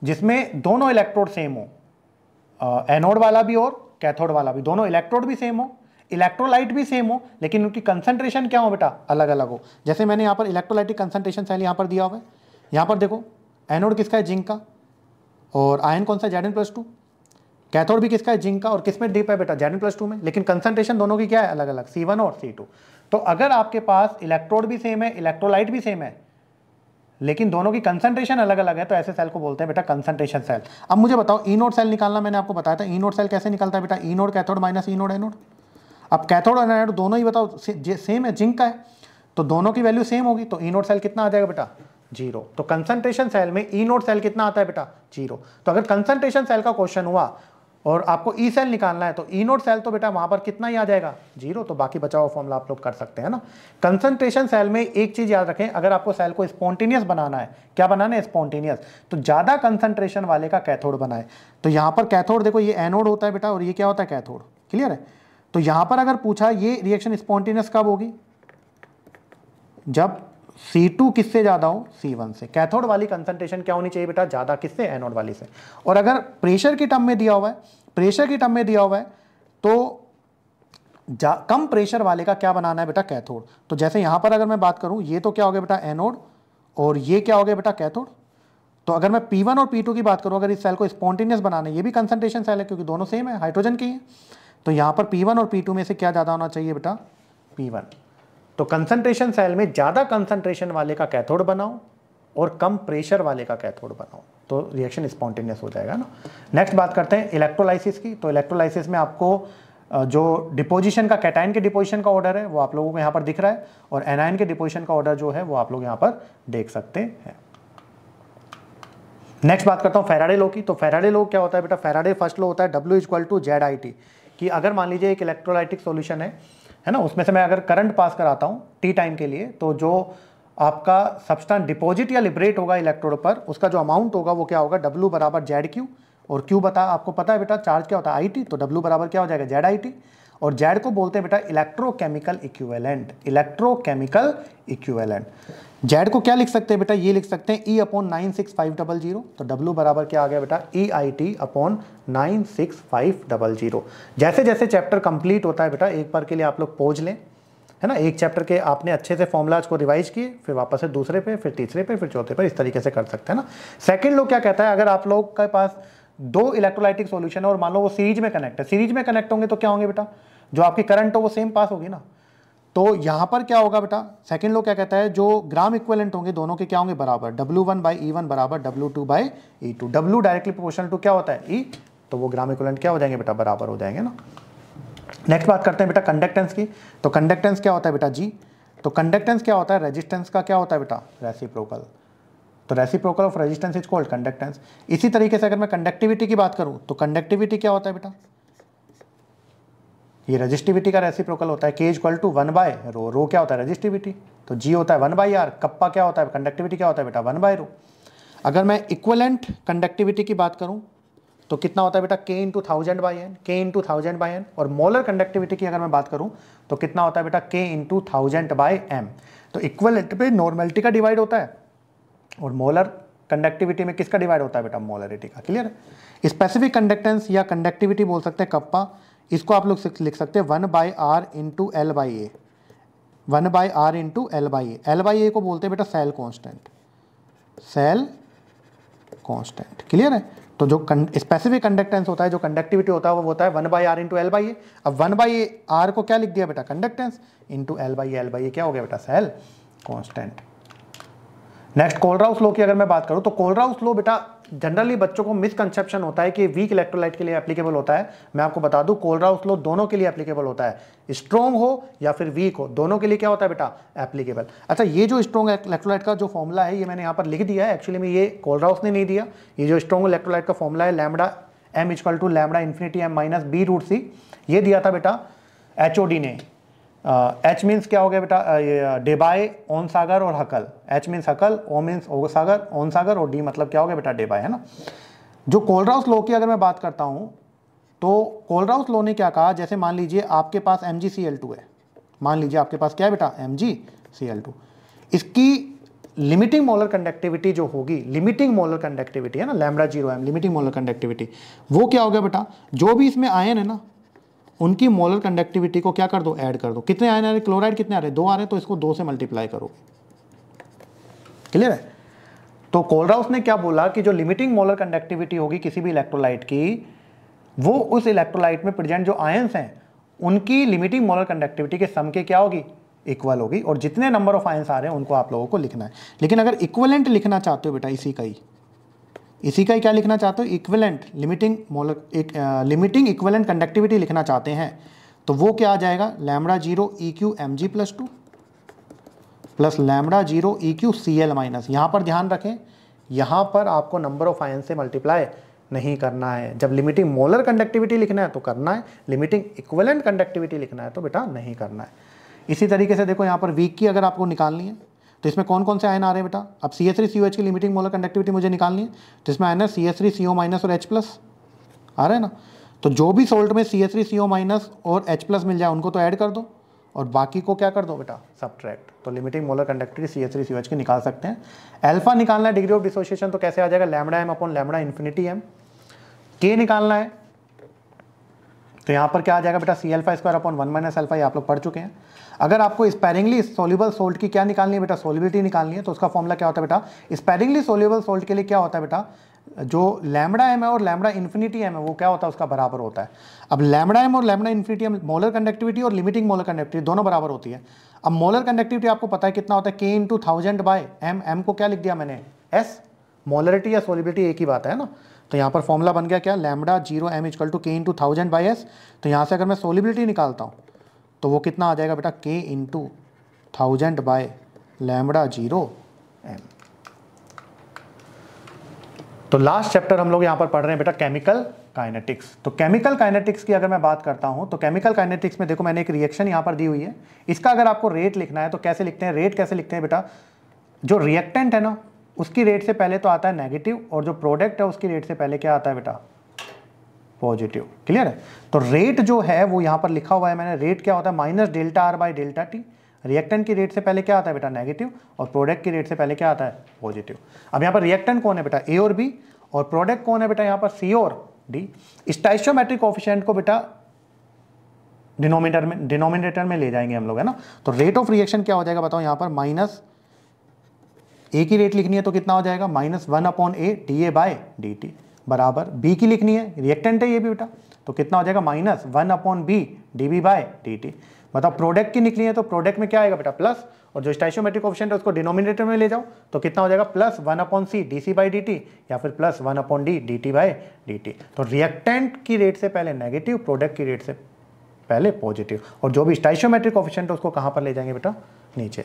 जिसमें दोनों इलेक्ट्रोड सेम हो एनोड वाला भी और कैथोड वाला भी दोनों इलेक्ट्रोड भी सेम हो इलेक्ट्रोलाइट भी सेम हो लेकिन उनकी कंसंट्रेशन क्या हो बेटा अलग अलग हो जैसे मैंने यहाँ पर इलेक्ट्रोलाइटिक कंसंट्रेशन सेल यहाँ पर दिया हुआ है यहाँ पर देखो एनोड किसका है जिंक का और आयन कौन सा Z N plus two cathode भी किसका है जिंक का और किसमें डीप है बेटा जेड एन प्लस टू में लेकिन कंसंट्रेशन दोनों की क्या है अलग अलग सी वन और सी टू तो अगर आपके पास इलेक्ट्रोड भी सेम है इलेक्ट्रोलाइट भी सेम है लेकिन दोनों की कंसंट्रेशन अलग अलग है तो ऐसे सेल को बोलते हैं बेटा कंसंट्रेशन सेल अब मुझे बताओ ई नोड सेल निकालना मैंने आपको बताया था ई नोड सेल कैसे निकलता है बेटा E naught cathode minus E naught anode अब कैथोड और एनोड दोनों ही बताओ से, सेम है जिंक का है तो दोनों की वैल्यू सेम होगी तो ई नोड सेल कितना आ जाएगा बेटा जीरो तो कंसंट्रेशन सेल में ई नोड सेल कितना आता है बेटा जीरो तो अगर कंसंट्रेशन सेल का क्वेश्चन हुआ और आपको ई सेल निकालना है तो ई नोट सेल तो बेटा वहां पर कितना ही आ जाएगा जीरो तो बाकी बचाओ फॉर्मला आप लोग कर सकते हैं ना कंसंट्रेशन सेल में एक चीज़ याद रखें अगर आपको सेल को स्पॉन्टेनियस बनाना है क्या बनाना है स्पॉन्टेनियस तो ज़्यादा कंसंट्रेशन वाले का कैथोड बनाए तो यहां पर कैथोड देखो ये एनोड होता है बेटा और ये क्या होता है कैथोड क्लियर है तो यहां पर अगर पूछा ये रिएक्शन स्पॉन्टेनियस कब होगी जब C2 किससे ज़्यादा हो C1 से कैथोड वाली कंसंट्रेशन क्या होनी चाहिए बेटा ज़्यादा किससे एनोड वाली से और अगर प्रेशर के टर्म में दिया हुआ है प्रेशर के टर्म में दिया हुआ है तो कम प्रेशर वाले का क्या बनाना है बेटा कैथोड तो जैसे यहाँ पर अगर मैं बात करूँ ये तो क्या हो गया बेटा एनोड और ये क्या हो गया बेटा कैथोड तो अगर मैं पी और पी की बात करूँ अगर इस सेल को स्पॉन्टेनियस बनाना है ये भी कंसनट्रेशन सेल है क्योंकि दोनों सेम है हाइड्रोजन की है तो यहाँ पर पी और पी में से क्या ज़्यादा होना चाहिए बेटा पी तो कंसंट्रेशन सेल में ज़्यादा कंसंट्रेशन वाले का कैथोड बनाओ और कम प्रेशर वाले का कैथोड बनाओ तो रिएक्शन स्पॉन्टेनियस हो जाएगा ना नेक्स्ट बात करते हैं इलेक्ट्रोलाइसिस की तो इलेक्ट्रोलाइसिस में आपको जो डिपोजिशन का कैटाइन के डिपोजिशन का ऑर्डर है वो आप लोगों को यहाँ पर दिख रहा है और एनाइन के डिपोजिशन का ऑर्डर जो है वो आप लोग यहाँ पर देख सकते हैं नेक्स्ट बात करता हूँ फेराडे लो की तो फेराडे लो क्या होता है बेटा फेराडे फर्स्ट लो होता है W is equal to Z I T कि अगर मान लीजिए एक इलेक्ट्रोलाइटिक सोल्यूशन है है ना उसमें से मैं अगर करंट पास कराता हूँ टी टाइम के लिए तो जो आपका सब्सटेंस डिपॉजिट या लिबरेट होगा इलेक्ट्रोड पर उसका जो अमाउंट होगा वो क्या होगा डब्ल्यू बराबर जेड क्यू और क्यू बता आपको पता है बेटा चार्ज क्या होता है आई टी तो डब्ल्यू बराबर क्या हो जाएगा जेड आई टी और जेड को बोलते हैं बेटा electrochemical equivalent electrochemical equivalent Z को क्या लिख सकते हैं बेटा ये लिख सकते हैं E upon nine six five double zero तो डब्ल्यू बराबर क्या आ गया बेटा E I T upon nine six five double zero जैसे जैसे चैप्टर कंप्लीट होता है बेटा एक बार के लिए आप लोग पोज लें है ना एक चैप्टर के आपने अच्छे से फॉर्मूलाज को रिवाइज किए फिर वापस से दूसरे पे फिर तीसरे पे फिर चौथे पर इस तरीके से कर सकते हैं ना सेकेंड लोग क्या कहता है अगर आप लोग के पास दो इलेक्ट्रोलाइटिक सोल्यूशन है और मान लो वो सीरीज में कनेक्ट है सीरीज में कनेक्ट होंगे तो क्या होंगे बेटा जो आपकी करंट हो वो सेम पास होगी ना तो यहाँ पर क्या होगा बेटा सेकेंड लो क्या कहता है जो ग्राम इक्वेलेंट होंगे दोनों के क्या होंगे बराबर W one by E one बराबर W two by E two W directly proportional to क्या होता है ई e, तो वो ग्राम इक्वलेंट क्या हो जाएंगे बेटा बराबर हो जाएंगे ना नेक्स्ट बात करते हैं बेटा कंडक्टेंस की तो कंडक्टेंस क्या होता है बेटा जी तो कंडक्टेंस क्या होता है रेजिस्टेंस का क्या होता है बेटा रेसिप्रोकल तो reciprocal of resistance is called conductance इसी तरीके से अगर मैं कंडक्टिविटी की बात करूँ तो कंडक्टिविटी क्या होता है बेटा ये रजिस्टिविटी का रेसिप्रोकल होता है के is equal to one by rho rho क्या होता है रजिस्टिविटी तो जी होता है वन बाई आर कप्पा क्या होता है कंडक्टिविटी क्या होता है बेटा वन बाय रो अगर मैं इक्वलेंट कंडक्टिविटी की बात करूँ तो कितना होता है बेटा के into thousand by N K into thousand by N और मोलर कंडक्टिविटी की अगर मैं बात करूँ तो कितना होता है बेटा के इंटू थाउजेंड बाई एम तो इक्वलेंट पे नॉर्मेलिटी का डिवाइड होता है और मोलर कंडक्टिविटी में किसका डिवाइड होता है बेटा मोलरिटी का क्लियर है स्पेसिफिक कंडक्टेंस या कंडक्टिविटी बोल सकते हैं कप्पा इसको आप लोग लिख सकते हैं one by R into L by A one by R into L by A L by A को बोलते हैं बेटा cell constant cell constant clear है तो जो स्पेसिफिक कंडक्टेंस होता है जो कंडक्टिविटी होता है वो होता है one by R into L by A अब वन बाई आर को क्या लिख दिया बेटा conductance into L by L by A क्या हो गया बेटा cell constant next Kohlrausch law की अगर मैं बात करूँ तो कोलराउस लो बेटा जनरली बच्चों को मिसकंसेप्शन होता है कि वीक इलेक्ट्रोलाइट के लिए एप्लीकेबल होता है मैं आपको बता दूं कोलरा लो दोनों के लिए एप्लीकेबल होता है स्ट्रॉन्ग हो या फिर वीक हो दोनों के लिए क्या होता है बेटा एप्लीकेबल अच्छा ये जो स्ट्रॉन्ग इलेक्ट्रोलाइट का जो फॉर्मूला है ये मैंने यहाँ पर लिख दिया है एक्चुअली में ये कोलरा उसने नहीं दिया ये जो स्ट्रॉन्ग इलेक्ट्रोलाइट का फॉर्मूला है lambda M is equal to lambda infinity M minus B root C ये दिया था बेटा एच ने एच uh, मीन्स क्या हो गया बेटा uh, ये uh, ओन सागर और Huckel H means Huckel O means ओ सागर ओन सागर और डी मतलब क्या हो गया बेटा डेबाई है ना जो कोलराउस लो की अगर मैं बात करता हूँ तो कोलराउस लो ने क्या कहा जैसे मान लीजिए आपके पास एम जी है मान लीजिए आपके पास क्या है बेटा एम जी इसकी लिमिटिंग मोलर कंडक्टिविटी जो होगी लिमिटिंग मोलर कंडक्टिविटी है ना lambda zero M limiting molar conductivity वो क्या हो गया बेटा जो भी इसमें आयन है ना उनकी मोलर कंडक्टिविटी को क्या कर दो ऐड कर दो कितने आयन आ रहे क्लोराइड कितने आ रहे दो आ रहे हैं तो इसको दो से मल्टीप्लाई करो क्लियर है तो कोलराउस ने क्या बोला कि जो लिमिटिंग मोलर कंडक्टिविटी होगी किसी भी इलेक्ट्रोलाइट की वो उस इलेक्ट्रोलाइट में प्रेजेंट जो आयंस हैं उनकी लिमिटिंग मोलर कंडक्टिविटी के सम के क्या होगी इक्वल होगी और जितने नंबर ऑफ आयंस आ रहे हैं उनको आप लोगों को लिखना है लेकिन अगर इक्वलेंट लिखना चाहते हो बेटा इसी का ही इसी का ही क्या लिखना चाहते हो इक्विलेंट लिमिटिंग मोलर एक लिमिटिंग इक्विलेंट कंडक्टिविटी लिखना चाहते हैं तो वो क्या आ जाएगा lambda zero E Q M G plus two plus lambda zero E Q C L minus यहाँ पर ध्यान रखें यहाँ पर आपको नंबर ऑफ आयन से मल्टीप्लाई नहीं करना है जब लिमिटिंग मोलर कंडक्टिविटी लिखना है तो करना है लिमिटिंग इक्वलेंट कंडक्टिविटी लिखना है तो बेटा नहीं करना है इसी तरीके से देखो यहाँ पर वीक की अगर आपको निकालनी है तो इसमें कौन कौन से आयन आ रहे हैं बेटा अब सी एस थ्री सी ओ एच की लिमिटिंग मोलर कंडक्टिविटी मुझे निकालनी है तो इसमें आयन है C S three C O minus और एच प्लस आ रहा है ना तो जो भी सोल्ट में C S three C O minus और एच प्लस मिल जाए उनको तो ऐड कर दो और बाकी को क्या कर दो बेटा ट्रैक्ट तो limiting molar conductivity C S three C ओ एच की निकाल सकते हैं एल्फा निकालना है डिग्री ऑफ डिसोसिएशन तो कैसे आ जाएगा lambda M upon lambda infinity M के निकालना है तो यहाँ पर क्या आ जाएगा बेटा C alpha square upon one minus alpha ये आप लोग पढ़ चुके हैं अगर आपको स्पेरिंगली सोल्यूबल सोल्ट की क्या निकालनी है बेटा सोलिबिलिटी निकालनी है तो उसका फॉर्मूला क्या होता है बेटा स्पेरिंगली सोल्यूबल सोल्ट के लिए क्या होता है बेटा जो लैमडा एम है और लैमडा इन्फिनिटी एम है वो क्या होता है उसका बराबर होता है अब लैमडा एम और lambda infinity M molar conductivity और लिमिटिंग मोलर कंडक्टिविटी दोनों बराबर होती है अब मोलर कंडक्टिविटी आपको पता है कितना होता है k into thousand by M M को क्या लिख दिया मैंने एस मोलरिटी या सोलिबिलिटी एक ही बात है ना तो यहाँ पर फॉर्मूला बन गया क्या lambda zero M is equal to k into thousand by S तो यहाँ से अगर मैं सोलिबिलिटी निकालता हूँ तो वो कितना आ जाएगा बेटा के into thousand by lambda zero M तो लास्ट चैप्टर हम लोग यहाँ पर पढ़ रहे हैं बेटा केमिकल काइनेटिक्स तो केमिकल काइनेटिक्स की अगर मैं बात करता हूँ तो केमिकल काइनेटिक्स में देखो मैंने एक रिएक्शन यहाँ पर दी हुई है इसका अगर आपको रेट लिखना है तो कैसे लिखते हैं रेट कैसे लिखते हैं बेटा जो रिएक्टेंट है ना उसकी रेट से पहले तो आता है नेगेटिव और जो प्रोडक्ट है उसकी रेट से पहले क्या आता है बेटा पॉजिटिव क्लियर है तो रेट जो है वो यहां पर लिखा हुआ है मैंने रेट क्या होता है minus delta R by delta T reactant की रेट से पहले क्या आता है बेटा नेगेटिव और प्रोडक्ट की रेट से पहले क्या आता है पॉजिटिव अब यहां पर रिएक्टेंट कौन है बेटा ए और बी और प्रोडक्ट कौन है बेटा यहां पर सी और डी स्टाइशोमेट्रिक ऑफिशेंट को बेटा डिनोमिनेटर में डिनोमिनेटर में ले जाएंगे हम लोग है ना तो रेट ऑफ रिएक्शन क्या हो जाएगा बताओ यहां पर माइनस ए की रेट लिखनी है तो कितना हो जाएगा minus one upon A D A by D T बराबर बी की लिखनी है रिएक्टेंट है ये भी बेटा तो कितना हो जाएगा minus one upon B D B by D T मतलब प्रोडक्ट की निकली है तो प्रोडक्ट में क्या आएगा बेटा प्लस और जो स्टाइशोमेट्रिक ऑप्शन है उसको डिनोमिनेटर में ले जाओ तो कितना हो जाएगा plus one upon C D C by D T या फिर plus one upon D D T by D T तो रिएक्टेंट की रेट से पहले नेगेटिव प्रोडक्ट की रेट से पहले पॉजिटिव और जो भी स्टाइशोमेट्रिक ऑप्शन है उसको कहाँ पर ले जाएंगे बेटा नीचे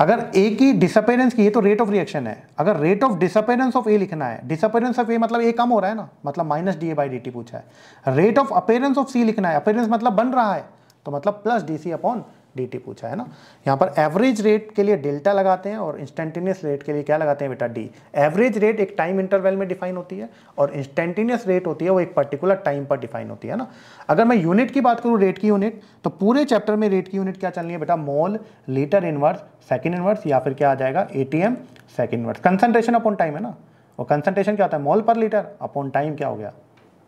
अगर ए की डिसअपेरेंस की है तो रेट ऑफ रिएक्शन है अगर rate of disappearance of A लिखना है डिसअपेरेंस ऑफ ए मतलब ए कम हो रहा है ना मतलब minus D A by D T पूछा है rate of appearance of C लिखना है अपेरेंस मतलब बन रहा है तो मतलब plus D C upon D पूछा है ना यहाँ पर एवरेज रेट के लिए डेल्टा लगाते हैं और इंस्टेंटेनियस रेट के लिए क्या लगाते हैं बेटा डी एवरेज रेट एक टाइम इंटरवल में डिफाइन होती है और इंस्टेंटेनियस रेट होती है वो एक पर्टिकुलर टाइम पर डिफाइन होती है ना अगर मैं यूनिट की बात करूँ रेट की यूनिट तो पूरे चैप्टर में रेट की यूनिट क्या चलनी है बेटा mole litre inverse second inverse या फिर क्या आ जाएगा A T M second inverse concentration upon time है ना और कंसनट्रेशन क्या होता है मॉल पर लीटर अपॉन टाइम क्या हो गया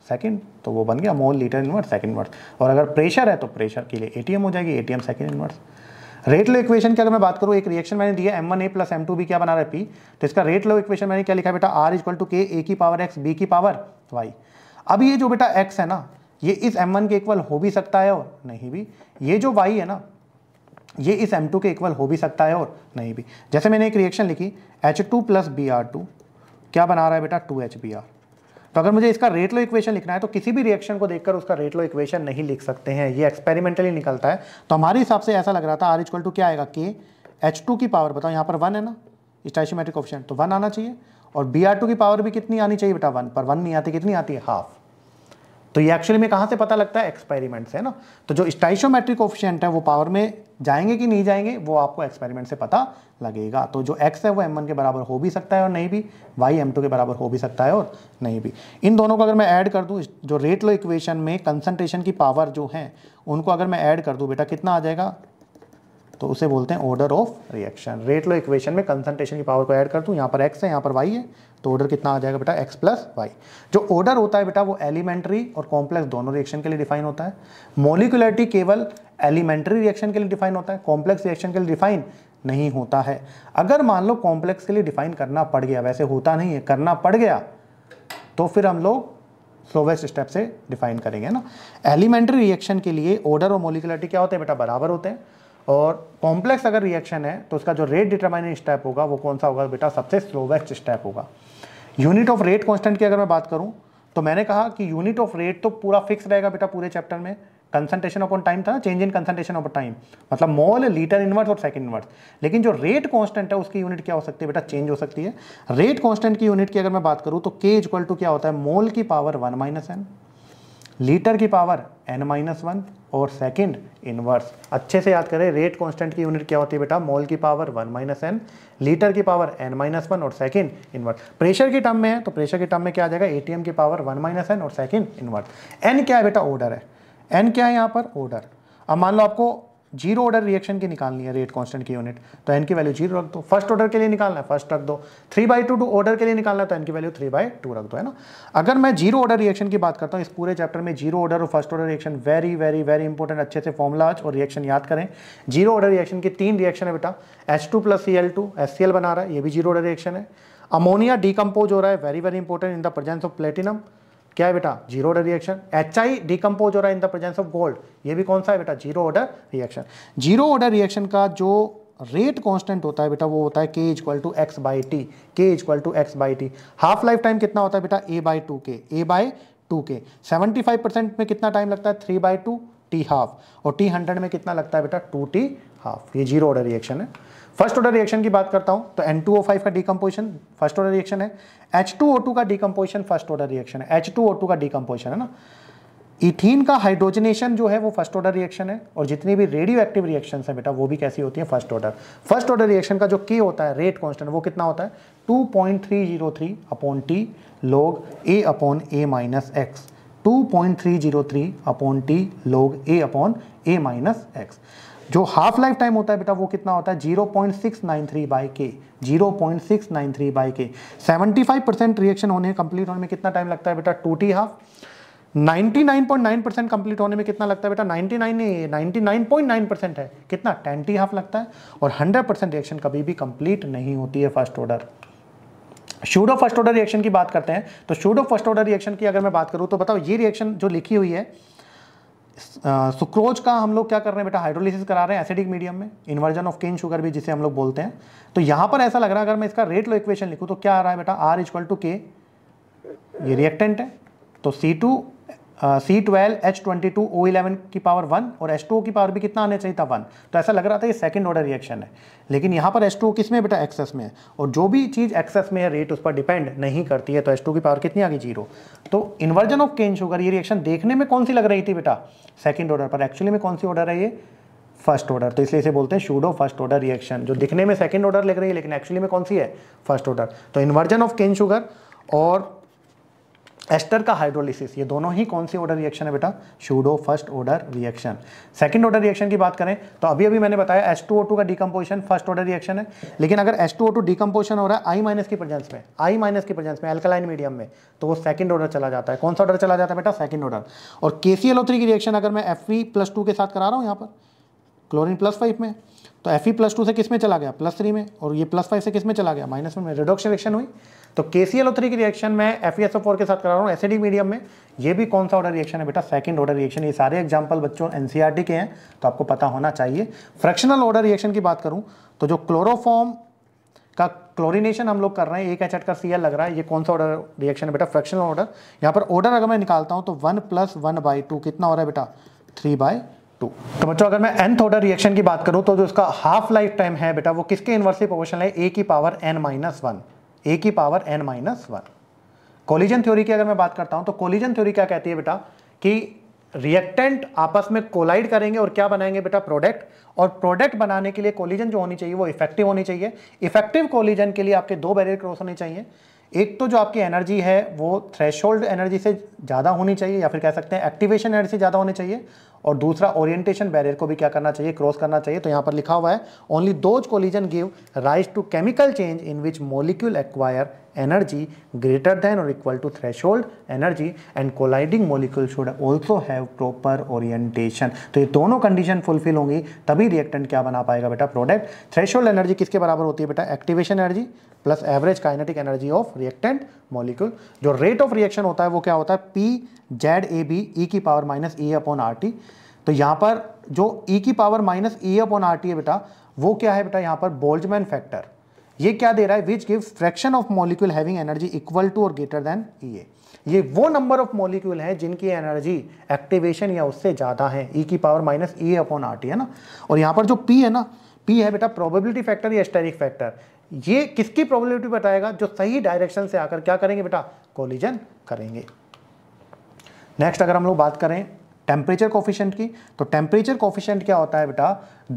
सेकेंड तो वो बन गया mole litre inverse second inverse और अगर प्रेशर है तो प्रेशर के लिए एटीएम हो जाएगी ATM second inverse rate law equation की अगर मैं बात करूँ एक रिएक्शन मैंने दिया M one A plus M two B क्या बना रहा है पी तो इसका रेट लो इक्वेशन मैंने क्या लिखा बेटा are equal to k A की पावर एक्स बी की पावर वाई अब ये जो बेटा एक्स है ना ये इस एम वन के इक्वल हो भी सकता है और नहीं भी ये जो वाई है ना ये इस एम टू के इक्वल हो भी सकता है और नहीं भी जैसे मैंने एक रिएक्शन लिखी H two plus B R two क्या बना रहा है बेटा टू एच बी आर तो अगर मुझे इसका रेट लो इक्वेशन लिखना है तो किसी भी रिएक्शन को देखकर उसका रेट लो इक्वेशन नहीं लिख सकते हैं ये एक्सपेरिमेंटली निकलता है तो हमारे हिसाब से ऐसा लग रहा था आर इक्वल टू क्या आएगा के एच टू की पावर बताओ यहाँ पर वन है ना स्टाइशोमेट्रिक ऑप्शन तो वन आना चाहिए और बी आर टू की पावर भी कितनी आनी चाहिए बेटा वन पर वन नहीं आती कितनी आती है हाफ तो ये एक्चुअली में कहाँ से पता लगता है एक्सपेरिमेंट से है ना तो जो स्टाइशोमेट्रिक ऑफिशियंट है वो पावर में जाएंगे कि नहीं जाएंगे वो आपको एक्सपेरिमेंट से पता लगेगा तो जो एक्स है वो m1 के बराबर हो भी सकता है और नहीं भी एम टू के बराबर हो भी सकता है और नहीं भी इन दोनों को अगर मैं ऐड कर दूँ जो रेट लो इक्वेशन में कंसनट्रेशन की पावर जो है उनको अगर मैं ऐड कर दूँ बेटा कितना आ जाएगा तो उसे बोलते हैं order of reaction rate law equation में कंसंट्रेशन की पावर को ऐड कर दूँ यहाँ पर एक्स है यहाँ पर वाई है तो ऑर्डर कितना आ जाएगा बेटा एक्स प्लस वाई जो ऑर्डर होता है बेटा वो एलिमेंट्री और कॉम्प्लेक्स दोनों रिएक्शन के लिए डिफाइन होता है मोलिकुलरिटी केवल एलिमेंट्री रिएक्शन के लिए डिफाइन होता है कॉम्प्लेक्स रिएक्शन के लिए डिफाइन नहीं होता है अगर मान लो कॉम्प्लेक्स के लिए डिफाइन करना पड़ गया वैसे होता नहीं है करना पड़ गया तो फिर हम लोग स्लोवेस्ट स्टेप से डिफाइन करेंगे ना एलिमेंट्री रिएक्शन के लिए ऑर्डर और मोलिकुलरिटी क्या होते हैं बेटा बराबर होते हैं और कॉम्प्लेक्स अगर रिएक्शन है तो उसका जो रेट डिटरमाइनिंग स्टेप होगा वो कौन सा होगा बेटा सबसे स्लोवेस्ट स्टेप होगा यूनिट ऑफ रेट कॉन्स्टेंट की अगर मैं बात करूँ तो मैंने कहा कि यूनिट ऑफ रेट तो पूरा फिक्स रहेगा बेटा पूरे चैप्टर में कंसंट्रेशन ऑन टाइम था ना change in concentration of time मतलब मॉल लीटर इनवर्स और सेकंड इनवर्स लेकिन जो रेट कांस्टेंट है उसकी यूनिट क्या हो सकती है बेटा चेंज हो सकती है रेट कांस्टेंट की यूनिट की अगर मैं बात करूँ तो के इक्वल टू क्या होता है मॉल की power one minus N litre की पावर एन माइनस वन और सेकंड इनवर्स अच्छे से याद करें रेट कांस्टेंट की यूनिट क्या होती है बेटा मोल की power one minus N litre की पावर एन माइनस वन और सेकंड इनवर्स प्रेशर की टर्म में है तो प्रेशर की टर्म में क्या आ जाएगा एटीएम की पावर वन माइनस एन और सेकंड इनवर्स एन क्या है बेटा ऑर्डर है एन क्या है यहाँ पर ऑर्डर अब मान लो आपको जीरो ऑर्डर रिएक्शन की निकालनी है रेट कांस्टेंट की यूनिट तो एन की वैल्यू जीरो रख दो फर्स्ट ऑर्डर के लिए निकालना है फर्स्ट रख दो three by two two order के लिए निकालना है तो एन की वैल्यू थ्री बाई टू रख दो है ना अगर मैं जीरो ऑर्डर रिएक्शन की बात करता हूँ इस पूरे चैप्टर में जीरो ऑर्डर और first order reaction very very very important अच्छे से फॉर्मुलाज और रिएक्शन याद करें जीरो ऑर्डर रिएक्शन की तीन रिएक्शन है बेटा H two plus C L two S C L बना रहा है ये भी जीरो ऑर्डर रिएक्शन है अमोनिया डिकम्पोज हो रहा है very very important in the presence of platinum क्या है बेटा zero order reaction H I decompose हो रहा है in the presence of gold ये भी कौन सा है बेटा zero order reaction zero order reaction का जो रेट कांस्टेंट होता है बेटा वो होता है के is equal to X by T k is equal to X by T half life time कितना होता है बेटा A by two k A by two k seventy five percent में कितना टाइम लगता है three by two T half और T hundred में कितना लगता है बेटा टू टी हाफ ये जीरो ऑर्डर रिएक्शन है फर्स्ट ऑर्डर रिएक्शन की बात करता हूं तो N2O5 का डीकम्पोजिशन फर्स्ट ऑर्डर रिएक्शन है H2O2 का डीकम्पोजिशन फर्स्ट ऑर्डर रिएक्शन है H2O2 का डिकम्पोजिशन है ना इथीन का हाइड्रोजनेशन जो है वो फर्स्ट ऑर्डर रिएक्शन है और जितनी भी रेडियो एक्टिव रिएक्शन है बेटा वो भी कैसी होती है first order first order reaction का जो के होता है रेट कॉन्स्टेंट वो कितना होता है two point three zero three upon T log A upon A minus X two point three zero three upon T log A upon A minus X जो हाफ लाइफ टाइम होता है बेटा वो कितना होता है 0.693 point six nine three by k zero point six nine three by k seventy five percent reaction होने complete होने में कितना टाइम लगता है बेटा two T half nine percent complete होने में कितना लगता है बेटा नाइन नहीं नाइन परसेंट है कितना टेन टी हाफ लगता है और हंड्रेड परसेंट रिएक्शन कभी भी कंप्लीट नहीं होती है first order pseudo first order reaction की बात करते हैं तो शूडो फर्स्ट ऑर्डर रिएक्शन की अगर मैं बात करूँ तो बताओ ये रिएक्शन जो लिखी हुई है सुक्रोज का हम लोग क्या कर रहे हैं बेटा हाइड्रोलिसिस करा रहे हैं एसिडिक मीडियम में इन्वर्जन ऑफ केन शुगर भी जिसे हम लोग बोलते हैं तो यहाँ पर ऐसा लग रहा है अगर मैं इसका रेट लो इक्वेशन लिखूँ तो क्या आ रहा है बेटा आर इजक्वल टू के ये रिएक्टेंट है तो C two C twelve H twenty two O eleven की पावर वन और एच टू की पावर भी कितना आना चाहिए था वन तो ऐसा लग रहा था ये सेकंड ऑर्डर रिएक्शन है लेकिन यहाँ पर एच टू किस में बेटा एक्सेस में है और जो भी चीज़ एक्सेस में है रेट उस पर डिपेंड नहीं करती है तो एच टू की पावर कितनी आ गई जीरो तो इन्वर्जन ऑफ केन शुगर ये रिएक्शन देखने में कौन सी लग रही थी बेटा सेकेंड ऑर्डर पर एक्चुअली में कौन सी ऑर्डर है ये फर्स्ट ऑर्डर तो इसलिए इसे बोलते हैं शूडो फर्स्ट ऑर्डर रिएक्शन जो दिखने में सेकेंड ऑर्डर लग रही है लेकिन एक्चुअली में कौन सी है फर्स्ट ऑर्डर तो इन्वर्जन ऑफ केन शुगर और एस्टर का हाइड्रोलिसिस ये दोनों ही कौन सी ऑर्डर रिएक्शन है बेटा pseudo first order reaction second order reaction की बात करें तो अभी अभी मैंने बताया एस टू ओ टू का डिकम्पोजिशन फर्स्ट ऑर्डर रिएक्शन है लेकिन अगर S two O two decomposition हो रहा है आई माइनस की प्रजेंस में आई माइनस की प्रजेंस में एल्कलाइन मीडियम में तो वो सेकंड ऑर्डर चला जाता है कौन सा ऑर्डर चला जाता है बेटा सेकंड ऑर्डर और के की रिएक्शन अगर मैं एफ प्लस के साथ करा रहा हूँ यहाँ पर क्लोरिन प्लस फाइव में तो एफ प्लस टू से किस में चला गया प्लस थ्री में और ये प्लस फाइव से किस में चला गया माइनस में रिडोक्शन रिएक्शन हुई तो के सी एल थ्री की रिएक्शन मैं एफ एस ओ फोर के साथ करा रहा हूँ एसिडिक मीडियम में ये भी कौन सा ऑर्डर रिएक्शन है बेटा सेकंड ऑर्डर रिएक्शन ये सारे एग्जांपल बच्चों एन e के हैं तो आपको पता होना चाहिए फ्रैक्शनल ऑर्डर रिएक्शन की बात करूँ तो जो क्लोरोफॉर्म का क्लोरिनेशन हम लोग कर रहे हैं एक एच एट का सी लग रहा है ये कौन सा ऑर्डर रिएक्शन है बेटा फ्रैक्शनल ऑर्डर यहाँ पर ऑर्डर अगर मैं निकालता हूँ तो one plus one by two कितना हो रहा है बेटा थ्री बाई टू तो बच्चों अगर मैं एन ऑर्डर रिएक्शन की बात करूँ तो जो इसका हाफ लाइफ टाइम है बेटा वो किसके इन्वर्सली प्रोपोर्शनल है ए की power N minus one A की power N minus one collision theory की अगर मैं बात करता हूं तो कोलिजन थ्योरी क्या कहती है बेटा कि रिएक्टेंट आपस में कोलाइड करेंगे और क्या बनाएंगे बेटा प्रोडक्ट और प्रोडक्ट बनाने के लिए कोलिजन जो होनी चाहिए वो इफेक्टिव होनी चाहिए इफेक्टिव कोलिजन के लिए आपके दो बैरियर क्रॉस होने चाहिए एक तो जो आपकी एनर्जी है वो थ्रेशोल्ड एनर्जी से ज़्यादा होनी चाहिए या फिर कह सकते हैं एक्टिवेशन एनर्जी से ज़्यादा होनी चाहिए और दूसरा ओरिएंटेशन बैरियर को भी क्या करना चाहिए क्रॉस करना चाहिए तो यहाँ पर लिखा हुआ है only those collision give rise to chemical change in which molecule acquire energy greater than or equal to threshold energy and colliding molecule should also have proper orientation तो ये दोनों कंडीशन फुलफिल होंगी तभी रिएक्टेंट क्या बना पाएगा बेटा product threshold energy किसके बराबर होती है बेटा activation energy plus average kinetic energy of reactant molecule जो रेट ऑफ रिएक्शन होता है वो क्या होता है P Z A B E की power minus E upon R T तो यहाँ पर जो e की power minus E upon R T है बेटा वो क्या है बेटा यहाँ पर बोल्जमैन फैक्टर ये क्या दे रहा है which give fraction of molecule having energy equal to और ग्रेटर देन ई ये वो नंबर ऑफ मॉलिक्यूल है जिनकी एनर्जी एक्टिवेशन या उससे ज़्यादा है ई e की power minus E upon R T है ना और यहाँ पर जो पी है ना पी है बेटा प्रोबेबिलिटी फैक्टर या स्टेरिक फैक्टर ये किसकी प्रोबेबिलिटी बताएगा जो सही डायरेक्शन से आकर क्या करेंगे बेटा कोलिजन करेंगे नेक्स्ट अगर हम लोग बात करें टेम्परेचर कॉफिशेंट की तो टेम्परेचर कॉफिशेंट क्या होता है बेटा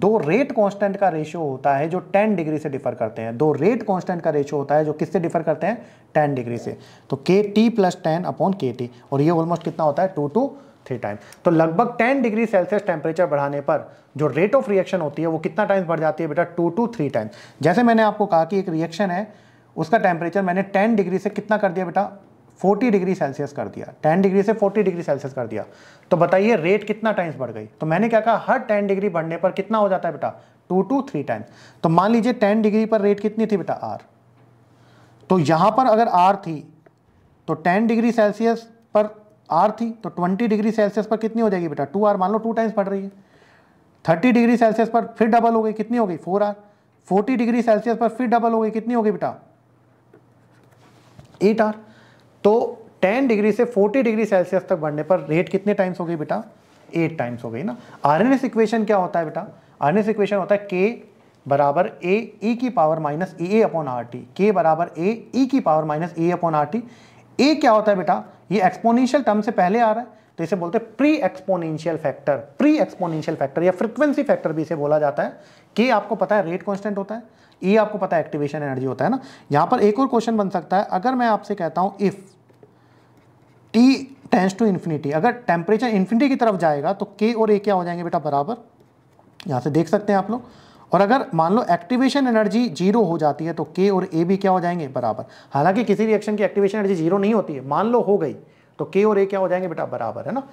दो रेट कांस्टेंट का रेशियो होता है जो 10 डिग्री से डिफर करते हैं दो रेट कांस्टेंट का रेशियो होता है जो किससे डिफर करते हैं 10 डिग्री से तो k T plus ten upon k T और ये ऑलमोस्ट कितना होता है टू टू थ्री टाइम तो लगभग टेन डिग्री सेल्सियस टेम्परेचर बढ़ाने पर जो रेट ऑफ रिएक्शन होती है वो कितना टाइम्स बढ़ जाती है बेटा टू टू थ्री टाइम्स जैसे मैंने आपको कहा कि एक रिएक्शन है उसका टेम्परेचर मैंने टेन डिग्री से कितना कर दिया बेटा 40 डिग्री सेल्सियस कर दिया 10 डिग्री से 40 डिग्री सेल्सियस कर दिया तो बताइए रेट कितना टाइम्स बढ़ गई तो मैंने क्या कहा हर 10 डिग्री बढ़ने पर कितना हो जाता है बेटा टू टू थ्री टाइम्स तो मान लीजिए 10 डिग्री पर रेट कितनी थी बेटा आर तो यहां पर अगर आर थी तो टेन डिग्री सेल्सियस पर आर थी तो ट्वेंटी डिग्री सेल्सियस पर कितनी हो जाएगी बेटा टू आर मान लो टू टाइम्स बढ़ रही है थर्टी डिग्री सेल्सियस पर फिर डबल हो गई कितनी हो गई four R forty degree Celsius पर फिर डबल हो गई कितनी हो गई बेटा एट आर तो 10 डिग्री से 40 डिग्री सेल्सियस तक बढ़ने पर रेट कितने टाइम्स हो गई बेटा एट टाइम्स हो गई ना आर एन एस इक्वेशन क्या होता है बेटा आर एन एस इक्वेशन होता है के बराबर ए ई e की power minus A A upon R T के बराबर ए ई e की power minus A upon R T A क्या होता है बेटा ये एक्सपोनेंशियल टर्म से पहले आ रहा है तो इसे बोलते हैं pre exponential factor pre exponential factor या फ्रिक्वेंसी फैक्टर भी इसे बोला जाता है के आपको पता है रेट कॉन्स्टेंट होता है ई e आपको पता है एक्टिवेशन एनर्जी होता है ना यहाँ पर एक और क्वेश्चन बन सकता है अगर मैं आपसे कहता हूँ if T tends to infinity अगर टेम्परेचर इन्फिनिटी की तरफ जाएगा तो के और ए क्या हो जाएंगे बेटा बराबर यहाँ से देख सकते हैं आप लोग और अगर मान लो एक्टिवेशन एनर्जी जीरो हो जाती है तो के और ए भी क्या हो जाएंगे बराबर हालांकि किसी रिएक्शन की एक्टिवेशन एनर्जी जीरो नहीं होती है मान लो हो गई तो के और ए क्या हो जाएंगे बेटा बराबर है ना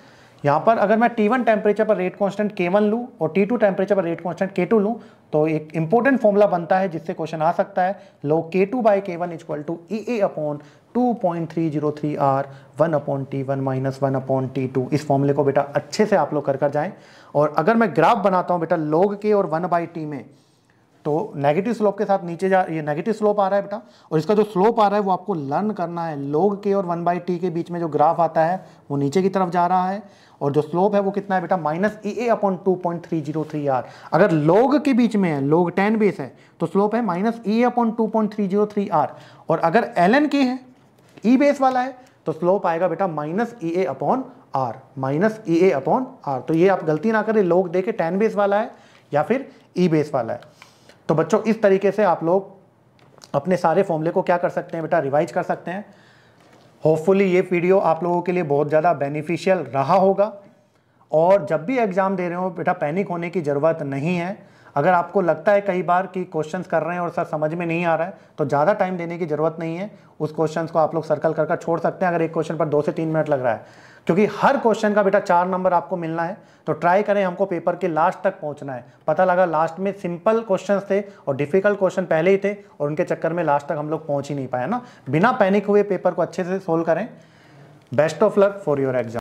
यहाँ पर अगर मैं वन टेम्परेचर पर रेट के वन लूँ और टू टेम्परेचर पर रेट के टू लूँ तो एक इंपॉर्टेंट फॉर्मूला बनता है जिससे क्वेश्चन आ सकता है लो के टू बाई के one equal to E a upon 2.303 R one upon T one minus one upon T two इस फॉर्मूले को बेटा अच्छे से आप लोग कर कर जाएं और अगर मैं ग्राफ बनाता हूं बेटा लोग के और वन बाई टी में तो नेगेटिव स्लोप के साथ नीचे जा ये नेगेटिव स्लोप आ रहा है बेटा और इसका जो स्लोप आ रहा है वो आपको लर्न करना है लोग के और वन बाई टी के बीच में जो ग्राफ आता है वो नीचे की तरफ जा रहा है और जो स्लोप है वो कितना है बेटा minus E a upon two point three zero three R अगर लोग के बीच में है लोग टेन बेस है तो स्लोप है minus E upon two point three zero three R और अगर एल एन के है ई e बेस वाला है तो स्लोप आएगा बेटा minus E a upon R minus E a upon R तो ये आप गलती ना करें लोग देखे टेन बेस वाला है या फिर ई e बेस वाला है तो बच्चों इस तरीके से आप लोग अपने सारे फॉर्मूले को क्या कर सकते हैं बेटा रिवाइज कर सकते हैं होपफुली ये वीडियो आप लोगों के लिए बहुत ज़्यादा बेनिफिशियल रहा होगा और जब भी एग्ज़ाम दे रहे हो बेटा पैनिक होने की ज़रूरत नहीं है अगर आपको लगता है कई बार कि क्वेश्चंस कर रहे हैं और सर समझ में नहीं आ रहा है तो ज़्यादा टाइम देने की ज़रूरत नहीं है उस क्वेश्चन को आप लोग सर्कल कर कर छोड़ सकते हैं अगर एक क्वेश्चन पर दो से तीन मिनट लग रहा है क्योंकि हर क्वेश्चन का बेटा चार नंबर आपको मिलना है तो ट्राई करें हमको पेपर के लास्ट तक पहुँचना है पता लगा लास्ट में सिंपल क्वेश्चन थे और डिफिकल्ट क्वेश्चन पहले ही थे और उनके चक्कर में लास्ट तक हम लोग पहुँच ही नहीं पाए ना बिना पैनिक हुए पेपर को अच्छे से सोल्व करें best of luck for your exam